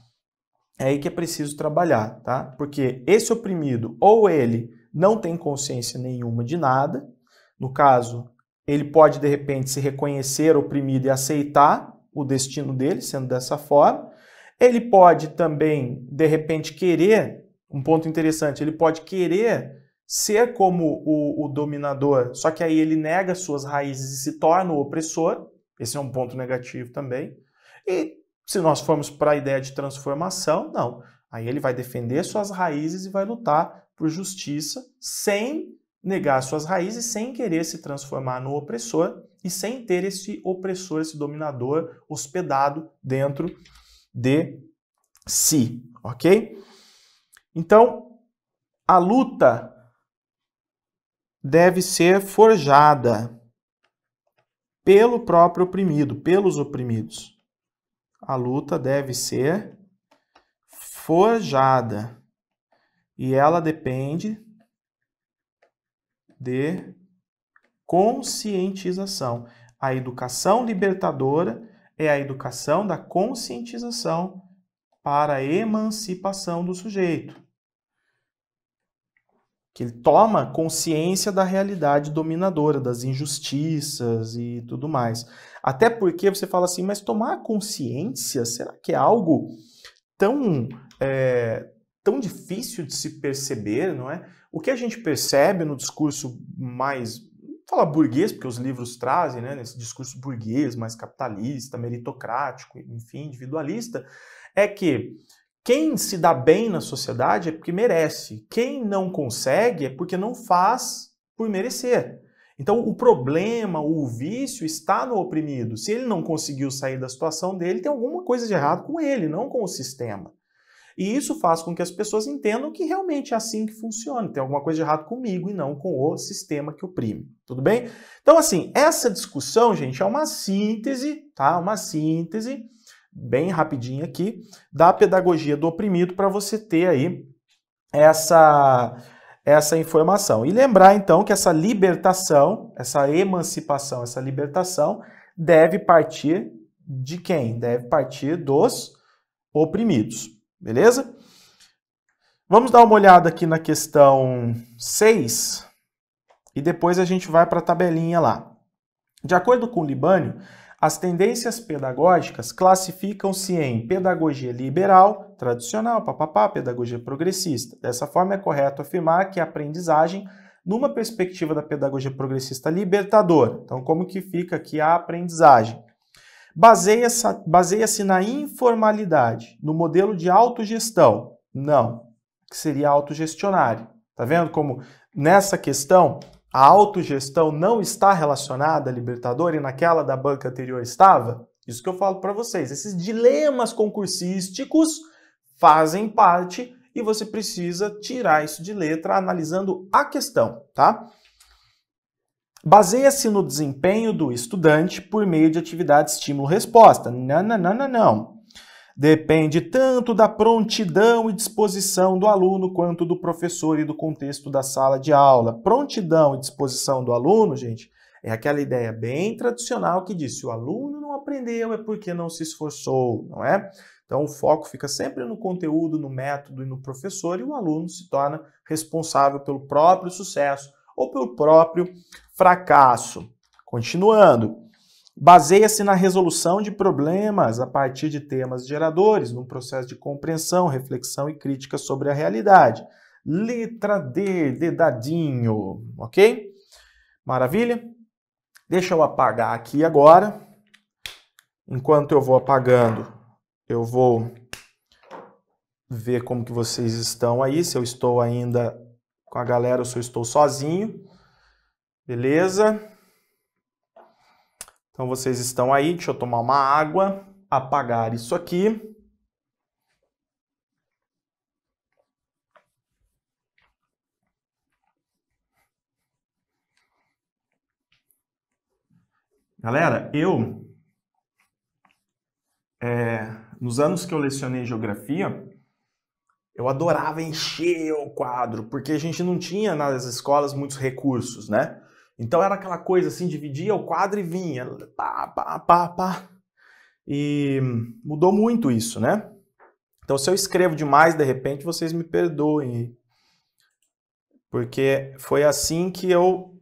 É aí que é preciso trabalhar, tá? Porque esse oprimido, ou ele não tem consciência nenhuma de nada, no caso, ele pode de repente se reconhecer oprimido e aceitar o destino dele, sendo dessa forma. Ele pode também, de repente, querer um ponto interessante ele pode querer ser como o, o dominador, só que aí ele nega suas raízes e se torna o opressor. Esse é um ponto negativo também. E se nós formos para a ideia de transformação, não. Aí ele vai defender suas raízes e vai lutar por justiça sem negar suas raízes sem querer se transformar no opressor e sem ter esse opressor, esse dominador hospedado dentro de si, ok? Então, a luta deve ser forjada pelo próprio oprimido, pelos oprimidos. A luta deve ser forjada e ela depende de conscientização. A educação libertadora é a educação da conscientização para a emancipação do sujeito. Que ele toma consciência da realidade dominadora, das injustiças e tudo mais. Até porque você fala assim, mas tomar consciência, será que é algo tão, é, tão difícil de se perceber, não é? O que a gente percebe no discurso mais, fala burguês, porque os livros trazem, né, nesse discurso burguês, mais capitalista, meritocrático, enfim, individualista, é que quem se dá bem na sociedade é porque merece. Quem não consegue é porque não faz por merecer. Então, o problema, o vício está no oprimido. Se ele não conseguiu sair da situação dele, tem alguma coisa de errado com ele, não com o sistema. E isso faz com que as pessoas entendam que realmente é assim que funciona, tem alguma coisa de errado comigo e não com o sistema que oprime. Tudo bem? Então, assim, essa discussão, gente, é uma síntese, tá? Uma síntese, bem rapidinha aqui, da pedagogia do oprimido para você ter aí essa essa informação. E lembrar então que essa libertação, essa emancipação, essa libertação deve partir de quem? Deve partir dos oprimidos. Beleza? Vamos dar uma olhada aqui na questão 6 e depois a gente vai para a tabelinha lá. De acordo com o Libânio, as tendências pedagógicas classificam-se em pedagogia liberal, tradicional, papapá, pedagogia progressista. Dessa forma, é correto afirmar que a aprendizagem, numa perspectiva da pedagogia progressista libertadora. Então, como que fica aqui a aprendizagem? Baseia-se baseia na informalidade, no modelo de autogestão. Não, que seria autogestionário. Tá vendo como nessa questão a autogestão não está relacionada à Libertador e naquela da banca anterior estava? Isso que eu falo para vocês. Esses dilemas concursísticos fazem parte e você precisa tirar isso de letra analisando a questão, tá? baseia-se no desempenho do estudante por meio de atividade estímulo-resposta. Não, não, não, não, não. Depende tanto da prontidão e disposição do aluno quanto do professor e do contexto da sala de aula. Prontidão e disposição do aluno, gente, é aquela ideia bem tradicional que diz: se o aluno não aprendeu é porque não se esforçou, não é? Então o foco fica sempre no conteúdo, no método e no professor, e o aluno se torna responsável pelo próprio sucesso ou pelo próprio fracasso. Continuando, baseia-se na resolução de problemas a partir de temas geradores, num processo de compreensão, reflexão e crítica sobre a realidade. Letra D, dedadinho, ok? Maravilha? Deixa eu apagar aqui agora. Enquanto eu vou apagando, eu vou ver como que vocês estão aí, se eu estou ainda com a galera ou se eu estou sozinho. Beleza? Então vocês estão aí, deixa eu tomar uma água, apagar isso aqui. Galera, eu, é, nos anos que eu lecionei geografia, eu adorava encher o quadro, porque a gente não tinha nas escolas muitos recursos, né? Então era aquela coisa assim, dividia o quadro e vinha, pá, pá, pá, pá. E mudou muito isso, né? Então se eu escrevo demais, de repente, vocês me perdoem. Porque foi assim que eu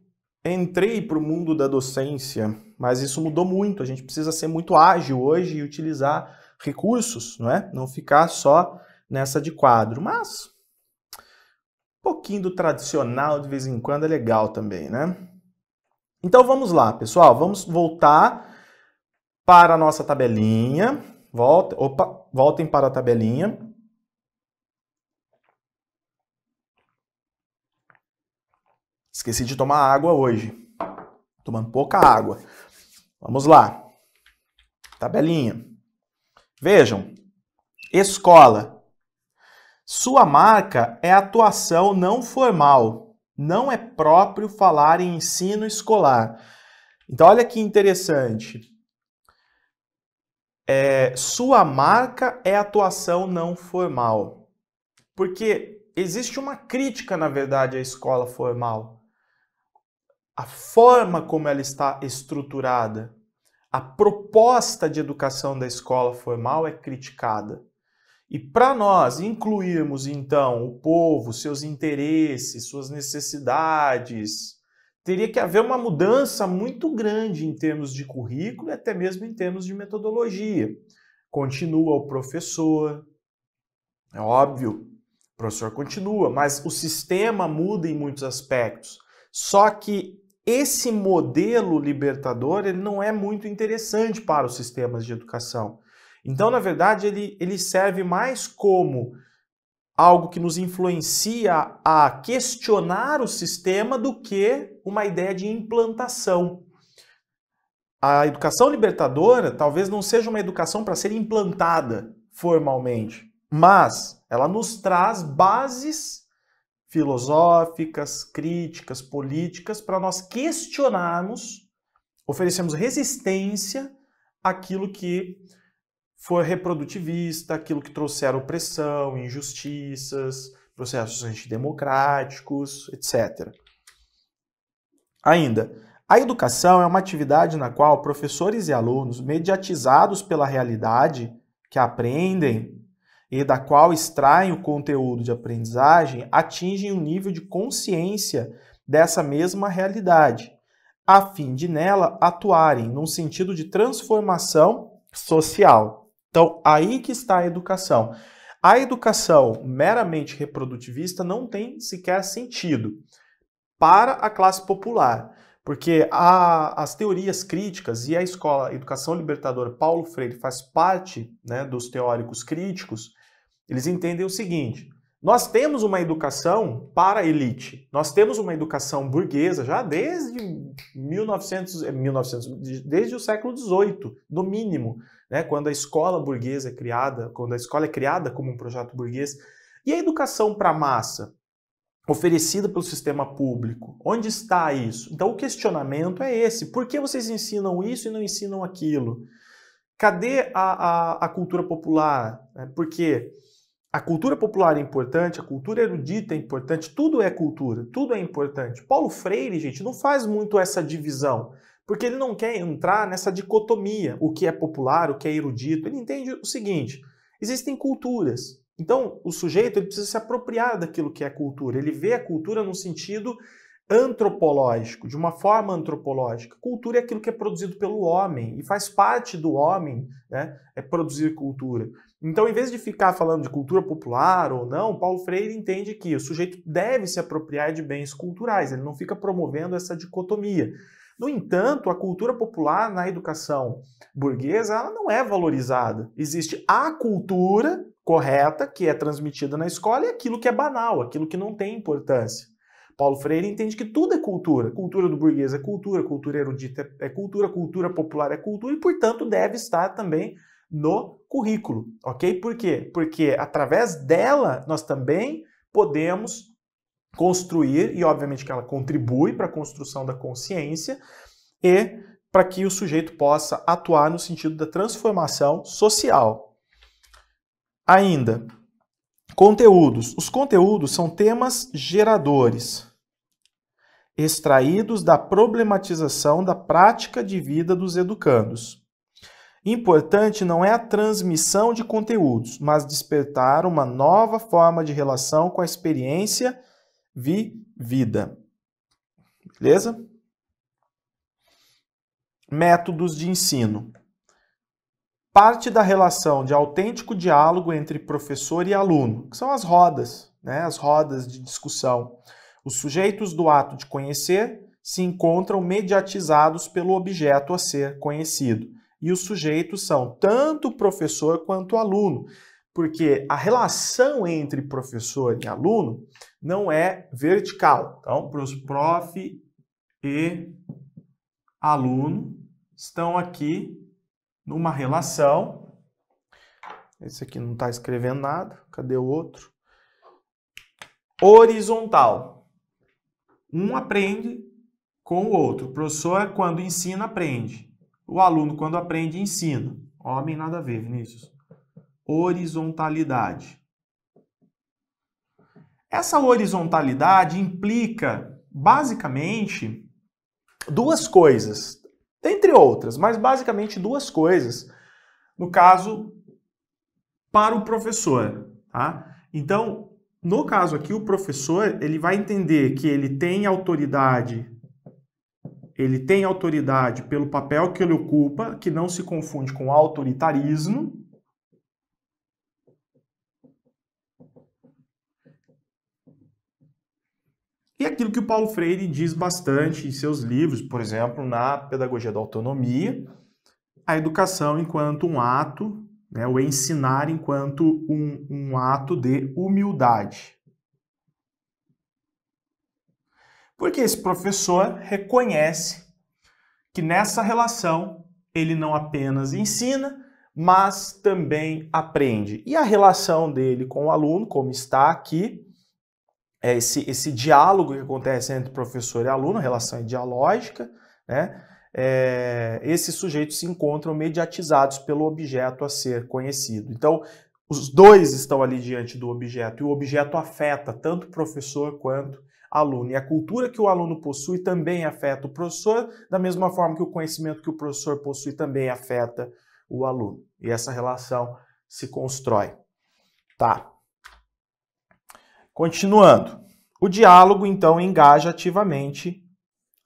entrei para o mundo da docência, mas isso mudou muito. A gente precisa ser muito ágil hoje e utilizar recursos, não é? Não ficar só nessa de quadro. Mas um pouquinho do tradicional de vez em quando é legal também, né? Então vamos lá, pessoal, vamos voltar para a nossa tabelinha. Volta, opa, voltem para a tabelinha. Esqueci de tomar água hoje. Tomando pouca água. Vamos lá. Tabelinha. Vejam. Escola. Sua marca é atuação não formal não é próprio falar em ensino escolar. Então, olha que interessante. É, sua marca é atuação não formal. Porque existe uma crítica, na verdade, à escola formal. A forma como ela está estruturada, a proposta de educação da escola formal é criticada. E para nós incluirmos então o povo, seus interesses, suas necessidades, teria que haver uma mudança muito grande em termos de currículo e até mesmo em termos de metodologia. Continua o professor, é óbvio, o professor continua, mas o sistema muda em muitos aspectos. Só que esse modelo libertador ele não é muito interessante para os sistemas de educação. Então, na verdade, ele, ele serve mais como algo que nos influencia a questionar o sistema do que uma ideia de implantação. A educação libertadora talvez não seja uma educação para ser implantada formalmente, mas ela nos traz bases filosóficas, críticas, políticas para nós questionarmos, oferecemos resistência àquilo que foi reprodutivista, aquilo que trouxeram opressão, injustiças, processos antidemocráticos, etc. Ainda, a educação é uma atividade na qual professores e alunos, mediatizados pela realidade que aprendem e da qual extraem o conteúdo de aprendizagem, atingem um nível de consciência dessa mesma realidade, a fim de nela atuarem num sentido de transformação social. Então, aí que está a educação. A educação meramente reprodutivista não tem sequer sentido para a classe popular, porque a, as teorias críticas e a escola Educação Libertadora Paulo Freire faz parte né, dos teóricos críticos, eles entendem o seguinte: nós temos uma educação para a elite, nós temos uma educação burguesa já desde 1900, 1900 desde o século XVIII, no mínimo né? quando a escola burguesa é criada, quando a escola é criada como um projeto burguês. E a educação para a massa, oferecida pelo sistema público, onde está isso? Então o questionamento é esse: por que vocês ensinam isso e não ensinam aquilo? Cadê a, a, a cultura popular? É, porque a cultura popular é importante, a cultura erudita é importante, tudo é cultura, tudo é importante. Paulo Freire, gente, não faz muito essa divisão. Porque ele não quer entrar nessa dicotomia, o que é popular, o que é erudito. Ele entende o seguinte: existem culturas. Então, o sujeito ele precisa se apropriar daquilo que é cultura. Ele vê a cultura no sentido antropológico, de uma forma antropológica. Cultura é aquilo que é produzido pelo homem e faz parte do homem, né? É produzir cultura. Então, em vez de ficar falando de cultura popular ou não, Paulo Freire entende que o sujeito deve se apropriar de bens culturais, ele não fica promovendo essa dicotomia. No entanto, a cultura popular na educação burguesa ela não é valorizada. Existe a cultura correta que é transmitida na escola e aquilo que é banal, aquilo que não tem importância. Paulo Freire entende que tudo é cultura. Cultura do burguês é cultura, cultura erudita é cultura, cultura popular é cultura e, portanto, deve estar também no currículo, ok? Por quê? Porque através dela nós também podemos construir, e obviamente que ela contribui para a construção da consciência e para que o sujeito possa atuar no sentido da transformação social. Ainda, conteúdos. Os conteúdos são temas geradores, extraídos da problematização da prática de vida dos educandos. Importante não é a transmissão de conteúdos, mas despertar uma nova forma de relação com a experiência vivida. Beleza? Métodos de ensino. Parte da relação de autêntico diálogo entre professor e aluno, que são as rodas, né? as rodas de discussão. Os sujeitos do ato de conhecer se encontram mediatizados pelo objeto a ser conhecido. E os sujeitos são tanto o professor quanto o aluno porque a relação entre professor e aluno não é vertical. Então, para os prof e aluno estão aqui numa relação. Esse aqui não está escrevendo nada. Cadê o outro? Horizontal. Um aprende com o outro. O professor, quando ensina, aprende. O aluno, quando aprende, ensina. Homem, nada a ver, Vinícius horizontalidade. Essa horizontalidade implica, basicamente, duas coisas, entre outras, mas basicamente duas coisas, no caso, para o professor. Tá? Então, no caso aqui, o professor ele vai entender que ele tem autoridade, ele tem autoridade pelo papel que ele ocupa, que não se confunde com autoritarismo, E aquilo que o Paulo Freire diz bastante em seus livros, por exemplo, na Pedagogia da Autonomia, a educação enquanto um ato, né, o ensinar enquanto um, um ato de humildade. Porque esse professor reconhece que nessa relação ele não apenas ensina, mas também aprende. E a relação dele com o aluno, como está aqui, é esse, esse diálogo que acontece entre professor e aluno, relação dialógica, né? É, esses sujeitos se encontram mediatizados pelo objeto a ser conhecido. Então, os dois estão ali diante do objeto e o objeto afeta tanto o professor quanto aluno. E a cultura que o aluno possui também afeta o professor, da mesma forma que o conhecimento que o professor possui também afeta o aluno. E essa relação se constrói. Tá. Continuando, o diálogo então engaja ativamente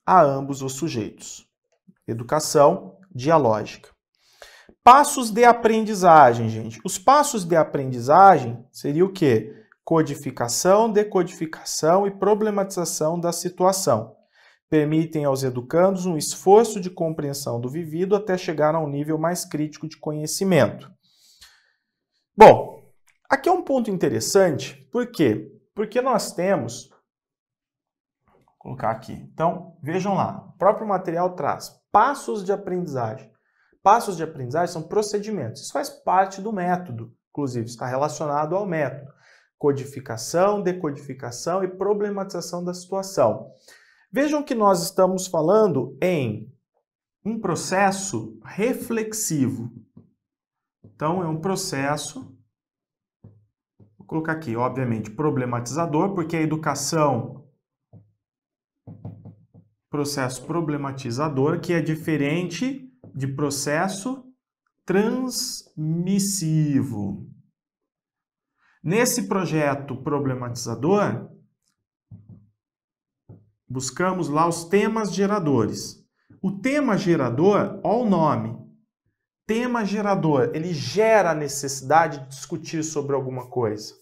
a ambos os sujeitos. Educação dialógica. Passos de aprendizagem, gente. Os passos de aprendizagem seria o quê? Codificação, decodificação e problematização da situação. Permitem aos educandos um esforço de compreensão do vivido até chegar a um nível mais crítico de conhecimento. Bom, aqui é um ponto interessante, porque porque nós temos, vou colocar aqui, então vejam lá, o próprio material traz passos de aprendizagem. Passos de aprendizagem são procedimentos, isso faz parte do método, inclusive está relacionado ao método. Codificação, decodificação e problematização da situação. Vejam que nós estamos falando em um processo reflexivo. Então, é um processo colocar aqui, obviamente, problematizador, porque a educação processo problematizador, que é diferente de processo transmissivo. Nesse projeto problematizador, buscamos lá os temas geradores. O tema gerador, olha o nome. Tema gerador, ele gera a necessidade de discutir sobre alguma coisa.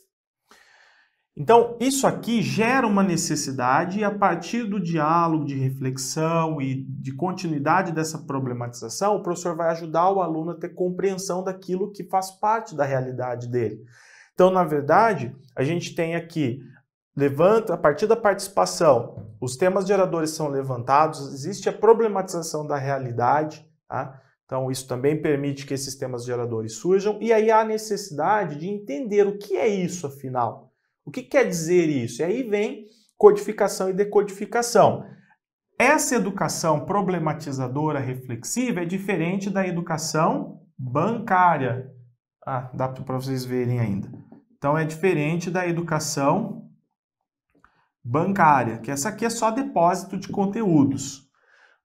Então, isso aqui gera uma necessidade e a partir do diálogo, de reflexão e de continuidade dessa problematização, o professor vai ajudar o aluno a ter compreensão daquilo que faz parte da realidade dele. Então, na verdade, a gente tem aqui levanta a partir da participação, os temas geradores são levantados, existe a problematização da realidade, tá? Então, isso também permite que esses temas geradores surjam, e aí há a necessidade de entender o que é isso, afinal. O que quer dizer isso? E aí vem codificação e decodificação. Essa educação problematizadora, reflexiva, é diferente da educação bancária. Ah, dá para vocês verem ainda. Então, é diferente da educação bancária, que essa aqui é só depósito de conteúdos.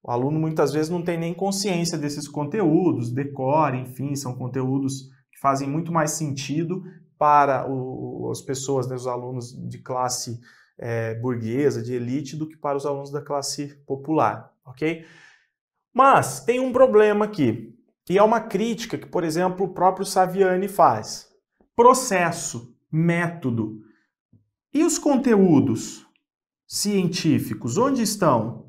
O aluno muitas vezes não tem nem consciência desses conteúdos, decora, enfim, são conteúdos que fazem muito mais sentido para o, as pessoas, né, os alunos de classe é, burguesa, de elite, do que para os alunos da classe popular, ok? Mas tem um problema aqui, e é uma crítica que, por exemplo, o próprio Saviani faz. Processo, método. E os conteúdos científicos, onde estão?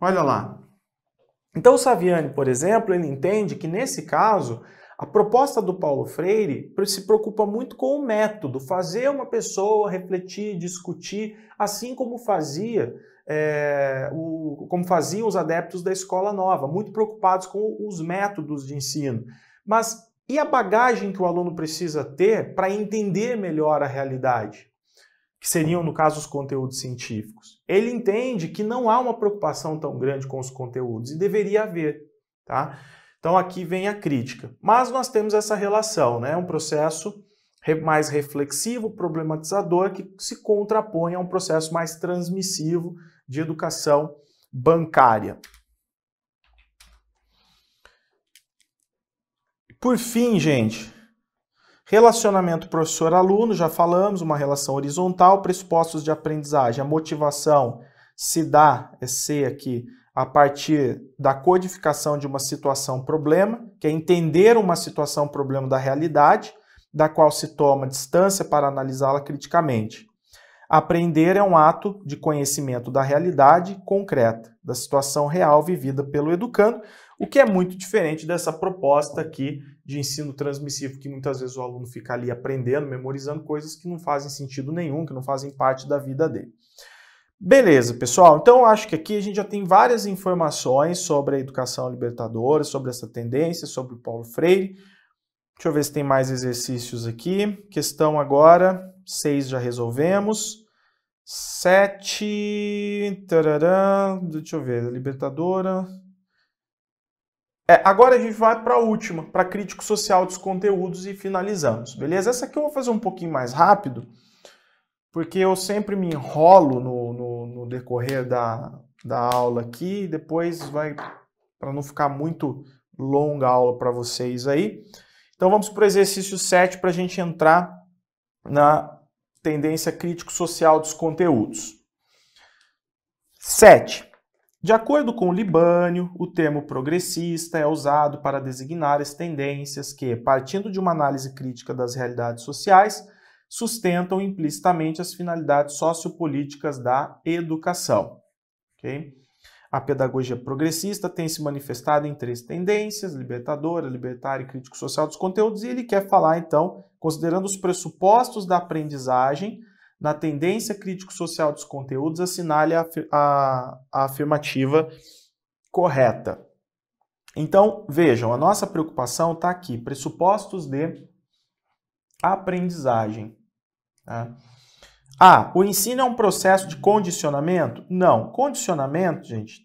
Olha lá. Então, o Saviani, por exemplo, ele entende que nesse caso, a proposta do Paulo Freire se preocupa muito com o método, fazer uma pessoa refletir, discutir, assim como fazia é, o, como faziam os adeptos da escola nova, muito preocupados com os métodos de ensino. Mas e a bagagem que o aluno precisa ter para entender melhor a realidade? que seriam, no caso, os conteúdos científicos. Ele entende que não há uma preocupação tão grande com os conteúdos, e deveria haver, tá? Então aqui vem a crítica. Mas nós temos essa relação, né? Um processo mais reflexivo, problematizador, que se contrapõe a um processo mais transmissivo de educação bancária. Por fim, gente, Relacionamento professor-aluno, já falamos, uma relação horizontal, pressupostos de aprendizagem. A motivação se dá, é ser aqui, a partir da codificação de uma situação-problema, que é entender uma situação-problema da realidade, da qual se toma distância para analisá-la criticamente. Aprender é um ato de conhecimento da realidade concreta, da situação real vivida pelo educando, o que é muito diferente dessa proposta aqui de ensino transmissivo, que muitas vezes o aluno fica ali aprendendo, memorizando coisas que não fazem sentido nenhum, que não fazem parte da vida dele. Beleza, pessoal. Então, eu acho que aqui a gente já tem várias informações sobre a educação libertadora, sobre essa tendência, sobre o Paulo Freire. Deixa eu ver se tem mais exercícios aqui. Questão agora 6 já resolvemos. 7. Tarará, deixa eu ver, Libertadora. É, agora a gente vai para a última, para crítico social dos conteúdos e finalizamos, beleza? Essa aqui eu vou fazer um pouquinho mais rápido, porque eu sempre me enrolo no, no, no decorrer da, da aula aqui, e depois vai para não ficar muito longa a aula para vocês aí. Então vamos para o exercício 7 para a gente entrar na tendência crítico-social dos conteúdos. 7. De acordo com o Libânio, o termo progressista é usado para designar as tendências que, partindo de uma análise crítica das realidades sociais, sustentam implicitamente as finalidades sociopolíticas da educação. Okay? A pedagogia progressista tem se manifestado em três tendências: libertadora, libertária e crítico social dos conteúdos, e ele quer falar, então, considerando os pressupostos da aprendizagem, na tendência crítico social dos conteúdos, assinale a, a, a afirmativa correta. Então, vejam, a nossa preocupação está aqui: pressupostos de aprendizagem. Tá? Ah, o ensino é um processo de condicionamento? Não. Condicionamento, gente,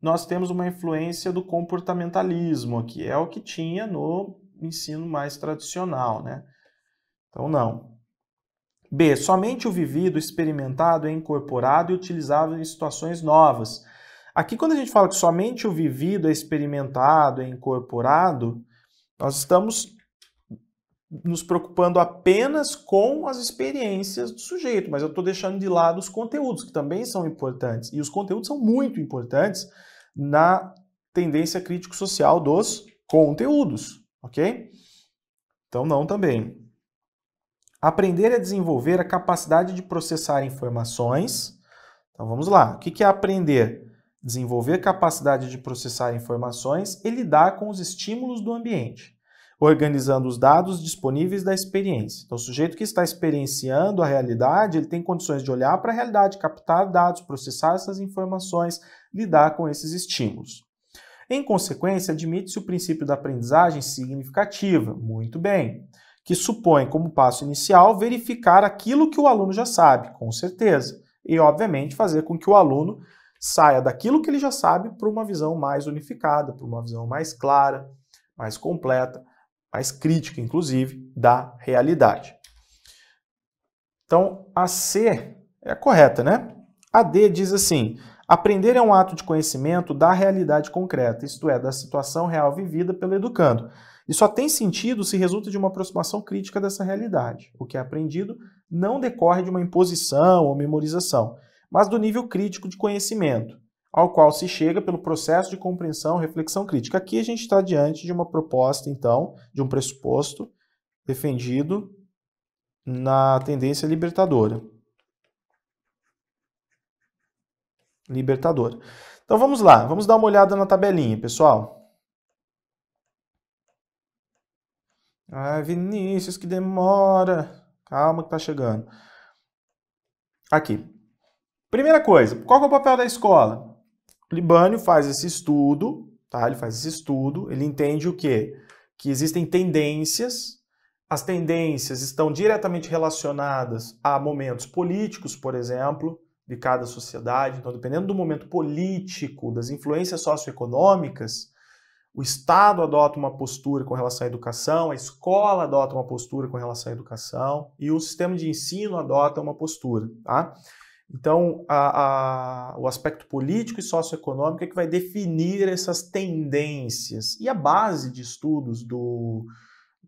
nós temos uma influência do comportamentalismo, aqui, é o que tinha no ensino mais tradicional, né? Então, não. B. Somente o vivido, experimentado, é incorporado e utilizado em situações novas. Aqui, quando a gente fala que somente o vivido é experimentado, é incorporado, nós estamos nos preocupando apenas com as experiências do sujeito, mas eu estou deixando de lado os conteúdos, que também são importantes. E os conteúdos são muito importantes na tendência crítico-social dos conteúdos, ok? Então, não também. Aprender é desenvolver a capacidade de processar informações. Então, vamos lá. O que é aprender? Desenvolver capacidade de processar informações e lidar com os estímulos do ambiente organizando os dados disponíveis da experiência. Então, o sujeito que está experienciando a realidade, ele tem condições de olhar para a realidade, captar dados, processar essas informações, lidar com esses estímulos. Em consequência, admite-se o princípio da aprendizagem significativa, muito bem, que supõe como passo inicial verificar aquilo que o aluno já sabe, com certeza, e obviamente fazer com que o aluno saia daquilo que ele já sabe para uma visão mais unificada, para uma visão mais clara, mais completa mais crítica, inclusive, da realidade. Então, a C é a correta, né? A D diz assim: aprender é um ato de conhecimento da realidade concreta, isto é, da situação real vivida pelo educando. E só tem sentido se resulta de uma aproximação crítica dessa realidade. O que é aprendido não decorre de uma imposição ou memorização, mas do nível crítico de conhecimento ao qual se chega pelo processo de compreensão, reflexão crítica. Aqui a gente está diante de uma proposta, então, de um pressuposto defendido na tendência libertadora. Libertadora. Então vamos lá, vamos dar uma olhada na tabelinha, pessoal. Ah, Vinícius, que demora. Calma que tá chegando. Aqui. Primeira coisa, qual é o papel da escola? Libânio faz esse estudo, tá? Ele faz esse estudo, ele entende o quê? Que existem tendências, as tendências estão diretamente relacionadas a momentos políticos, por exemplo, de cada sociedade. Então, dependendo do momento político, das influências socioeconômicas, o Estado adota uma postura com relação à educação, a escola adota uma postura com relação à educação e o sistema de ensino adota uma postura, tá? Então, a, a, o aspecto político e socioeconômico é que vai definir essas tendências. E a base de estudos do,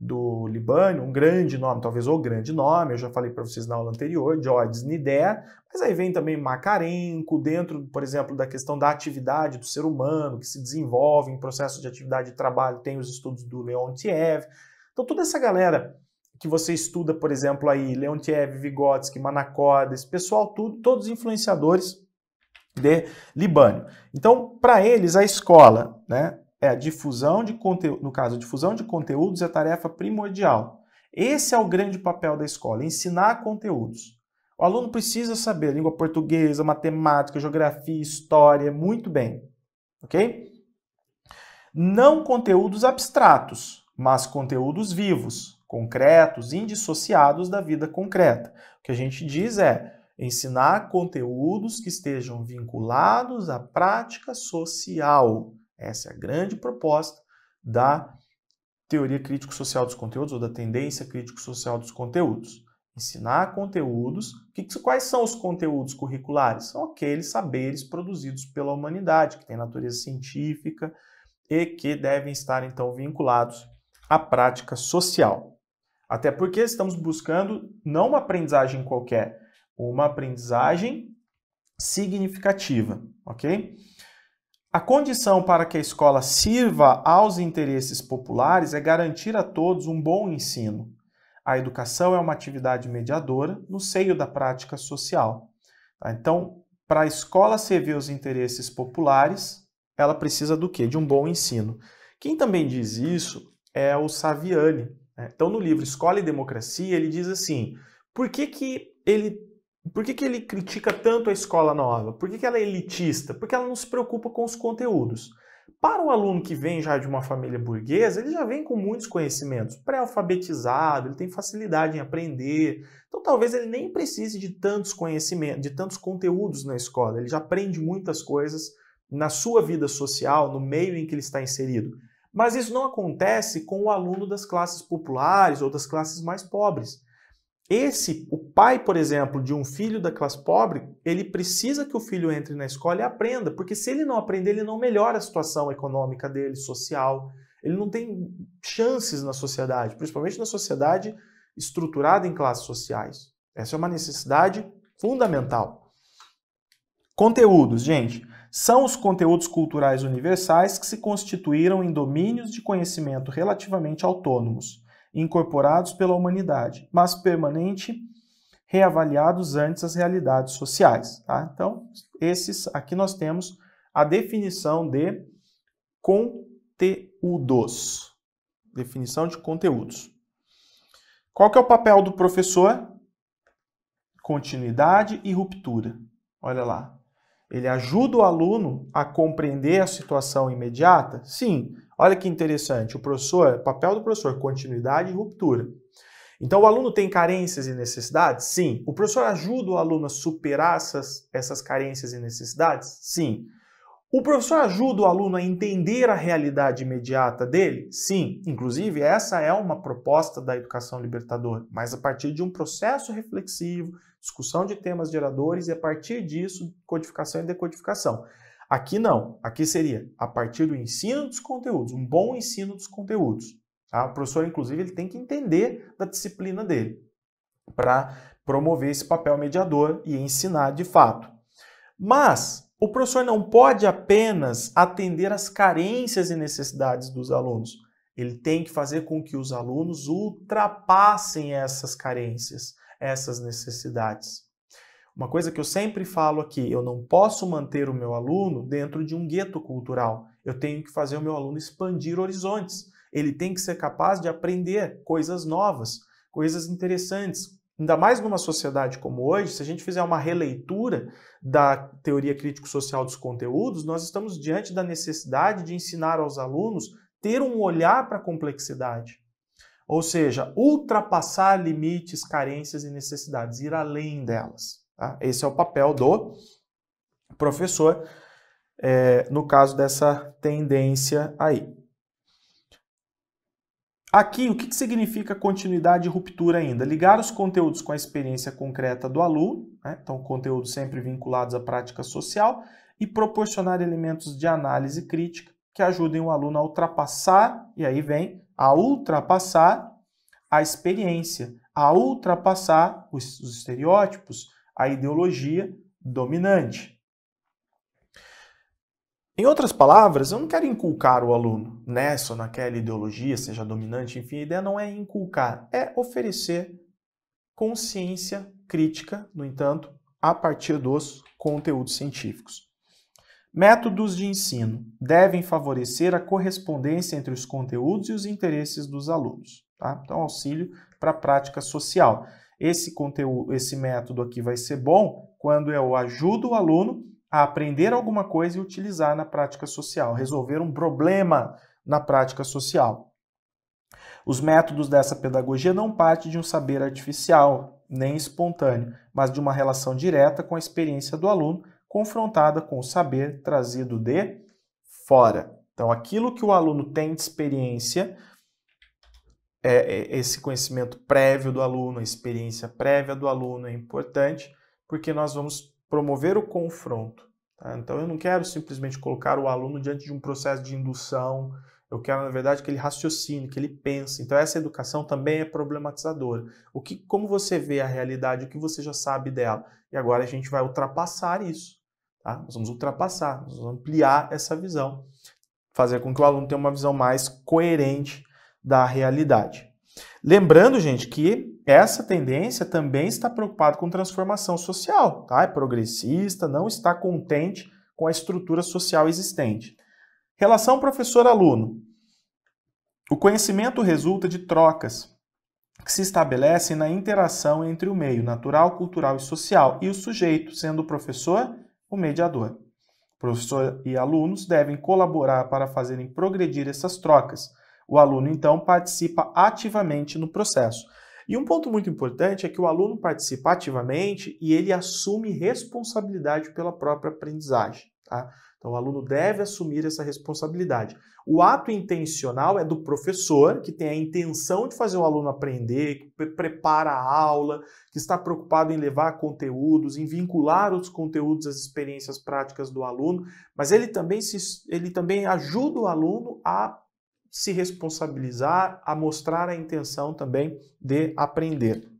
do Libânio, um grande nome, talvez o grande nome, eu já falei para vocês na aula anterior, Georges Nider, mas aí vem também Macarenco, dentro, por exemplo, da questão da atividade do ser humano, que se desenvolve em processo de atividade de trabalho, tem os estudos do Leontiev. Então, toda essa galera que você estuda, por exemplo, aí, Leontiev, Vygotsky, Manacorda, esse pessoal, tudo, todos influenciadores de Libânio. Então, para eles, a escola, né, é a difusão de conteúdo, no caso, a difusão de conteúdos é a tarefa primordial. Esse é o grande papel da escola, ensinar conteúdos. O aluno precisa saber língua portuguesa, matemática, geografia, história, muito bem, ok? Não conteúdos abstratos, mas conteúdos vivos concretos, indissociados da vida concreta. O que a gente diz é ensinar conteúdos que estejam vinculados à prática social. Essa é a grande proposta da teoria crítico-social dos conteúdos ou da tendência crítico-social dos conteúdos. Ensinar conteúdos. Quais são os conteúdos curriculares? São aqueles saberes produzidos pela humanidade, que têm natureza científica e que devem estar, então, vinculados à prática social. Até porque estamos buscando não uma aprendizagem qualquer, uma aprendizagem significativa, ok? A condição para que a escola sirva aos interesses populares é garantir a todos um bom ensino. A educação é uma atividade mediadora no seio da prática social. Tá? Então, para a escola servir os interesses populares, ela precisa do quê? De um bom ensino. Quem também diz isso é o Saviani, é, então, no livro Escola e Democracia, ele diz assim: por que, que ele. Por que, que ele critica tanto a escola nova? Por que, que ela é elitista? Porque ela não se preocupa com os conteúdos. Para o aluno que vem já de uma família burguesa, ele já vem com muitos conhecimentos, pré-alfabetizado, ele tem facilidade em aprender. Então talvez ele nem precise de tantos conhecimentos, de tantos conteúdos na escola. Ele já aprende muitas coisas na sua vida social, no meio em que ele está inserido. Mas isso não acontece com o aluno das classes populares ou das classes mais pobres. Esse, o pai, por exemplo, de um filho da classe pobre, ele precisa que o filho entre na escola e aprenda, porque se ele não aprender, ele não melhora a situação econômica dele, social. Ele não tem chances na sociedade, principalmente na sociedade estruturada em classes sociais. Essa é uma necessidade fundamental. Conteúdos, gente são os conteúdos culturais universais que se constituíram em domínios de conhecimento relativamente autônomos, incorporados pela humanidade, mas permanente reavaliados antes as realidades sociais. Tá? Então, esses aqui nós temos a definição de conteúdos. Definição de conteúdos. Qual que é o papel do professor? Continuidade e ruptura. Olha lá. Ele ajuda o aluno a compreender a situação imediata? Sim. Olha que interessante, o professor, papel do professor, continuidade e ruptura. Então o aluno tem carências e necessidades? Sim. O professor ajuda o aluno a superar essas, essas carências e necessidades? Sim. O professor ajuda o aluno a entender a realidade imediata dele? Sim, inclusive essa é uma proposta da educação libertadora, mas a partir de um processo reflexivo, discussão de temas geradores e a partir disso codificação e decodificação. Aqui não, aqui seria a partir do ensino dos conteúdos, um bom ensino dos conteúdos. Tá? O professor, inclusive, ele tem que entender da disciplina dele para promover esse papel mediador e ensinar de fato. Mas o professor não pode apenas atender às carências e necessidades dos alunos. Ele tem que fazer com que os alunos ultrapassem essas carências essas necessidades. Uma coisa que eu sempre falo aqui, eu não posso manter o meu aluno dentro de um gueto cultural. Eu tenho que fazer o meu aluno expandir horizontes. Ele tem que ser capaz de aprender coisas novas, coisas interessantes. Ainda mais numa sociedade como hoje, se a gente fizer uma releitura da teoria crítico-social dos conteúdos, nós estamos diante da necessidade de ensinar aos alunos ter um olhar para a complexidade. Ou seja, ultrapassar limites, carências e necessidades, ir além delas. Tá? Esse é o papel do professor é, no caso dessa tendência aí. Aqui, o que, significa continuidade e ruptura ainda? Ligar os conteúdos com a experiência concreta do aluno, né? então conteúdos sempre vinculados à prática social, e proporcionar elementos de análise crítica que ajudem o aluno a ultrapassar, e aí vem a ultrapassar a experiência, a ultrapassar os, os estereótipos, a ideologia dominante. Em outras palavras, eu não quero inculcar o aluno nessa ou naquela ideologia, seja dominante, enfim, a ideia não é inculcar, é oferecer consciência crítica, no entanto, a partir dos conteúdos científicos. Métodos de ensino devem favorecer a correspondência entre os conteúdos e os interesses dos alunos. Tá? Então, auxílio para a prática social. Esse conteúdo, esse método aqui vai ser bom quando eu ajudo o aluno a aprender alguma coisa e utilizar na prática social, resolver um problema na prática social. Os métodos dessa pedagogia não partem de um saber artificial, nem espontâneo, mas de uma relação direta com a experiência do aluno confrontada com o saber trazido de fora. Então, aquilo que o aluno tem de experiência, é, é, esse conhecimento prévio do aluno, a experiência prévia do aluno é importante, porque nós vamos promover o confronto. Tá? Então, eu não quero simplesmente colocar o aluno diante de um processo de indução, eu quero, na verdade, que ele raciocine, que ele pense. Então, essa educação também é problematizadora. O que, como você vê a realidade, o que você já sabe dela. E agora a gente vai ultrapassar isso. Tá? Nós vamos ultrapassar, nós vamos ampliar essa visão, fazer com que o aluno tenha uma visão mais coerente da realidade. Lembrando, gente, que essa tendência também está preocupada com transformação social, tá? É progressista, não está contente com a estrutura social existente. Relação professor-aluno. O conhecimento resulta de trocas que se estabelecem na interação entre o meio natural, cultural e social e o sujeito, sendo o professor o mediador. Professor e alunos devem colaborar para fazerem progredir essas trocas. O aluno, então, participa ativamente no processo. E um ponto muito importante é que o aluno participa ativamente e ele assume responsabilidade pela própria aprendizagem. Tá? Então, o aluno deve assumir essa responsabilidade. O ato intencional é do professor, que tem a intenção de fazer o aluno aprender, que pre prepara a aula, que está preocupado em levar conteúdos, em vincular os conteúdos às experiências práticas do aluno, mas ele também, se, ele também ajuda o aluno a se responsabilizar, a mostrar a intenção também de aprender.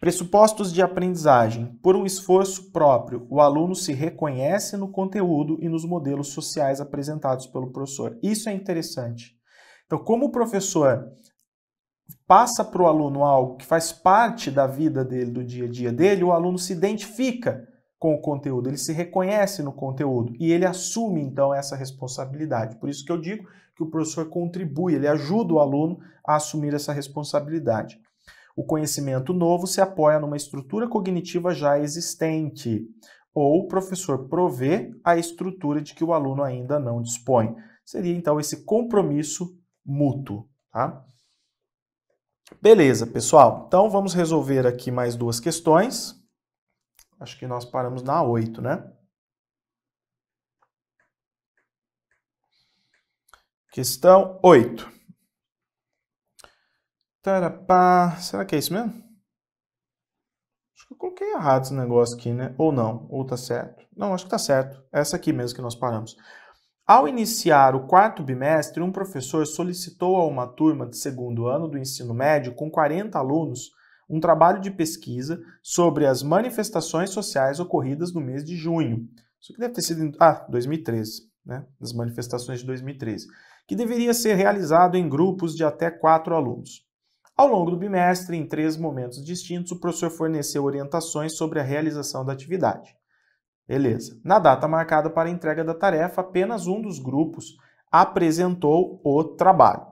Pressupostos de aprendizagem. Por um esforço próprio, o aluno se reconhece no conteúdo e nos modelos sociais apresentados pelo professor. Isso é interessante. Então, como o professor passa para o aluno algo que faz parte da vida dele, do dia a dia dele, o aluno se identifica com o conteúdo, ele se reconhece no conteúdo e ele assume então essa responsabilidade. Por isso que eu digo que o professor contribui, ele ajuda o aluno a assumir essa responsabilidade. O conhecimento novo se apoia numa estrutura cognitiva já existente, ou o professor provê a estrutura de que o aluno ainda não dispõe. Seria então esse compromisso mútuo, tá? Beleza, pessoal. Então vamos resolver aqui mais duas questões. Acho que nós paramos na 8, né? Questão 8. Tarapá. Será que é isso mesmo? Acho que eu coloquei errado esse negócio aqui, né? Ou não, ou tá certo. Não, acho que tá certo. É essa aqui mesmo que nós paramos. Ao iniciar o quarto bimestre, um professor solicitou a uma turma de segundo ano do ensino médio com 40 alunos um trabalho de pesquisa sobre as manifestações sociais ocorridas no mês de junho. Isso que deve ter sido em ah, 2013, né? Das manifestações de 2013, que deveria ser realizado em grupos de até quatro alunos. Ao longo do bimestre, em três momentos distintos, o professor forneceu orientações sobre a realização da atividade. Beleza. Na data marcada para a entrega da tarefa, apenas um dos grupos apresentou o trabalho.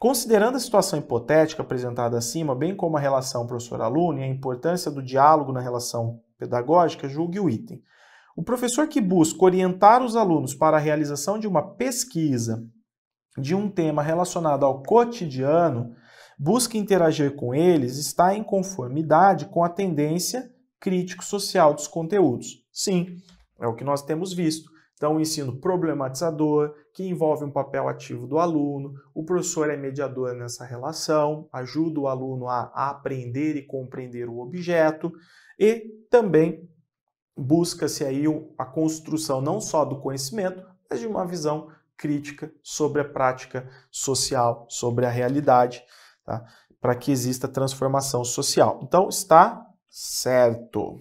Considerando a situação hipotética apresentada acima, bem como a relação professor-aluno e a importância do diálogo na relação pedagógica, julgue o item. O professor que busca orientar os alunos para a realização de uma pesquisa de um tema relacionado ao cotidiano busca interagir com eles está em conformidade com a tendência crítico-social dos conteúdos. Sim, é o que nós temos visto. Então, o ensino problematizador, que envolve um papel ativo do aluno, o professor é mediador nessa relação, ajuda o aluno a, a aprender e compreender o objeto, e também busca-se aí a construção não só do conhecimento, mas de uma visão crítica sobre a prática social, sobre a realidade tá? para que exista transformação social. Então, está certo.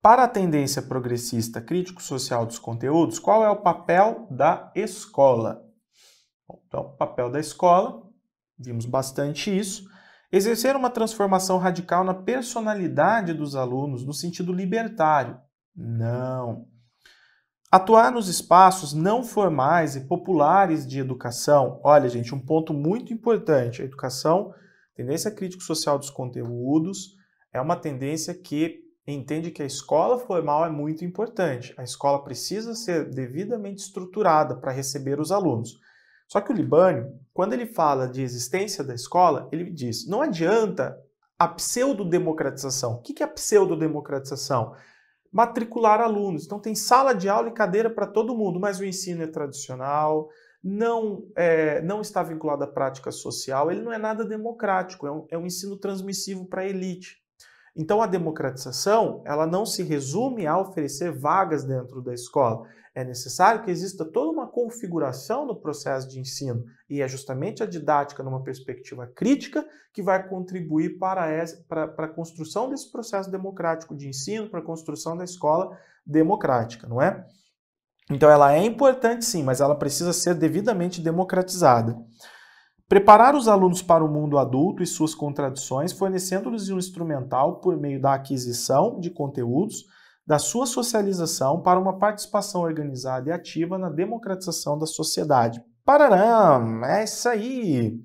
Para a tendência progressista crítico social dos conteúdos, qual é o papel da escola? então, o papel da escola, vimos bastante isso, exercer uma transformação radical na personalidade dos alunos no sentido libertário. Não. Atuar nos espaços não formais e populares de educação. Olha, gente, um ponto muito importante. A educação, tendência crítico-social dos conteúdos, é uma tendência que entende que a escola formal é muito importante. A escola precisa ser devidamente estruturada para receber os alunos. Só que o Libânio, quando ele fala de existência da escola, ele diz: não adianta a pseudodemocratização. O que é a pseudodemocratização? democratização matricular alunos. Então tem sala de aula e cadeira para todo mundo, mas o ensino é tradicional, não, é, não está vinculado à prática social, ele não é nada democrático, é um, é um ensino transmissivo para a elite. Então a democratização ela não se resume a oferecer vagas dentro da escola, é necessário que exista toda uma configuração no processo de ensino, e é justamente a didática, numa perspectiva crítica, que vai contribuir para, essa, para, para a construção desse processo democrático de ensino, para a construção da escola democrática, não é? Então, ela é importante sim, mas ela precisa ser devidamente democratizada. Preparar os alunos para o mundo adulto e suas contradições, fornecendo-lhes um instrumental por meio da aquisição de conteúdos da sua socialização para uma participação organizada e ativa na democratização da sociedade. Pararam, é isso aí.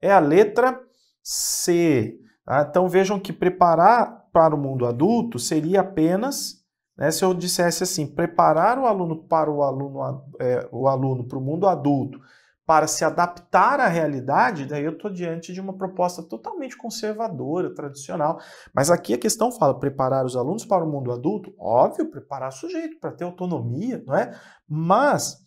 É a letra C. Tá? Então vejam que preparar para o mundo adulto seria apenas, né, se eu dissesse assim, preparar o aluno para o aluno, é, o aluno para o mundo adulto para se adaptar à realidade, daí eu estou diante de uma proposta totalmente conservadora, tradicional. Mas aqui a questão fala preparar os alunos para o mundo adulto, óbvio, preparar o sujeito para ter autonomia, não é? Mas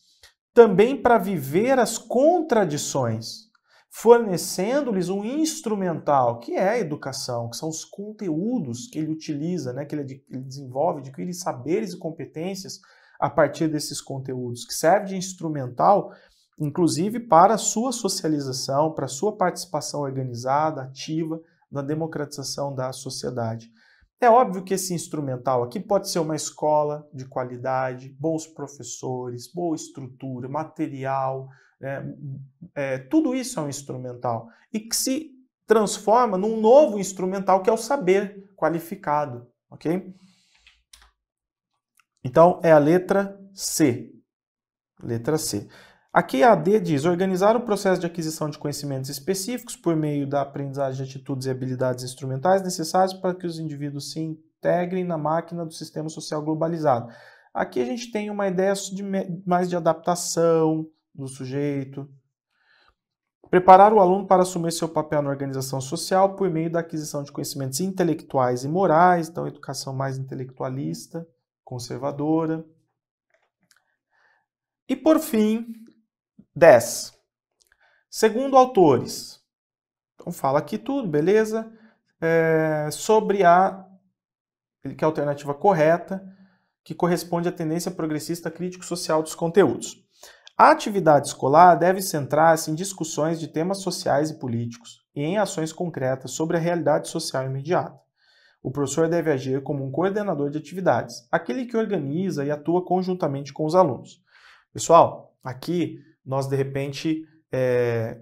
também para viver as contradições, fornecendo-lhes um instrumental, que é a educação, que são os conteúdos que ele utiliza, né, que ele, ele desenvolve, adquire saberes e competências a partir desses conteúdos, que serve de instrumental inclusive para a sua socialização, para a sua participação organizada, ativa na democratização da sociedade. É óbvio que esse instrumental aqui pode ser uma escola de qualidade, bons professores, boa estrutura, material, é, é, tudo isso é um instrumental e que se transforma num novo instrumental que é o saber qualificado, ok? Então é a letra C. Letra C. Aqui a D diz organizar o processo de aquisição de conhecimentos específicos por meio da aprendizagem de atitudes e habilidades instrumentais necessárias para que os indivíduos se integrem na máquina do sistema social globalizado. Aqui a gente tem uma ideia de, mais de adaptação do sujeito. Preparar o aluno para assumir seu papel na organização social por meio da aquisição de conhecimentos intelectuais e morais, então educação mais intelectualista, conservadora. E por fim, 10. Segundo autores. Então fala aqui tudo, beleza? É, sobre a que é a alternativa correta, que corresponde à tendência progressista crítico-social dos conteúdos. A atividade escolar deve centrar-se em discussões de temas sociais e políticos e em ações concretas sobre a realidade social imediata. O professor deve agir como um coordenador de atividades, aquele que organiza e atua conjuntamente com os alunos. Pessoal, aqui nós de repente é,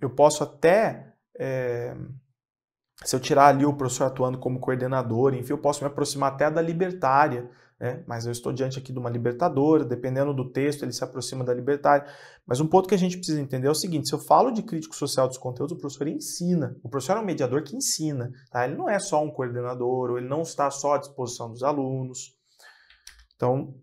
eu posso até é, se eu tirar ali o professor atuando como coordenador, enfim, eu posso me aproximar até da libertária, né? mas eu estou diante aqui de uma libertadora, dependendo do texto, ele se aproxima da libertária. Mas um ponto que a gente precisa entender é o seguinte: se eu falo de crítico social dos conteúdos, o professor ensina. O professor é um mediador que ensina, tá? ele não é só um coordenador, ou ele não está só à disposição dos alunos. Então,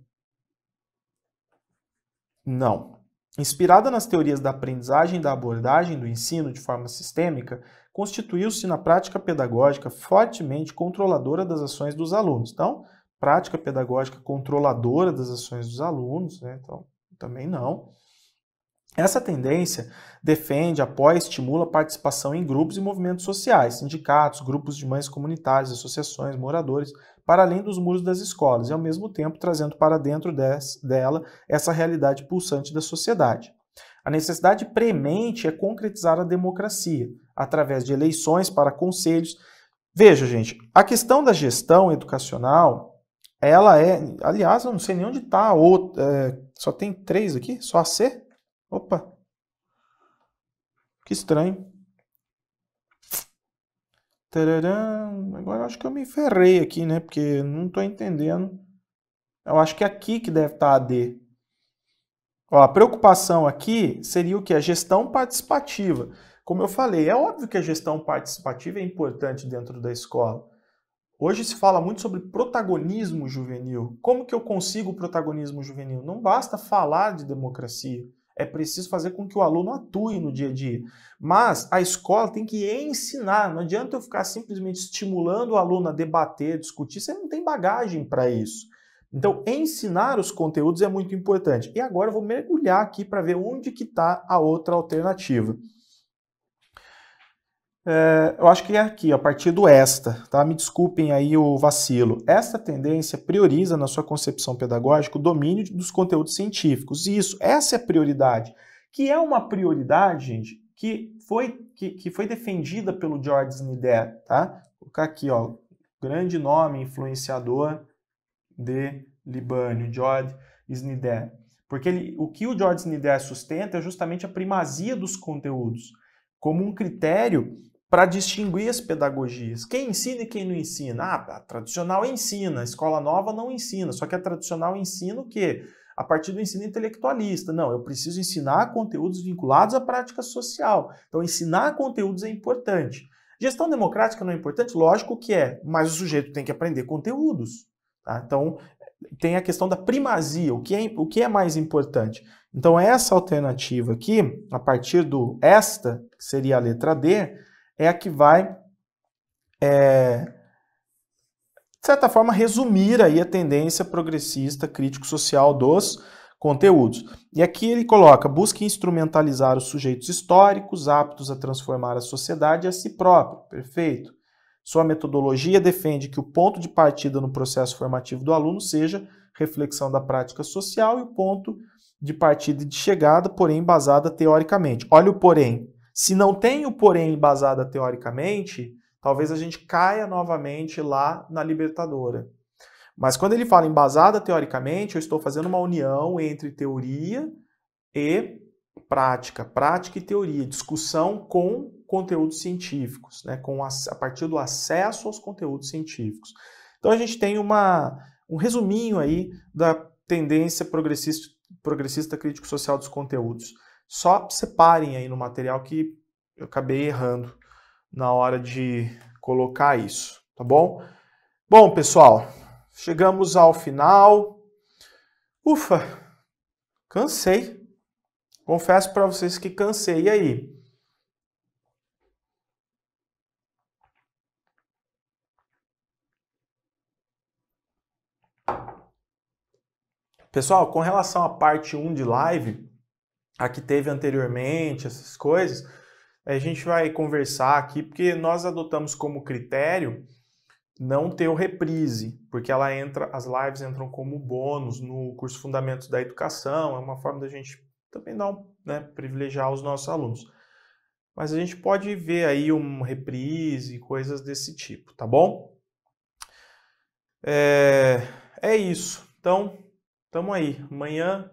não. Inspirada nas teorias da aprendizagem e da abordagem do ensino de forma sistêmica, constituiu-se na prática pedagógica fortemente controladora das ações dos alunos. Então, prática pedagógica controladora das ações dos alunos, né? então, também não. Essa tendência defende, apoia e estimula a participação em grupos e movimentos sociais, sindicatos, grupos de mães comunitárias, associações, moradores, para além dos muros das escolas e, ao mesmo tempo, trazendo para dentro des, dela essa realidade pulsante da sociedade. A necessidade premente é concretizar a democracia através de eleições para conselhos. Veja, gente, a questão da gestão educacional, ela é, aliás, eu não sei nem onde está a outra. É, só tem três aqui? Só a C? Opa! Que estranho. Tararam. Agora acho que eu me ferrei aqui, né? Porque não estou entendendo. Eu acho que é aqui que deve estar tá a D. Ó, a preocupação aqui seria o que? A gestão participativa. Como eu falei, é óbvio que a gestão participativa é importante dentro da escola. Hoje se fala muito sobre protagonismo juvenil. Como que eu consigo o protagonismo juvenil? Não basta falar de democracia. É preciso fazer com que o aluno atue no dia a dia. Mas a escola tem que ensinar. Não adianta eu ficar simplesmente estimulando o aluno a debater, discutir, você não tem bagagem para isso. Então, ensinar os conteúdos é muito importante. E agora eu vou mergulhar aqui para ver onde que está a outra alternativa. É, eu acho que é aqui, a partir do esta, tá? Me desculpem aí o vacilo. Esta tendência prioriza na sua concepção pedagógica o domínio dos conteúdos científicos. Isso, essa é a prioridade. Que é uma prioridade, gente, que foi, que, que foi defendida pelo George Snider, tá? Vou colocar aqui, ó, grande nome influenciador de Libânio, George Snider. Porque ele, o que o George Snider sustenta é justamente a primazia dos conteúdos como um critério para distinguir as pedagogias. Quem ensina e quem não ensina? Ah, a tradicional ensina, a escola nova não ensina, só que a tradicional ensina o quê? A partir do ensino intelectualista. Não, eu preciso ensinar conteúdos vinculados à prática social. Então, ensinar conteúdos é importante. Gestão democrática não é importante? Lógico que é, mas o sujeito tem que aprender conteúdos. Tá? Então, tem a questão da primazia, o que, é, o que é mais importante. Então, essa alternativa aqui, a partir do esta, que seria a letra D, é a que vai, é, de certa forma, resumir aí a tendência progressista crítico-social dos conteúdos. E aqui ele coloca: busque instrumentalizar os sujeitos históricos aptos a transformar a sociedade a si próprio. Perfeito. Sua metodologia defende que o ponto de partida no processo formativo do aluno seja reflexão da prática social e o ponto de partida e de chegada, porém baseada teoricamente. Olha o porém. Se não tem o porém embasada teoricamente, talvez a gente caia novamente lá na libertadora. Mas quando ele fala embasada teoricamente, eu estou fazendo uma união entre teoria e prática, prática e teoria, discussão com conteúdos científicos, né, com a, a partir do acesso aos conteúdos científicos. Então a gente tem uma, um resuminho aí da tendência progressista, progressista crítico social dos conteúdos. Só separem aí no material que eu acabei errando na hora de colocar isso, tá bom? Bom, pessoal, chegamos ao final. Ufa, cansei. Confesso para vocês que cansei. E aí? Pessoal, com relação à parte 1 de live, a que teve anteriormente, essas coisas, a gente vai conversar aqui, porque nós adotamos como critério não ter o reprise, porque ela entra, as lives entram como bônus no curso Fundamentos da Educação, é uma forma da gente também dar um, né, privilegiar os nossos alunos. Mas a gente pode ver aí um reprise, coisas desse tipo, tá bom? É, é isso. Então, tamo aí. Amanhã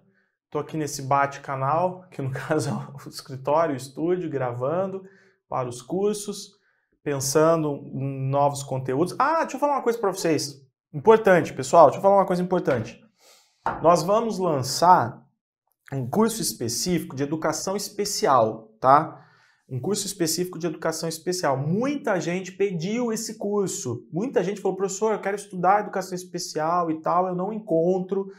Estou aqui nesse bate-canal, que no caso é o escritório, o estúdio, gravando para os cursos, pensando em novos conteúdos. Ah, deixa eu falar uma coisa para vocês. Importante, pessoal, deixa eu falar uma coisa importante. Nós vamos lançar um curso específico de educação especial, tá? Um curso específico de educação especial. Muita gente pediu esse curso. Muita gente falou, professor, eu quero estudar educação especial e tal, eu não encontro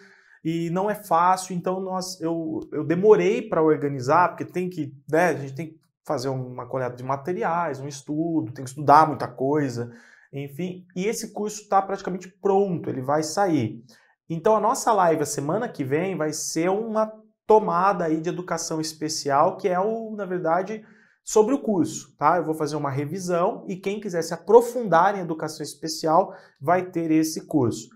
e não é fácil, então nós, eu, eu demorei para organizar, porque tem que, né, a gente tem que fazer uma coleta de materiais, um estudo, tem que estudar muita coisa, enfim, e esse curso está praticamente pronto, ele vai sair. Então a nossa live a semana que vem vai ser uma tomada aí de educação especial, que é o, na verdade, sobre o curso, tá? Eu vou fazer uma revisão e quem quiser se aprofundar em educação especial vai ter esse curso.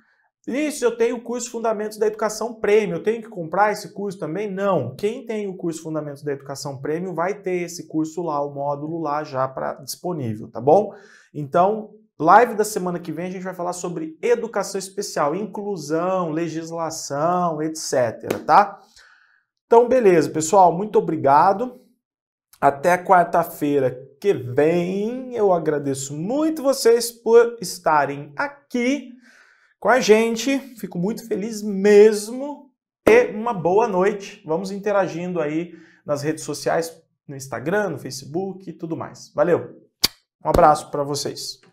Isso, eu tenho o curso Fundamentos da Educação Prêmio, eu tenho que comprar esse curso também? Não. Quem tem o curso Fundamentos da Educação Prêmio vai ter esse curso lá, o módulo lá já para disponível, tá bom? Então, live da semana que vem a gente vai falar sobre educação especial, inclusão, legislação, etc, tá? Então, beleza, pessoal, muito obrigado. Até quarta-feira que vem. Eu agradeço muito vocês por estarem aqui com a gente. Fico muito feliz mesmo e uma boa noite. Vamos interagindo aí nas redes sociais, no Instagram, no Facebook e tudo mais. Valeu. Um abraço para vocês.